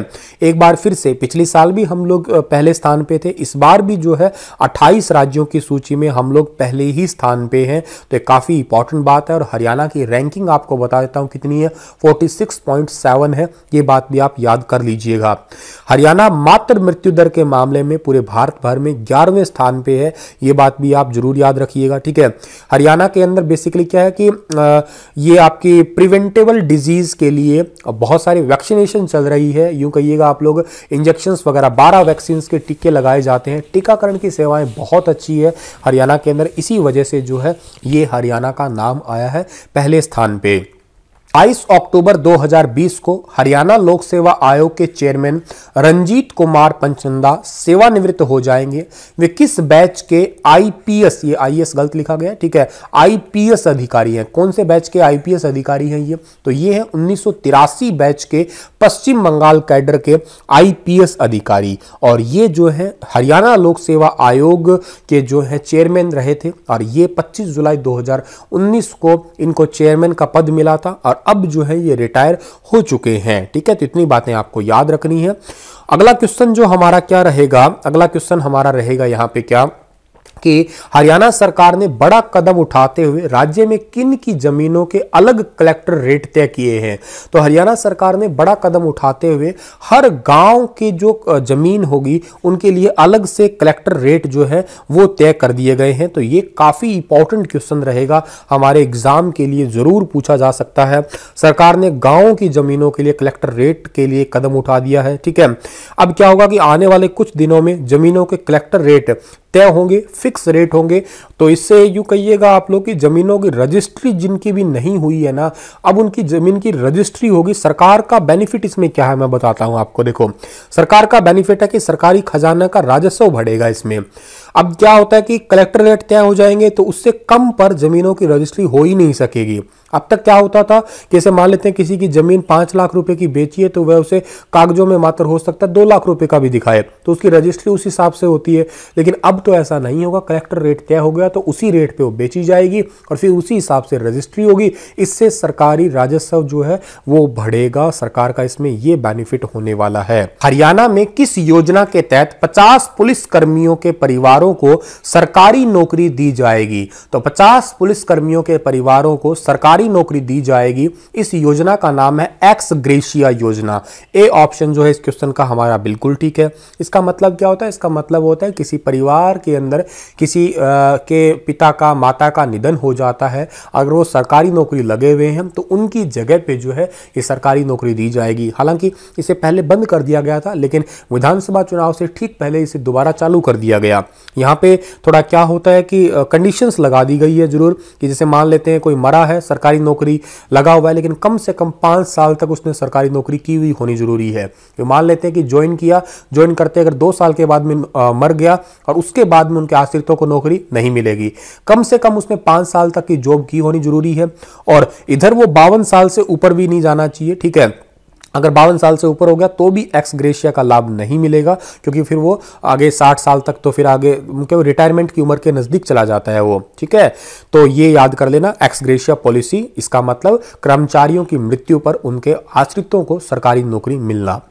एक बार फिर से पिछले साल भी हम लोग पहले स्थान पर थे इस बार भी जो है अट्ठाईस राज्यों की सूची में हम लोग पहले ही स्थान पर हैं तो काफ़ी इंपॉर्टेंट बात बात है और हरियाणा की रैंकिंग आपको बता देता हूं कितनी है 46.7 है ये बात भी आप याद कर लीजिएगा हरियाणा मात्र मृत्यु दर के मामले में पूरे भारत भर में ग्यारहवें स्थान पे है ये बात भी आप जरूर याद रखिएगा ठीक है हरियाणा के अंदर बेसिकली क्या है कि ये आपकी प्रिवेंटेबल डिजीज के लिए बहुत सारी वैक्सीनेशन चल रही है यूं कहिएगा आप लोग इंजेक्शन वगैरह बारह वैक्सीन के टीके लगाए जाते हैं टीकाकरण की सेवाएं बहुत अच्छी है हरियाणा के अंदर इसी वजह से जो है ये हरियाणा का नाम आया है पहले स्थान पे 22 अक्टूबर 2020 को हरियाणा लोक सेवा आयोग के चेयरमैन रंजीत कुमार पंचंदा सेवानिवृत्त हो जाएंगे वे किस बैच के आईपीएस ये आईएएस गलत लिखा गया ठीक है आईपीएस अधिकारी हैं कौन से बैच के आईपीएस अधिकारी हैं ये तो ये हैं उन्नीस बैच के पश्चिम बंगाल कैडर के आईपीएस अधिकारी और ये जो है हरियाणा लोक सेवा आयोग के जो है चेयरमैन रहे थे और ये पच्चीस जुलाई दो को इनको चेयरमैन का पद मिला था और अब जो है ये रिटायर हो चुके हैं ठीक है तो इतनी बातें आपको याद रखनी है अगला क्वेश्चन जो हमारा क्या रहेगा अगला क्वेश्चन हमारा रहेगा यहाँ पे क्या कि हरियाणा सरकार ने बड़ा कदम उठाते हुए राज्य में किन की जमीनों के अलग कलेक्टर रेट तय किए हैं तो हरियाणा सरकार ने बड़ा कदम उठाते हुए हर गांव के जो जमीन होगी उनके लिए अलग से कलेक्टर रेट जो है वो तय कर दिए गए हैं तो ये काफ़ी इंपॉर्टेंट क्वेश्चन रहेगा हमारे एग्जाम के लिए ज़रूर पूछा जा सकता है सरकार ने गाँव की जमीनों के लिए कलेक्टर रेट के लिए कदम उठा दिया है ठीक है अब क्या होगा कि आने वाले कुछ दिनों में जमीनों के कलेक्टर रेट तय होंगे फिक्स रेट होंगे तो इससे यूँ कहिएगा आप लोग की ज़मीनों की रजिस्ट्री जिनकी भी नहीं हुई है ना अब उनकी ज़मीन की रजिस्ट्री होगी सरकार का बेनिफिट इसमें क्या है मैं बताता हूँ आपको देखो सरकार का बेनिफिट है कि सरकारी खजाना का राजस्व बढ़ेगा इसमें अब क्या होता है कि कलेक्टर रेट तय हो जाएंगे तो उससे कम पर ज़मीनों की रजिस्ट्री हो ही नहीं सकेगी अब तक क्या होता था जैसे मान लेते हैं किसी की ज़मीन पांच लाख रुपए की बेची है तो वह उसे कागजों में मात्र हो सकता है दो लाख रुपए का भी दिखाए तो उसकी रजिस्ट्री उस हिसाब से होती है लेकिन अब तो ऐसा नहीं होगा कलेक्टर रेट तय हो गया तो उसी रेट पर वो बेची जाएगी और फिर उसी हिसाब से रजिस्ट्री होगी इससे सरकारी राजस्व जो है वो बढ़ेगा सरकार का इसमें ये बेनिफिट होने वाला है हरियाणा में किस योजना के तहत पचास पुलिस कर्मियों के परिवार परिवारों को सरकारी नौकरी दी जाएगी तो 50 पुलिस कर्मियों के परिवारों को सरकारी नौकरी दी जाएगी इस योजना का नाम है एक्स ग्रेशिया योजना ए ऑप्शन जो है इस क्वेश्चन का हमारा बिल्कुल ठीक है इसका मतलब क्या होता है इसका मतलब होता है किसी परिवार के अंदर किसी आ, के पिता का माता का निधन हो जाता है अगर वो सरकारी नौकरी लगे हुए हैं तो उनकी जगह पर जो है ये सरकारी नौकरी दी जाएगी हालांकि इसे पहले बंद कर दिया गया था लेकिन विधानसभा चुनाव से ठीक पहले इसे दोबारा चालू कर दिया गया यहाँ पे थोड़ा क्या होता है कि कंडीशंस लगा दी गई है जरूर कि जैसे मान लेते हैं कोई मरा है सरकारी नौकरी लगा हुआ है लेकिन कम से कम पाँच साल तक उसने सरकारी नौकरी की हुई होनी जरूरी है तो मान लेते हैं कि ज्वाइन किया ज्वाइन करते अगर दो साल के बाद में मर गया और उसके बाद में उनके आश्रितों को नौकरी नहीं मिलेगी कम से कम उसने पाँच साल तक की जॉब की होनी जरूरी है और इधर वो बावन साल से ऊपर भी नहीं जाना चाहिए ठीक है अगर बावन साल से ऊपर हो गया तो भी एक्स ग्रेशिया का लाभ नहीं मिलेगा क्योंकि फिर वो आगे साठ साल तक तो फिर आगे क्योंकि मतलब रिटायरमेंट की उम्र के नज़दीक चला जाता है वो ठीक है तो ये याद कर लेना एक्स ग्रेशिया पॉलिसी इसका मतलब कर्मचारियों की मृत्यु पर उनके आश्रितों को सरकारी नौकरी मिलना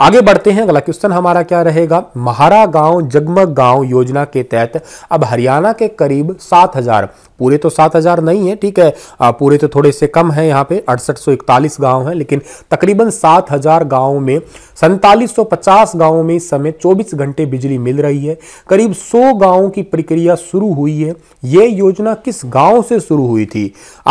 आगे बढ़ते हैं अगला क्वेश्चन हमारा क्या रहेगा महारा गांव जगमग गांव योजना के तहत अब हरियाणा के करीब सात हजार पूरे तो सात हज़ार नहीं है ठीक है पूरे तो थोड़े से कम है यहाँ पे अड़सठ सौ इकतालीस गाँव है लेकिन तकरीबन सात हज़ार गाँव में सैतालीस सौ पचास गाँव में इस समय चौबीस घंटे बिजली मिल रही है करीब सौ गाँव की प्रक्रिया शुरू हुई है ये योजना किस गाँव से शुरू हुई थी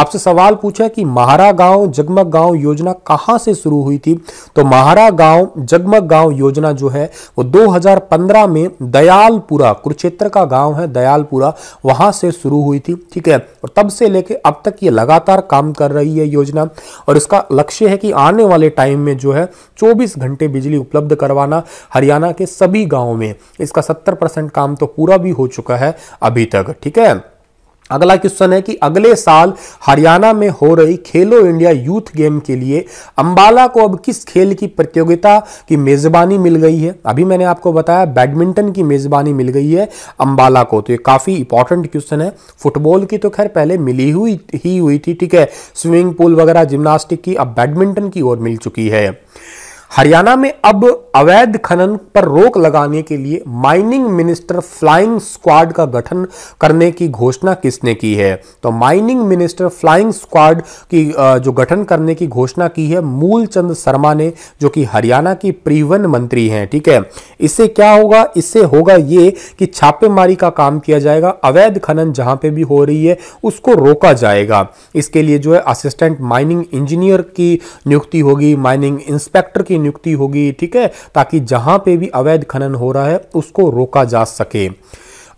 आपसे सवाल पूछा कि महारा गाँव जगमग गाँव योजना कहाँ से शुरू हुई थी तो महारा गाँव जगमग गाँव योजना जो है वो दो में दयालपुरा कुरुक्षेत्र का गाँव है दयालपुरा वहाँ से शुरू हुई थी ठीक है और तब से लेके अब तक ये लगातार काम कर रही है योजना और इसका लक्ष्य है कि आने वाले टाइम में जो है चौबीस घंटे बिजली उपलब्ध करवाना हरियाणा के सभी गाँव में इसका सत्तर परसेंट काम तो पूरा भी हो चुका है अभी तक ठीक है अगला क्वेश्चन है कि अगले साल हरियाणा में हो रही खेलो इंडिया यूथ गेम के लिए अंबाला को अब किस खेल की प्रतियोगिता की मेजबानी मिल गई है अभी मैंने आपको बताया बैडमिंटन की मेजबानी मिल गई है अंबाला को तो ये काफ़ी इंपॉर्टेंट क्वेश्चन है फुटबॉल की तो खैर पहले मिली हुई ही हुई थी ठीक है स्विमिंग पूल वगैरह जिम्नास्टिक की अब बैडमिंटन की ओर मिल चुकी है हरियाणा में अब अवैध खनन पर रोक लगाने के लिए माइनिंग मिनिस्टर फ्लाइंग स्क्वाड का गठन करने की घोषणा किसने की है तो माइनिंग मिनिस्टर फ्लाइंग स्क्वाड की जो गठन करने की घोषणा की है मूलचंद शर्मा ने जो कि हरियाणा की परिवहन मंत्री हैं ठीक है इससे क्या होगा इससे होगा ये कि छापेमारी का काम किया जाएगा अवैध खनन जहां पे भी हो रही है उसको रोका जाएगा इसके लिए जो है असिस्टेंट माइनिंग इंजीनियर की नियुक्ति होगी माइनिंग इंस्पेक्टर की नियुक्ति होगी ठीक है ताकि जहां पे भी अवैध खनन हो रहा है उसको रोका जा सके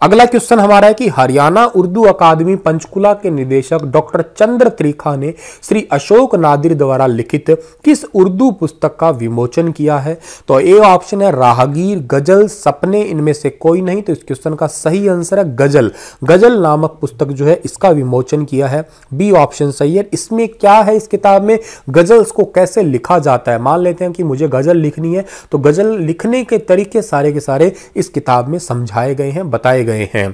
अगला क्वेश्चन हमारा है कि हरियाणा उर्दू अकादमी पंचकुला के निदेशक डॉक्टर चंद्र त्रिखा ने श्री अशोक नादिर द्वारा लिखित किस उर्दू पुस्तक का विमोचन किया है तो ए ऑप्शन है राहगीर गजल सपने इनमें से कोई नहीं तो इस क्वेश्चन का सही आंसर है गजल गजल नामक पुस्तक जो है इसका विमोचन किया है बी ऑप्शन सही है इसमें क्या है इस किताब में गजल्स को कैसे लिखा जाता है मान लेते हैं कि मुझे गजल लिखनी है तो गजल लिखने के तरीके सारे के सारे इस किताब में समझाए गए हैं बताए गए गए हैं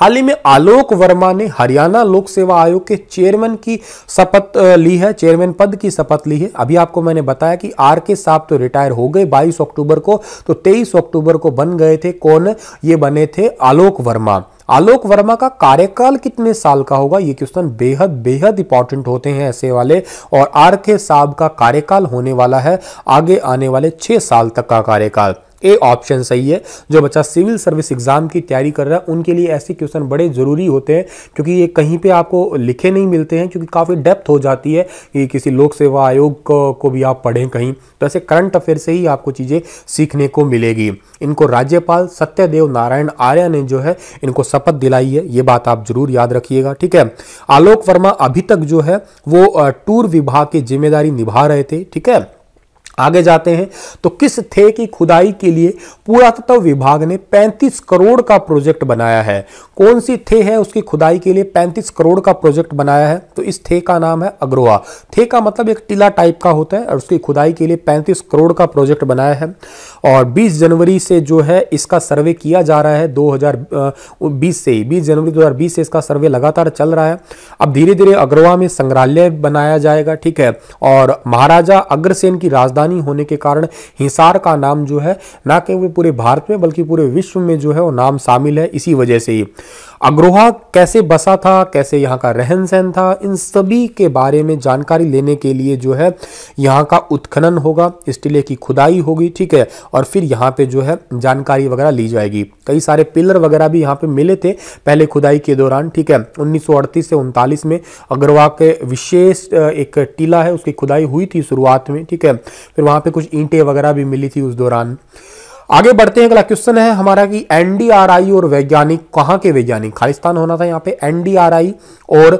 हाल ही में आलोक वर्मा ने हरियाणा लोक सेवा आयोग के चेयरमैन की शपथ ली है चेयरमैन पद की शपथ ली है अभी आपको मैंने बताया कि आर के साहब तो रिटायर हो गए 22 अक्टूबर को तो 23 अक्टूबर को बन गए थे कौन ये बने थे आलोक वर्मा आलोक वर्मा का कार्यकाल कितने साल का होगा ये क्वेश्चन बेहद बेहद इंपॉर्टेंट होते हैं ऐसे वाले और आर के साहब का कार्यकाल होने वाला है आगे आने वाले छह साल तक का कार्यकाल ए ऑप्शन सही है जो बच्चा सिविल सर्विस एग्जाम की तैयारी कर रहा है उनके लिए ऐसे क्वेश्चन बड़े ज़रूरी होते हैं क्योंकि ये कहीं पे आपको लिखे नहीं मिलते हैं क्योंकि काफ़ी डेप्थ हो जाती है कि किसी लोक सेवा आयोग को, को भी आप पढ़ें कहीं तो ऐसे करंट अफेयर से ही आपको चीज़ें सीखने को मिलेगी इनको राज्यपाल सत्यदेव नारायण आर्य ने जो है इनको शपथ दिलाई है ये बात आप जरूर याद रखिएगा ठीक है आलोक वर्मा अभी तक जो है वो टूर विभाग की जिम्मेदारी निभा रहे थे ठीक है आगे जाते हैं तो किस थे की खुदाई के लिए पुरातत्व विभाग ने 35 करोड़ का प्रोजेक्ट बनाया है कौन सी थे है उसकी खुदाई के लिए 35 करोड़ का प्रोजेक्ट बनाया है तो इस थे का नाम है अग्रोहा थे का मतलब एक टीला टाइप का होता है और उसकी खुदाई के लिए 35 करोड़ का प्रोजेक्ट बनाया है और 20 जनवरी से जो है इसका सर्वे किया जा रहा है 2020 से ही बीस जनवरी 2020 से इसका सर्वे लगातार चल रहा है अब धीरे धीरे अग्रवा में संग्रहालय बनाया जाएगा ठीक है और महाराजा अग्रसेन की राजधानी होने के कारण हिसार का नाम जो है ना केवल पूरे भारत में बल्कि पूरे विश्व में जो है वो नाम शामिल है इसी वजह से ही अग्रोहा कैसे बसा था कैसे यहाँ का रहन सहन था इन सभी के बारे में जानकारी लेने के लिए जो है यहाँ का उत्खनन होगा इस टीले की खुदाई होगी ठीक है और फिर यहाँ पे जो है जानकारी वगैरह ली जाएगी कई सारे पिलर वगैरह भी यहाँ पे मिले थे पहले खुदाई के दौरान ठीक है उन्नीस से उनतालीस में अग्रवा के विशेष एक टीला है उसकी खुदाई हुई थी शुरुआत में ठीक है फिर वहाँ पर कुछ ईंटें वगैरह भी मिली थी उस दौरान आगे बढ़ते हैं अगला क्वेश्चन है हमारा कि एनडीआरआई और वैज्ञानिक कहाँ के वैज्ञानिक खालिस्तान होना था यहाँ पे एनडीआरआई और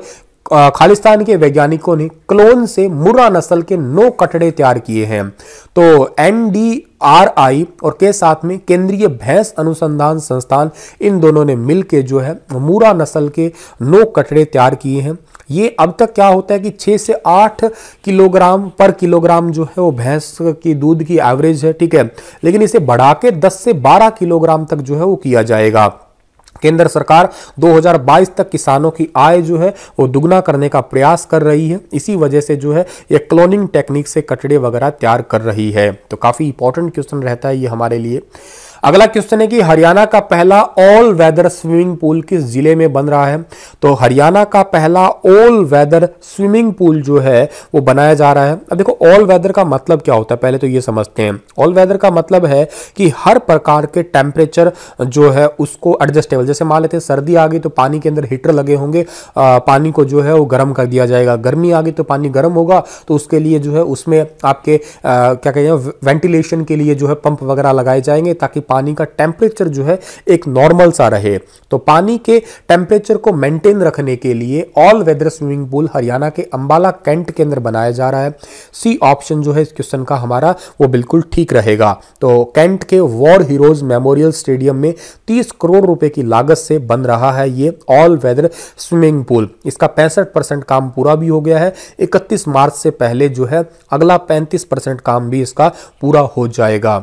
खालिस्तान के वैज्ञानिकों ने क्लोन से मुरा नस्ल के नौ कटड़े तैयार किए हैं तो एन डी आर आई और के साथ में केंद्रीय भैंस अनुसंधान संस्थान इन दोनों ने मिलकर जो है मुरा नस्ल के नौ कटड़े तैयार किए हैं ये अब तक क्या होता है कि छः से आठ किलोग्राम पर किलोग्राम जो है वो भैंस की दूध की एवरेज है ठीक है लेकिन इसे बढ़ा के दस से बारह किलोग्राम तक जो है वो किया जाएगा केंद्र सरकार 2022 तक किसानों की आय जो है वो दुगना करने का प्रयास कर रही है इसी वजह से जो है ये क्लोनिंग टेक्निक से कटड़े वगैरह तैयार कर रही है तो काफ़ी इंपॉर्टेंट क्वेश्चन रहता है ये हमारे लिए अगला क्वेश्चन है कि हरियाणा का पहला ऑल वेदर स्विमिंग पूल किस जिले में बन रहा है तो हरियाणा का पहला ऑल वेदर स्विमिंग पूल जो है वो बनाया जा रहा है अब देखो ऑल वेदर का मतलब क्या होता है पहले तो ये समझते हैं ऑल वेदर का मतलब है कि हर प्रकार के टेम्परेचर जो है उसको एडजस्टेबल जैसे मान लेते हैं सर्दी आ गई तो पानी के अंदर हीटर लगे होंगे पानी को जो है वो गर्म कर दिया जाएगा गर्मी आ गई तो पानी गर्म होगा तो उसके लिए जो है उसमें आपके क्या कहें वेंटिलेशन के लिए जो है पंप वगैरह लगाए जाएंगे ताकि पानी का टेम्परेचर जो है एक नॉर्मल सा रहे तो पानी के टेम्परेचर को मेंटेन रखने के लिए all weather swimming pool Haryana के अंबाला कैंट के अंदर बनाया जा रहा है सी ऑप्शन जो है इस क्वेश्चन का हमारा वो बिल्कुल ठीक रहेगा तो कैंट के वॉर हीरोज मेमोरियल स्टेडियम में तीस करोड़ रुपए की लागत से बन रहा है ये ऑल वेदर स्विमिंग पूल इसका पैंसठ काम पूरा भी हो गया है इकतीस मार्च से पहले जो है अगला पैंतीस काम भी इसका पूरा हो जाएगा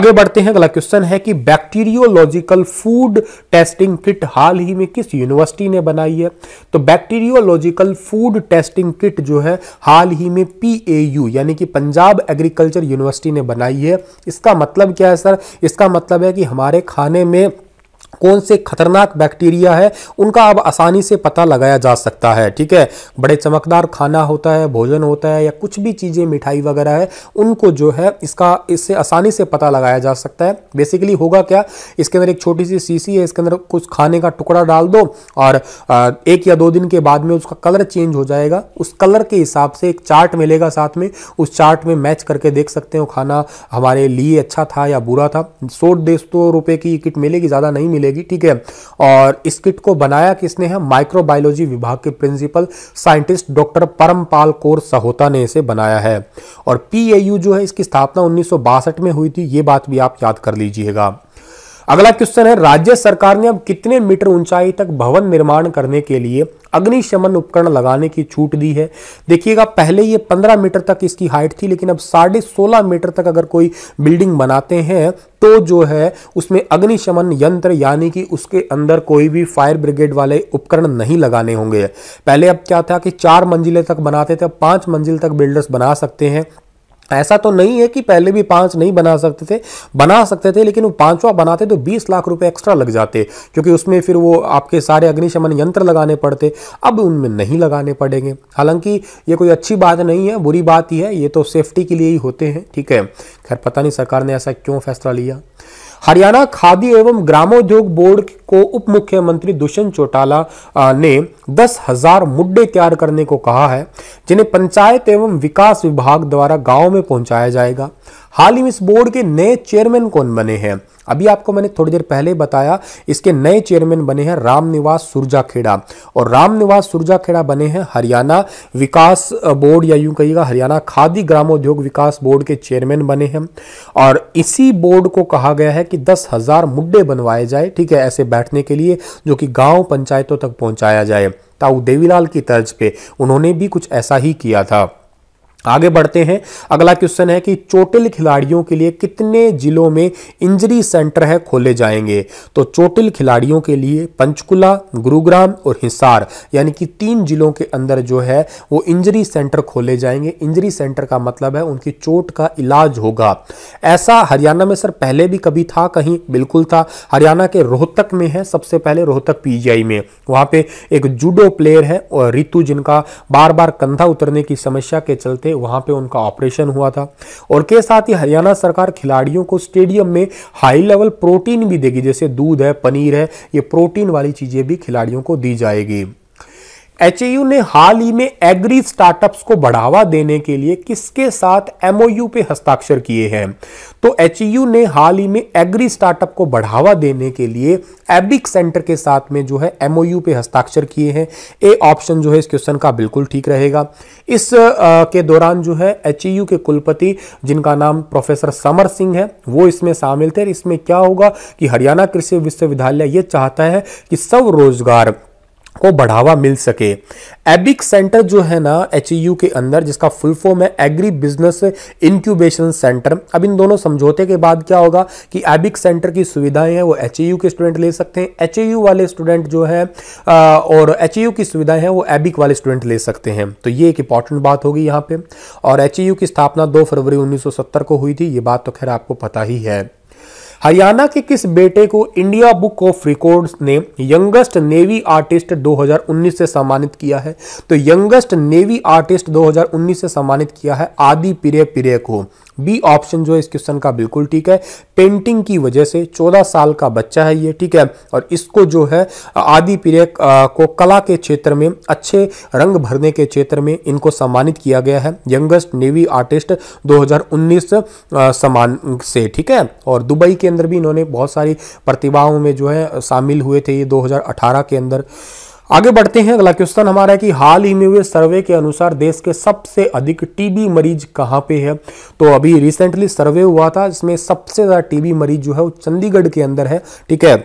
आगे बढ़ते हैं अगला क्वेश्चन क्वेश्चन है कि बैक्टीरियोलॉजिकल फूड टेस्टिंग किट हाल ही में किस यूनिवर्सिटी ने बनाई है तो बैक्टीरियोलॉजिकल फूड टेस्टिंग किट जो है हाल ही में पीएयू यानी कि पंजाब एग्रीकल्चर यूनिवर्सिटी ने बनाई है इसका मतलब क्या है सर इसका मतलब है कि हमारे खाने में कौन से खतरनाक बैक्टीरिया है उनका अब आसानी से पता लगाया जा सकता है ठीक है बड़े चमकदार खाना होता है भोजन होता है या कुछ भी चीज़ें मिठाई वगैरह है उनको जो है इसका इससे आसानी से पता लगाया जा सकता है बेसिकली होगा क्या इसके अंदर एक छोटी सी शीशी है इसके अंदर कुछ खाने का टुकड़ा डाल दो और एक या दो दिन के बाद में उसका कलर चेंज हो जाएगा उस कलर के हिसाब से एक चार्ट मिलेगा साथ में उस चार्ट में मैच करके देख सकते हो खाना हमारे लिए अच्छा था या बुरा था सौ डेढ़ सौ रुपये की किट मिलेगी ज़्यादा नहीं मिलेगी मिलेगी ठीक है और इस किट को बनाया किसने है माइक्रोबायोलॉजी विभाग के principal scientist doctor Parampal Kaur Sahota ने इसे बनाया है और पीएयू जो है इसकी स्थापना उन्नीस में हुई थी ये बात भी आप याद कर लीजिएगा अगला क्वेश्चन है राज्य सरकार ने अब कितने मीटर ऊंचाई तक भवन निर्माण करने के लिए अग्निशमन उपकरण लगाने की छूट दी है देखिएगा पहले ये 15 मीटर तक इसकी हाइट थी लेकिन अब साढ़े सोलह मीटर तक अगर कोई बिल्डिंग बनाते हैं तो जो है उसमें अग्निशमन यंत्र यानी कि उसके अंदर कोई भी फायर ब्रिगेड वाले उपकरण नहीं लगाने होंगे पहले अब क्या था कि चार मंजिले तक बनाते थे पांच मंजिल तक बिल्डर्स बना सकते हैं ऐसा तो नहीं है कि पहले भी पाँच नहीं बना सकते थे बना सकते थे लेकिन वो पाँचवा बनाते तो बीस लाख रुपये एक्स्ट्रा लग जाते क्योंकि उसमें फिर वो आपके सारे अग्निशमन यंत्र लगाने पड़ते अब उनमें नहीं लगाने पड़ेंगे हालांकि ये कोई अच्छी बात नहीं है बुरी बात ही है ये तो सेफ्टी के लिए ही होते हैं ठीक है खैर पता नहीं सरकार ने ऐसा क्यों फैसला लिया हरियाणा खादी एवं ग्रामोद्योग बोर्ड को उप मुख्यमंत्री दुष्यंत चौटाला ने दस हजार मुड्डे तैयार करने को कहा है जिन्हें पंचायत एवं विकास विभाग द्वारा गाँव में पहुंचाया जाएगा हाल ही में इस बोर्ड के नए चेयरमैन कौन बने हैं अभी आपको मैंने थोड़ी देर पहले बताया इसके नए चेयरमैन बने हैं रामनिवास सुरजाखेड़ा और रामनिवास सुरजाखेड़ा बने हैं हरियाणा विकास बोर्ड या यूं कहिएगा हरियाणा खादी ग्रामोद्योग विकास बोर्ड के चेयरमैन बने हैं और इसी बोर्ड को कहा गया है कि दस हजार मुड्डे बनवाए जाए ठीक है ऐसे बैठने के लिए जो कि गाँव पंचायतों तक पहुंचाया जाए ताऊ देवीलाल की तर्ज पे उन्होंने भी कुछ ऐसा ही किया था आगे बढ़ते हैं अगला क्वेश्चन है कि चोटिल खिलाड़ियों के लिए कितने जिलों में इंजरी सेंटर है खोले जाएंगे तो चोटिल खिलाड़ियों के लिए पंचकुला गुरुग्राम और हिसार यानी कि तीन जिलों के अंदर जो है वो इंजरी सेंटर खोले जाएंगे इंजरी सेंटर का मतलब है उनकी चोट का इलाज होगा ऐसा हरियाणा में सर पहले भी कभी था कहीं बिल्कुल था हरियाणा के रोहतक में है सबसे पहले रोहतक पी में वहाँ पे एक जूडो प्लेयर है और ऋतु जिनका बार बार कंधा उतरने की समस्या के चलते थे पे उनका ऑपरेशन हुआ था और के साथ ही हरियाणा सरकार खिलाड़ियों को स्टेडियम में हाई लेवल प्रोटीन भी देगी जैसे दूध है पनीर है ये प्रोटीन वाली चीज़ें भी खिलाड़ियों को दी जाएगी एच ने हाल ही में एग्री स्टार्टअप्स को बढ़ावा देने के लिए किसके साथ एमओयू पे हस्ताक्षर किए हैं तो एच e ने हाल ही में एग्री स्टार्टअप को बढ़ावा देने के लिए एबिक सेंटर के साथ में जो है एमओयू पे हस्ताक्षर किए हैं ए ऑप्शन जो है इस क्वेश्चन का बिल्कुल ठीक रहेगा इस आ, के दौरान जो है एच e के कुलपति जिनका नाम प्रोफेसर समर सिंह है वो इसमें शामिल थे इसमें क्या होगा कि हरियाणा कृषि विश्वविद्यालय ये चाहता है कि स्वरोजगार को बढ़ावा मिल सके एबिक सेंटर जो है ना एच e के अंदर जिसका फुल फॉर्म है एग्री बिजनेस इंक्यूबेशन सेंटर अब इन दोनों समझौते के बाद क्या होगा कि एबिक सेंटर की सुविधाएं हैं वो एच e के स्टूडेंट ले सकते हैं एच e वाले स्टूडेंट जो है और एच की सुविधाएं हैं वो एबिक वाले स्टूडेंट ले सकते हैं तो ये एक इंपॉर्टेंट बात होगी यहाँ पे और एच की स्थापना दो फरवरी उन्नीस को हुई थी ये बात तो खैर आपको पता ही है हरियाणा के किस बेटे को इंडिया बुक ऑफ रिकॉर्ड्स ने यंगेस्ट नेवी आर्टिस्ट 2019 से सम्मानित किया है तो यंगेस्ट नेवी आर्टिस्ट 2019 से सम्मानित किया है आदि पिरे पिरे को बी ऑप्शन जो है इस क्वेश्चन का बिल्कुल ठीक है पेंटिंग की वजह से 14 साल का बच्चा है ये ठीक है और इसको जो है आदि पिरे को कला के क्षेत्र में अच्छे रंग भरने के क्षेत्र में इनको सम्मानित किया गया है यंगेस्ट नेवी आर्टिस्ट दो सम्मान से ठीक है और दुबई के अंदर भी इन्होंने बहुत सारी प्रतिभाओं में जो है शामिल हुए थे ये 2018 के अंदर आगे बढ़ते हैं अगला क्वेश्चन हमारा है कि हाल ही में हुए सर्वे के अनुसार देश के सबसे अधिक टीबी मरीज कहाँ पे है तो अभी रिसेंटली सर्वे हुआ था जिसमें सबसे ज़्यादा टीबी मरीज जो है वो चंडीगढ़ के अंदर है ठीक है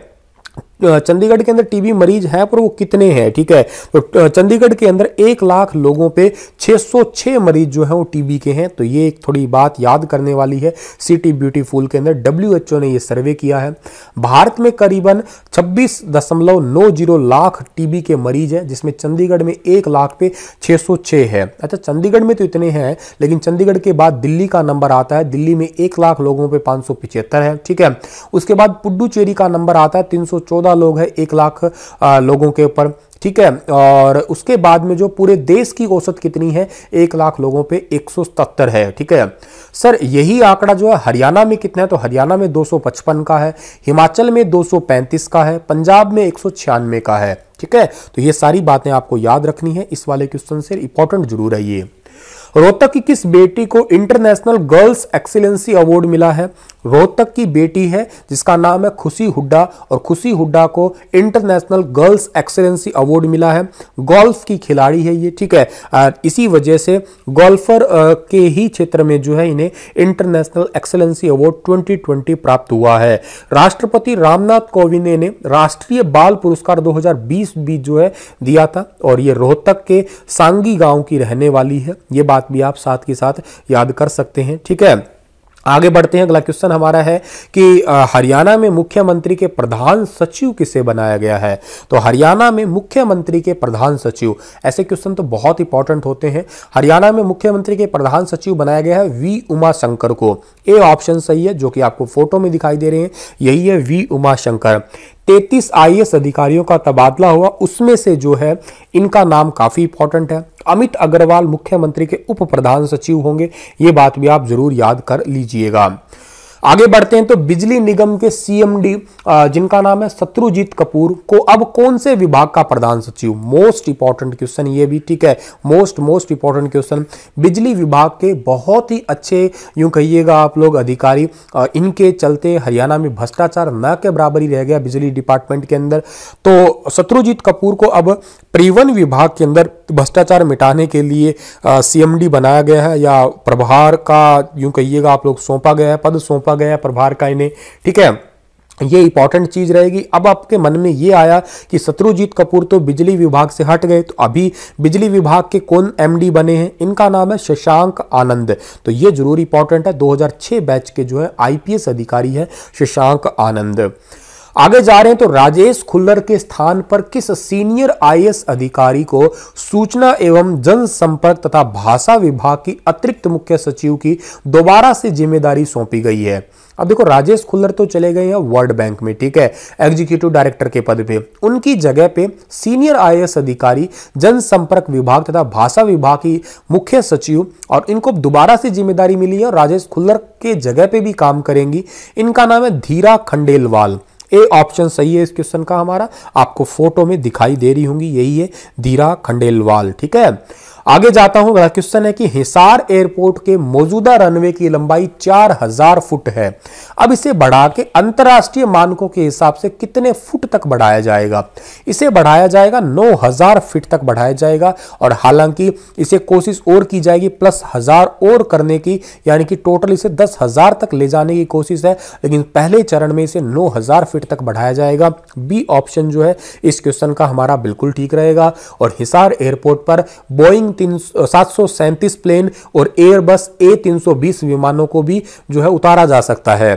चंडीगढ़ के अंदर टीबी मरीज हैं पर वो कितने हैं ठीक है तो चंडीगढ़ के अंदर एक लाख लोगों पे 606 मरीज जो हैं वो टीबी के हैं तो ये एक थोड़ी बात याद करने वाली है सिटी ब्यूटीफुल के अंदर डब्ल्यू ने ये सर्वे किया है भारत में करीबन छब्बीस लाख टीबी के मरीज हैं जिसमें चंडीगढ़ में एक लाख पे छः है अच्छा चंडीगढ़ में तो इतने हैं लेकिन चंडीगढ़ के बाद दिल्ली का नंबर आता है दिल्ली में एक लाख लोगों पर पाँच है ठीक है उसके बाद पुडुचेरी का नंबर आता है तीन चौदह लोग हैं एक लाख लोगों के ऊपर ठीक है और उसके बाद में जो पूरे देश की औसत कितनी है एक लाख लोगों पे 177 है ठीक है सर यही आंकड़ा जो है हरियाणा में कितना है तो हरियाणा में 255 का है हिमाचल में 235 का है पंजाब में एक का है ठीक है तो ये सारी बातें आपको याद रखनी है इस वाले क्वेश्चन से इंपॉर्टेंट जरूर है ये रोहतक की किस बेटी को इंटरनेशनल गर्ल्स एक्सीलेंसी अवार्ड मिला है रोहतक की बेटी है जिसका नाम है खुशी हुड्डा और खुशी हुड्डा को इंटरनेशनल गर्ल्स एक्सीलेंसी अवार्ड मिला है गोल्फ की खिलाड़ी है ये ठीक है इसी वजह से गोल्फर के ही क्षेत्र में जो है इन्हें इंटरनेशनल एक्सीलेंसी अवार्ड 2020 प्राप्त हुआ है राष्ट्रपति रामनाथ कोविंद ने राष्ट्रीय बाल पुरस्कार दो भी जो है दिया था और ये रोहतक के सांगी गांव की रहने वाली है ये बात भी आप साथ के साथ याद कर सकते हैं ठीक है आगे बढ़ते हैं अगला क्वेश्चन हमारा है कि हरियाणा में मुख्यमंत्री के प्रधान सचिव किसे बनाया गया है तो हरियाणा में मुख्यमंत्री के प्रधान सचिव ऐसे क्वेश्चन तो बहुत इंपॉर्टेंट होते हैं हरियाणा में मुख्यमंत्री के प्रधान सचिव बनाया गया है वी उमा शंकर को ए ऑप्शन सही है जो कि आपको फोटो में दिखाई दे रहे हैं यही है वी उमाशंकर तैतीस आई अधिकारियों का तबादला हुआ उसमें से जो है इनका नाम काफ़ी इंपॉर्टेंट है अमित अग्रवाल मुख्यमंत्री के उप प्रधान सचिव होंगे ये बात भी आप जरूर याद कर लीजिएगा आगे बढ़ते हैं तो बिजली निगम के सीएमडी जिनका नाम है शत्रुजीत कपूर को अब कौन से विभाग का प्रधान सचिव मोस्ट इंपॉर्टेंट क्वेश्चन ये भी ठीक है मोस्ट मोस्ट इंपॉर्टेंट क्वेश्चन बिजली विभाग के बहुत ही अच्छे यूं कहिएगा आप लोग अधिकारी इनके चलते हरियाणा में भ्रष्टाचार न के बराबर ही रह गया बिजली डिपार्टमेंट के अंदर तो शत्रुजीत कपूर को अब परिवहन विभाग के अंदर भ्रष्टाचार मिटाने के लिए सीएमडी बनाया गया है या प्रभार का यूं कहिएगा आप लोग सौंपा गया है पद सौंपा गया है प्रभार का इन्हें ठीक है ये इंपॉर्टेंट चीज रहेगी अब आपके मन में ये आया कि शत्रुजीत कपूर तो बिजली विभाग से हट गए तो अभी बिजली विभाग के कौन एमडी बने हैं इनका नाम है शशांक आनंद तो ये जरूर इंपॉर्टेंट है 2006 बैच के जो है आईपीएस अधिकारी है शशांक आनंद आगे जा रहे हैं तो राजेश खुल्लर के स्थान पर किस सीनियर आईएएस अधिकारी को सूचना एवं जनसंपर्क तथा भाषा विभाग की अतिरिक्त मुख्य सचिव की दोबारा से जिम्मेदारी सौंपी गई है अब देखो राजेश खुल्लर तो चले गए हैं वर्ल्ड बैंक में ठीक है एग्जीक्यूटिव डायरेक्टर के पद पे उनकी जगह पे सीनियर आईएएस अधिकारी जनसंपर्क विभाग तथा भाषा विभाग की मुख्य सचिव और इनको दोबारा से जिम्मेदारी मिली है और राजेश खुल्लर के जगह पे भी काम करेंगी इनका नाम है धीरा खंडेलवाल ए ऑप्शन सही है इस क्वेश्चन का हमारा आपको फोटो में दिखाई दे रही होंगी यही है धीरा खंडेलवाल ठीक है आगे जाता हूं अगला क्वेश्चन है कि हिसार एयरपोर्ट के मौजूदा रनवे की लंबाई 4000 फुट है अब इसे बढ़ा के अंतर्राष्ट्रीय मानकों के हिसाब से कितने फुट तक बढ़ाया जाएगा इसे बढ़ाया जाएगा 9000 फीट तक बढ़ाया जाएगा और हालांकि इसे कोशिश और की जाएगी प्लस हजार और करने की यानी कि टोटल इसे दस हजार तक ले जाने की कोशिश है लेकिन पहले चरण में इसे नौ हजार फीट तक बढ़ाया जाएगा बी ऑप्शन जो है इस क्वेश्चन का हमारा बिल्कुल ठीक रहेगा और हिसार एयरपोर्ट पर बोइंग सात सौ प्लेन और एयरबस ए तीन सौ बीस विमानों को भी जो है उतारा जा सकता है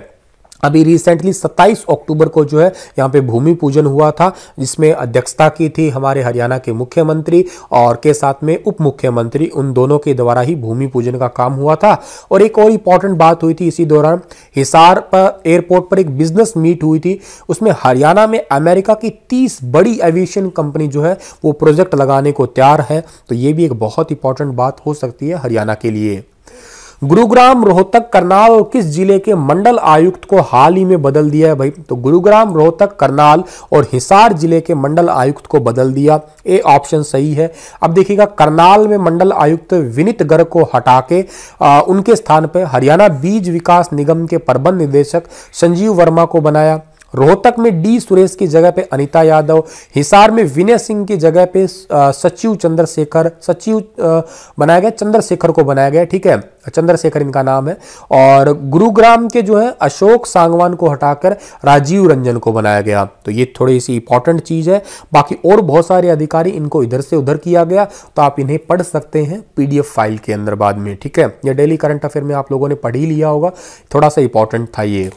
अभी रिसेंटली 27 अक्टूबर को जो है यहाँ पे भूमि पूजन हुआ था जिसमें अध्यक्षता की थी हमारे हरियाणा के मुख्यमंत्री और के साथ में उप मुख्यमंत्री उन दोनों के द्वारा ही भूमि पूजन का काम हुआ था और एक और इम्पॉर्टेंट बात हुई थी इसी दौरान हिसार पर एयरपोर्ट पर एक बिजनेस मीट हुई थी उसमें हरियाणा में अमेरिका की तीस बड़ी एविएशन कंपनी जो है वो प्रोजेक्ट लगाने को तैयार है तो ये भी एक बहुत इंपॉर्टेंट बात हो सकती है हरियाणा के लिए गुरुग्राम रोहतक करनाल और किस जिले के मंडल आयुक्त को हाल ही में बदल दिया है भाई तो गुरुग्राम रोहतक करनाल और हिसार जिले के मंडल आयुक्त को बदल दिया ए ऑप्शन सही है अब देखिएगा करनाल में मंडल आयुक्त विनित गर्ग को हटा के आ, उनके स्थान पर हरियाणा बीज विकास निगम के प्रबंध निदेशक संजीव वर्मा को बनाया रोहतक में डी सुरेश की जगह पे अनीता यादव हिसार में विनय सिंह की जगह पे सचिव चंद्रशेखर सचिव बनाया गया चंद्रशेखर को बनाया गया ठीक है चंद्रशेखर इनका नाम है और गुरुग्राम के जो है अशोक सांगवान को हटाकर राजीव रंजन को बनाया गया तो ये थोड़ी सी इंपॉर्टेंट चीज़ है बाकी और बहुत सारे अधिकारी इनको इधर से उधर किया गया तो आप इन्हें पढ़ सकते हैं पीडीएफ फाइल के अंदर बाद में ठीक है यह डेली करंट अफेयर में आप लोगों ने पढ़ ही लिया होगा थोड़ा सा इंपॉर्टेंट था ये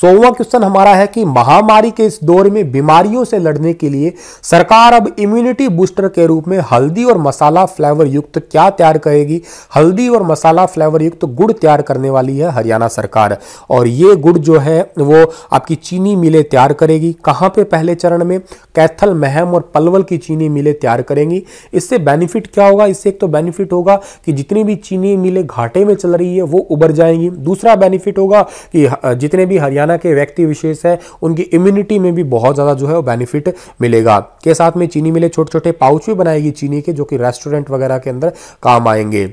सोवा क्वेश्चन हमारा है कि महामारी के इस दौर में बीमारियों से लड़ने के लिए सरकार अब इम्यूनिटी बूस्टर के रूप में हल्दी और मसाला फ्लेवर युक्त क्या तैयार करेगी हल्दी और मसाला फ्लेवर युक्त गुड़ तैयार करने वाली है हरियाणा सरकार और ये गुड़ जो है वो आपकी चीनी मिलें तैयार करेगी कहाँ पे पहले चरण में कैथल महम और पलवल की चीनी मिलें तैयार करेंगी इससे बेनिफिट क्या होगा इससे एक तो बेनिफिट होगा कि जितनी भी चीनी मिलें घाटे में चल रही है वो उबर जाएंगी दूसरा बेनिफिट होगा कि जितने जितने भी हरियाणा के व्यक्ति विशेष है उनकी इम्यूनिटी में भी बहुत ज़्यादा जो है वो बेनिफिट मिलेगा के साथ में चीनी मिले छोटे छोटे पाउच भी बनाएगी चीनी के जो कि रेस्टोरेंट वगैरह के अंदर काम आएंगे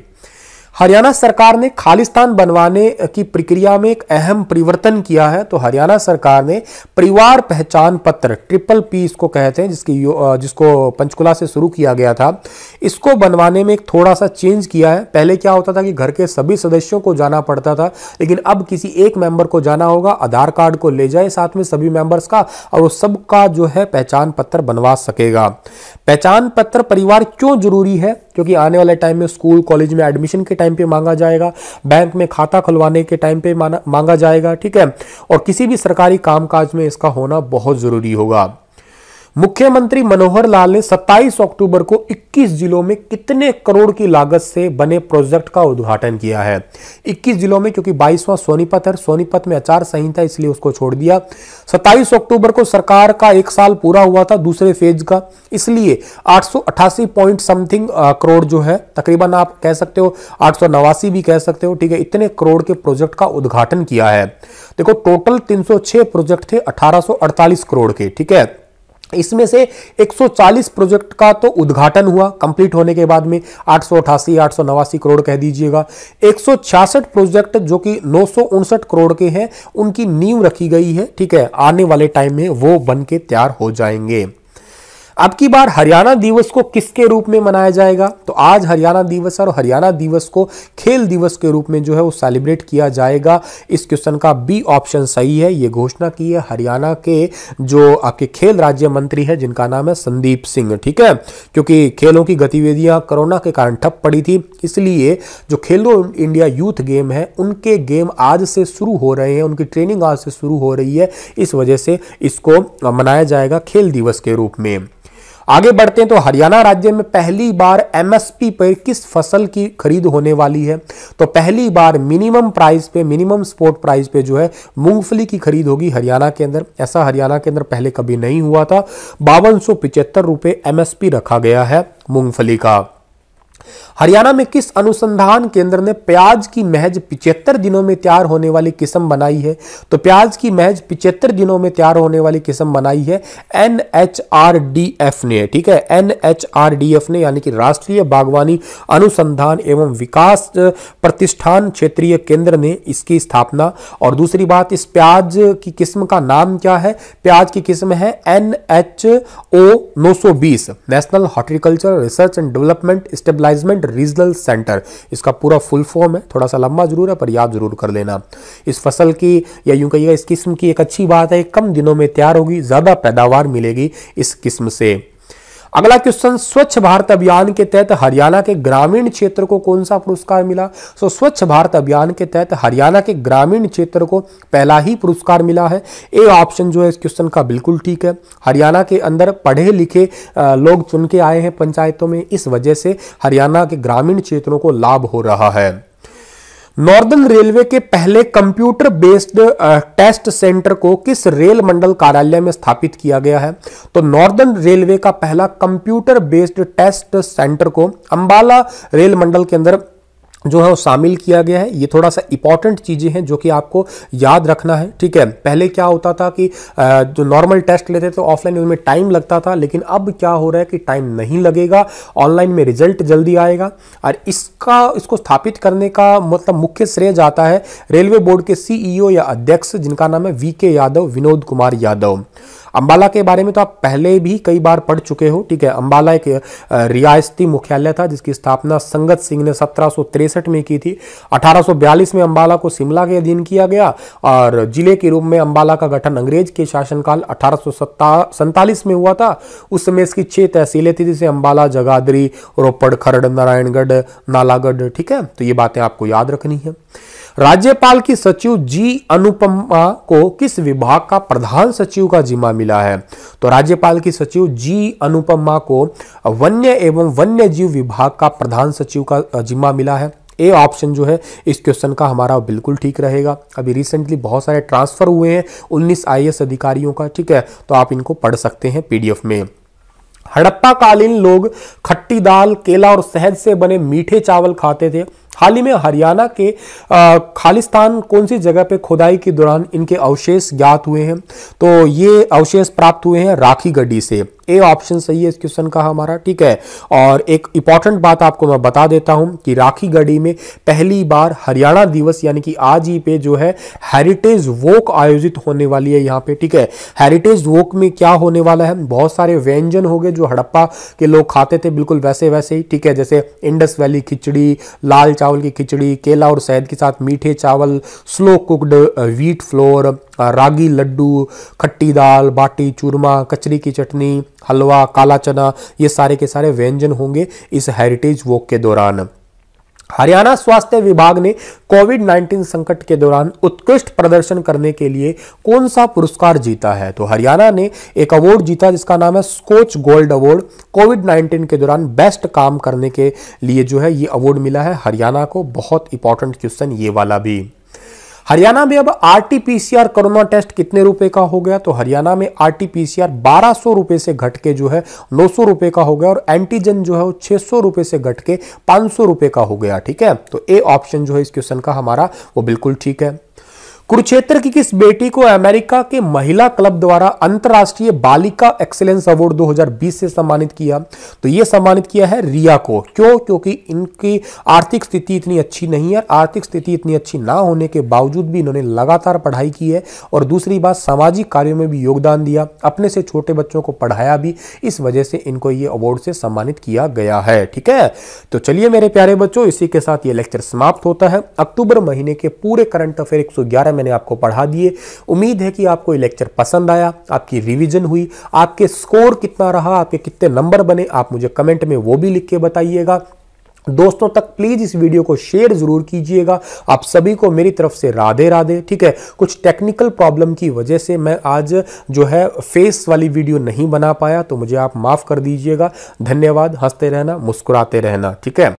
हरियाणा सरकार ने खालिस्तान बनवाने की प्रक्रिया में एक अहम परिवर्तन किया है तो हरियाणा सरकार ने परिवार पहचान पत्र ट्रिपल पी इसको कहते हैं जिसकी जिसको पंचकुला से शुरू किया गया था इसको बनवाने में एक थोड़ा सा चेंज किया है पहले क्या होता था कि घर के सभी सदस्यों को जाना पड़ता था लेकिन अब किसी एक मेंबर को जाना होगा आधार कार्ड को ले जाए साथ में सभी मेंबर्स का और वो सबका जो है पहचान पत्र बनवा सकेगा पहचान पत्र परिवार क्यों जरूरी है क्योंकि आने वाले टाइम में स्कूल कॉलेज में एडमिशन के टाइम पे मांगा जाएगा बैंक में खाता खुलवाने के टाइम पे मांगा जाएगा ठीक है और किसी भी सरकारी कामकाज में इसका होना बहुत ज़रूरी होगा मुख्यमंत्री मनोहर लाल ने 27 अक्टूबर को 21 जिलों में कितने करोड़ की लागत से बने प्रोजेक्ट का उद्घाटन किया है 21 जिलों में क्योंकि 22वां सोनीपत है सोनीपत में आचार संहिता इसलिए उसको छोड़ दिया 27 अक्टूबर को सरकार का एक साल पूरा हुआ था दूसरे फेज का इसलिए आठ पॉइंट समथिंग करोड़ जो है तकरीबन आप कह सकते हो आठ भी कह सकते हो ठीक है इतने करोड़ के प्रोजेक्ट का उद्घाटन किया है देखो टोटल तीन प्रोजेक्ट थे अठारह करोड़ के ठीक है इसमें से 140 प्रोजेक्ट का तो उद्घाटन हुआ कंप्लीट होने के बाद में आठ सौ करोड़ कह दीजिएगा एक प्रोजेक्ट जो कि नौ करोड़ के हैं उनकी नींव रखी गई है ठीक है आने वाले टाइम में वो बन के तैयार हो जाएंगे अब की बार हरियाणा दिवस को किसके रूप में मनाया जाएगा तो आज हरियाणा दिवस और हरियाणा दिवस को खेल दिवस के रूप में जो है वो सेलिब्रेट किया जाएगा इस क्वेश्चन का बी ऑप्शन सही है ये घोषणा की है हरियाणा के जो आपके खेल राज्य मंत्री है जिनका नाम है संदीप सिंह ठीक है क्योंकि खेलों की गतिविधियां कोरोना के कारण ठप पड़ी थी इसलिए जो खेलो इंडिया यूथ गेम है उनके गेम आज से शुरू हो रहे हैं उनकी ट्रेनिंग आज से शुरू हो रही है इस वजह से इसको मनाया जाएगा खेल दिवस के रूप में आगे बढ़ते हैं तो हरियाणा राज्य में पहली बार एमएसपी पर किस फसल की खरीद होने वाली है तो पहली बार मिनिमम प्राइस पे मिनिमम स्पोर्ट प्राइस पे जो है मूंगफली की खरीद होगी हरियाणा के अंदर ऐसा हरियाणा के अंदर पहले कभी नहीं हुआ था बावन सौ एमएसपी रखा गया है मूंगफली का हरियाणा में किस अनुसंधान केंद्र ने प्याज की महज पिचहत्तर दिनों में तैयार होने वाली किस्म बनाई है तो प्याज की महज पिचहत्तर दिनों में तैयार होने वाली किस्म बनाई है एन ने ठीक है एन ने यानी कि राष्ट्रीय बागवानी अनुसंधान एवं विकास प्रतिष्ठान क्षेत्रीय केंद्र ने इसकी स्थापना और दूसरी बात इस प्याज की किस्म का नाम क्या है प्याज की किस्म है एन एच ओ बीस national horticulture research and development stabilisation regional centre इसका पूरा फुल फॉर्म है थोड़ा सा लंबा जरूर है पर याद जरूर कर लेना इस फसल की या यूं कहिएगा इस किस्म की एक अच्छी बात है कम दिनों में तैयार होगी ज़्यादा पैदावार मिलेगी इस किस्म से अगला क्वेश्चन स्वच्छ भारत अभियान के तहत हरियाणा के ग्रामीण क्षेत्र को कौन सा पुरस्कार मिला सो स्वच्छ भारत अभियान के तहत हरियाणा के ग्रामीण क्षेत्र को पहला ही पुरस्कार मिला है ए ऑप्शन जो है इस क्वेश्चन का बिल्कुल ठीक है हरियाणा के अंदर पढ़े लिखे लोग चुन के आए हैं पंचायतों में इस वजह से हरियाणा के ग्रामीण क्षेत्रों को लाभ हो रहा है नॉर्दर्न रेलवे के पहले कंप्यूटर बेस्ड टेस्ट सेंटर को किस रेल मंडल कार्यालय में स्थापित किया गया है तो नॉर्दर्न रेलवे का पहला कंप्यूटर बेस्ड टेस्ट सेंटर को अंबाला रेल मंडल के अंदर जो है वो शामिल किया गया है ये थोड़ा सा इंपॉर्टेंट चीज़ें हैं जो कि आपको याद रखना है ठीक है पहले क्या होता था कि जो नॉर्मल टेस्ट लेते थे तो ऑफलाइन में टाइम लगता था लेकिन अब क्या हो रहा है कि टाइम नहीं लगेगा ऑनलाइन में रिजल्ट जल्दी आएगा और इसका इसको स्थापित करने का मतलब मुख्य श्रेय जाता है रेलवे बोर्ड के सीईओ e या अध्यक्ष जिनका नाम है वी के यादव विनोद कुमार यादव अंबाला के बारे में तो आप पहले भी कई बार पढ़ चुके हो ठीक है अंबाला एक रियासती मुख्यालय था जिसकी स्थापना संगत सिंह ने सत्रह में की थी अठारह में अंबाला को शिमला के अधीन किया गया और जिले के रूप में अंबाला का गठन अंग्रेज के शासनकाल अठारह में हुआ था उस समय इसकी छह तहसीलें थी जिसे अंबाला जगाधरी रोपड़ खरड़ नारायणगढ़ नालागढ़ ठीक है तो ये बातें आपको याद रखनी है राज्यपाल की सचिव जी अनुपमा को किस विभाग का प्रधान सचिव का जिम्मा मिला है तो राज्यपाल की सचिव जी अनुपमा को वन्य एवं वन्य जीव विभाग का प्रधान सचिव का जिम्मा मिला है ए ऑप्शन जो है इस क्वेश्चन का हमारा बिल्कुल ठीक रहेगा अभी रिसेंटली बहुत सारे ट्रांसफर हुए हैं 19 आईएएस अधिकारियों का ठीक है तो आप इनको पढ़ सकते हैं पीडीएफ में हड़प्पा कालीन लोग खट्टी दाल केला और शहद से बने मीठे चावल खाते थे हाल ही में हरियाणा के खालिस्तान कौन सी जगह पे खुदाई के दौरान इनके अवशेष ज्ञात हुए हैं तो ये अवशेष प्राप्त हुए हैं राखी गड्डी से ए ऑप्शन सही है इस क्वेश्चन का हमारा ठीक है और एक इंपॉर्टेंट बात आपको मैं बता देता हूं कि राखी गढ़ी में पहली बार हरियाणा दिवस यानी कि आज ही पे जो है हेरिटेज वोक आयोजित होने वाली है यहाँ पे ठीक है हेरिटेज वॉक में क्या होने वाला है बहुत सारे व्यंजन हो गए जो हड़प्पा के लोग खाते थे बिल्कुल वैसे वैसे ही ठीक है जैसे इंडस वैली खिचड़ी लाल चावल चावल की खिचड़ी केला और शहद के साथ मीठे चावल slow cooked wheat flour ragi laddoo खट्टी दाल बाटी चूरमा कचरी की चटनी हलवा काला चना ये सारे के सारे व्यंजन होंगे इस हेरिटेज वॉक के दौरान हरियाणा स्वास्थ्य विभाग ने कोविड 19 संकट के दौरान उत्कृष्ट प्रदर्शन करने के लिए कौन सा पुरस्कार जीता है तो हरियाणा ने एक अवार्ड जीता जिसका नाम है स्कोच गोल्ड अवार्ड कोविड 19 के दौरान बेस्ट काम करने के लिए जो है ये अवार्ड मिला है हरियाणा को बहुत इंपॉर्टेंट क्वेश्चन ये वाला भी हरियाणा में अब आरटीपीसीआर कोरोना टेस्ट कितने रुपए का हो गया तो हरियाणा में आरटीपीसीआर बारह सौ रुपए से घट के जो है नौ सौ रुपए का हो गया और एंटीजन जो है वो छह सौ रुपए से घट के पांच सौ रुपए का हो गया ठीक है तो ए ऑप्शन जो है इस क्वेश्चन का हमारा वो बिल्कुल ठीक है कुरुक्षेत्र की किस बेटी को अमेरिका के महिला क्लब द्वारा अंतर्राष्ट्रीय बालिका एक्सेलेंस अवार्ड 2020 से सम्मानित किया तो यह सम्मानित किया है रिया को क्यों क्योंकि इनकी आर्थिक स्थिति इतनी अच्छी नहीं है आर्थिक स्थिति इतनी अच्छी ना होने के बावजूद भी इन्होंने लगातार पढ़ाई की है और दूसरी बात सामाजिक कार्यों में भी योगदान दिया अपने से छोटे बच्चों को पढ़ाया भी इस वजह से इनको ये अवार्ड से सम्मानित किया गया है ठीक है तो चलिए मेरे प्यारे बच्चों इसी के साथ ये लेक्चर समाप्त होता है अक्टूबर महीने के पूरे करंट अफेयर एक मैंने आपको पढ़ा दिए उम्मीद है कि आपको ये लेक्चर पसंद आया आपकी रिविजन हुई आपके स्कोर कितना रहा आपके कितने नंबर बने आप मुझे कमेंट में वो भी लिख के बताइएगा दोस्तों तक प्लीज़ इस वीडियो को शेयर ज़रूर कीजिएगा आप सभी को मेरी तरफ से राधे राधे ठीक है कुछ टेक्निकल प्रॉब्लम की वजह से मैं आज जो है फेस वाली वीडियो नहीं बना पाया तो मुझे आप माफ़ कर दीजिएगा धन्यवाद हंसते रहना मुस्कुराते रहना ठीक है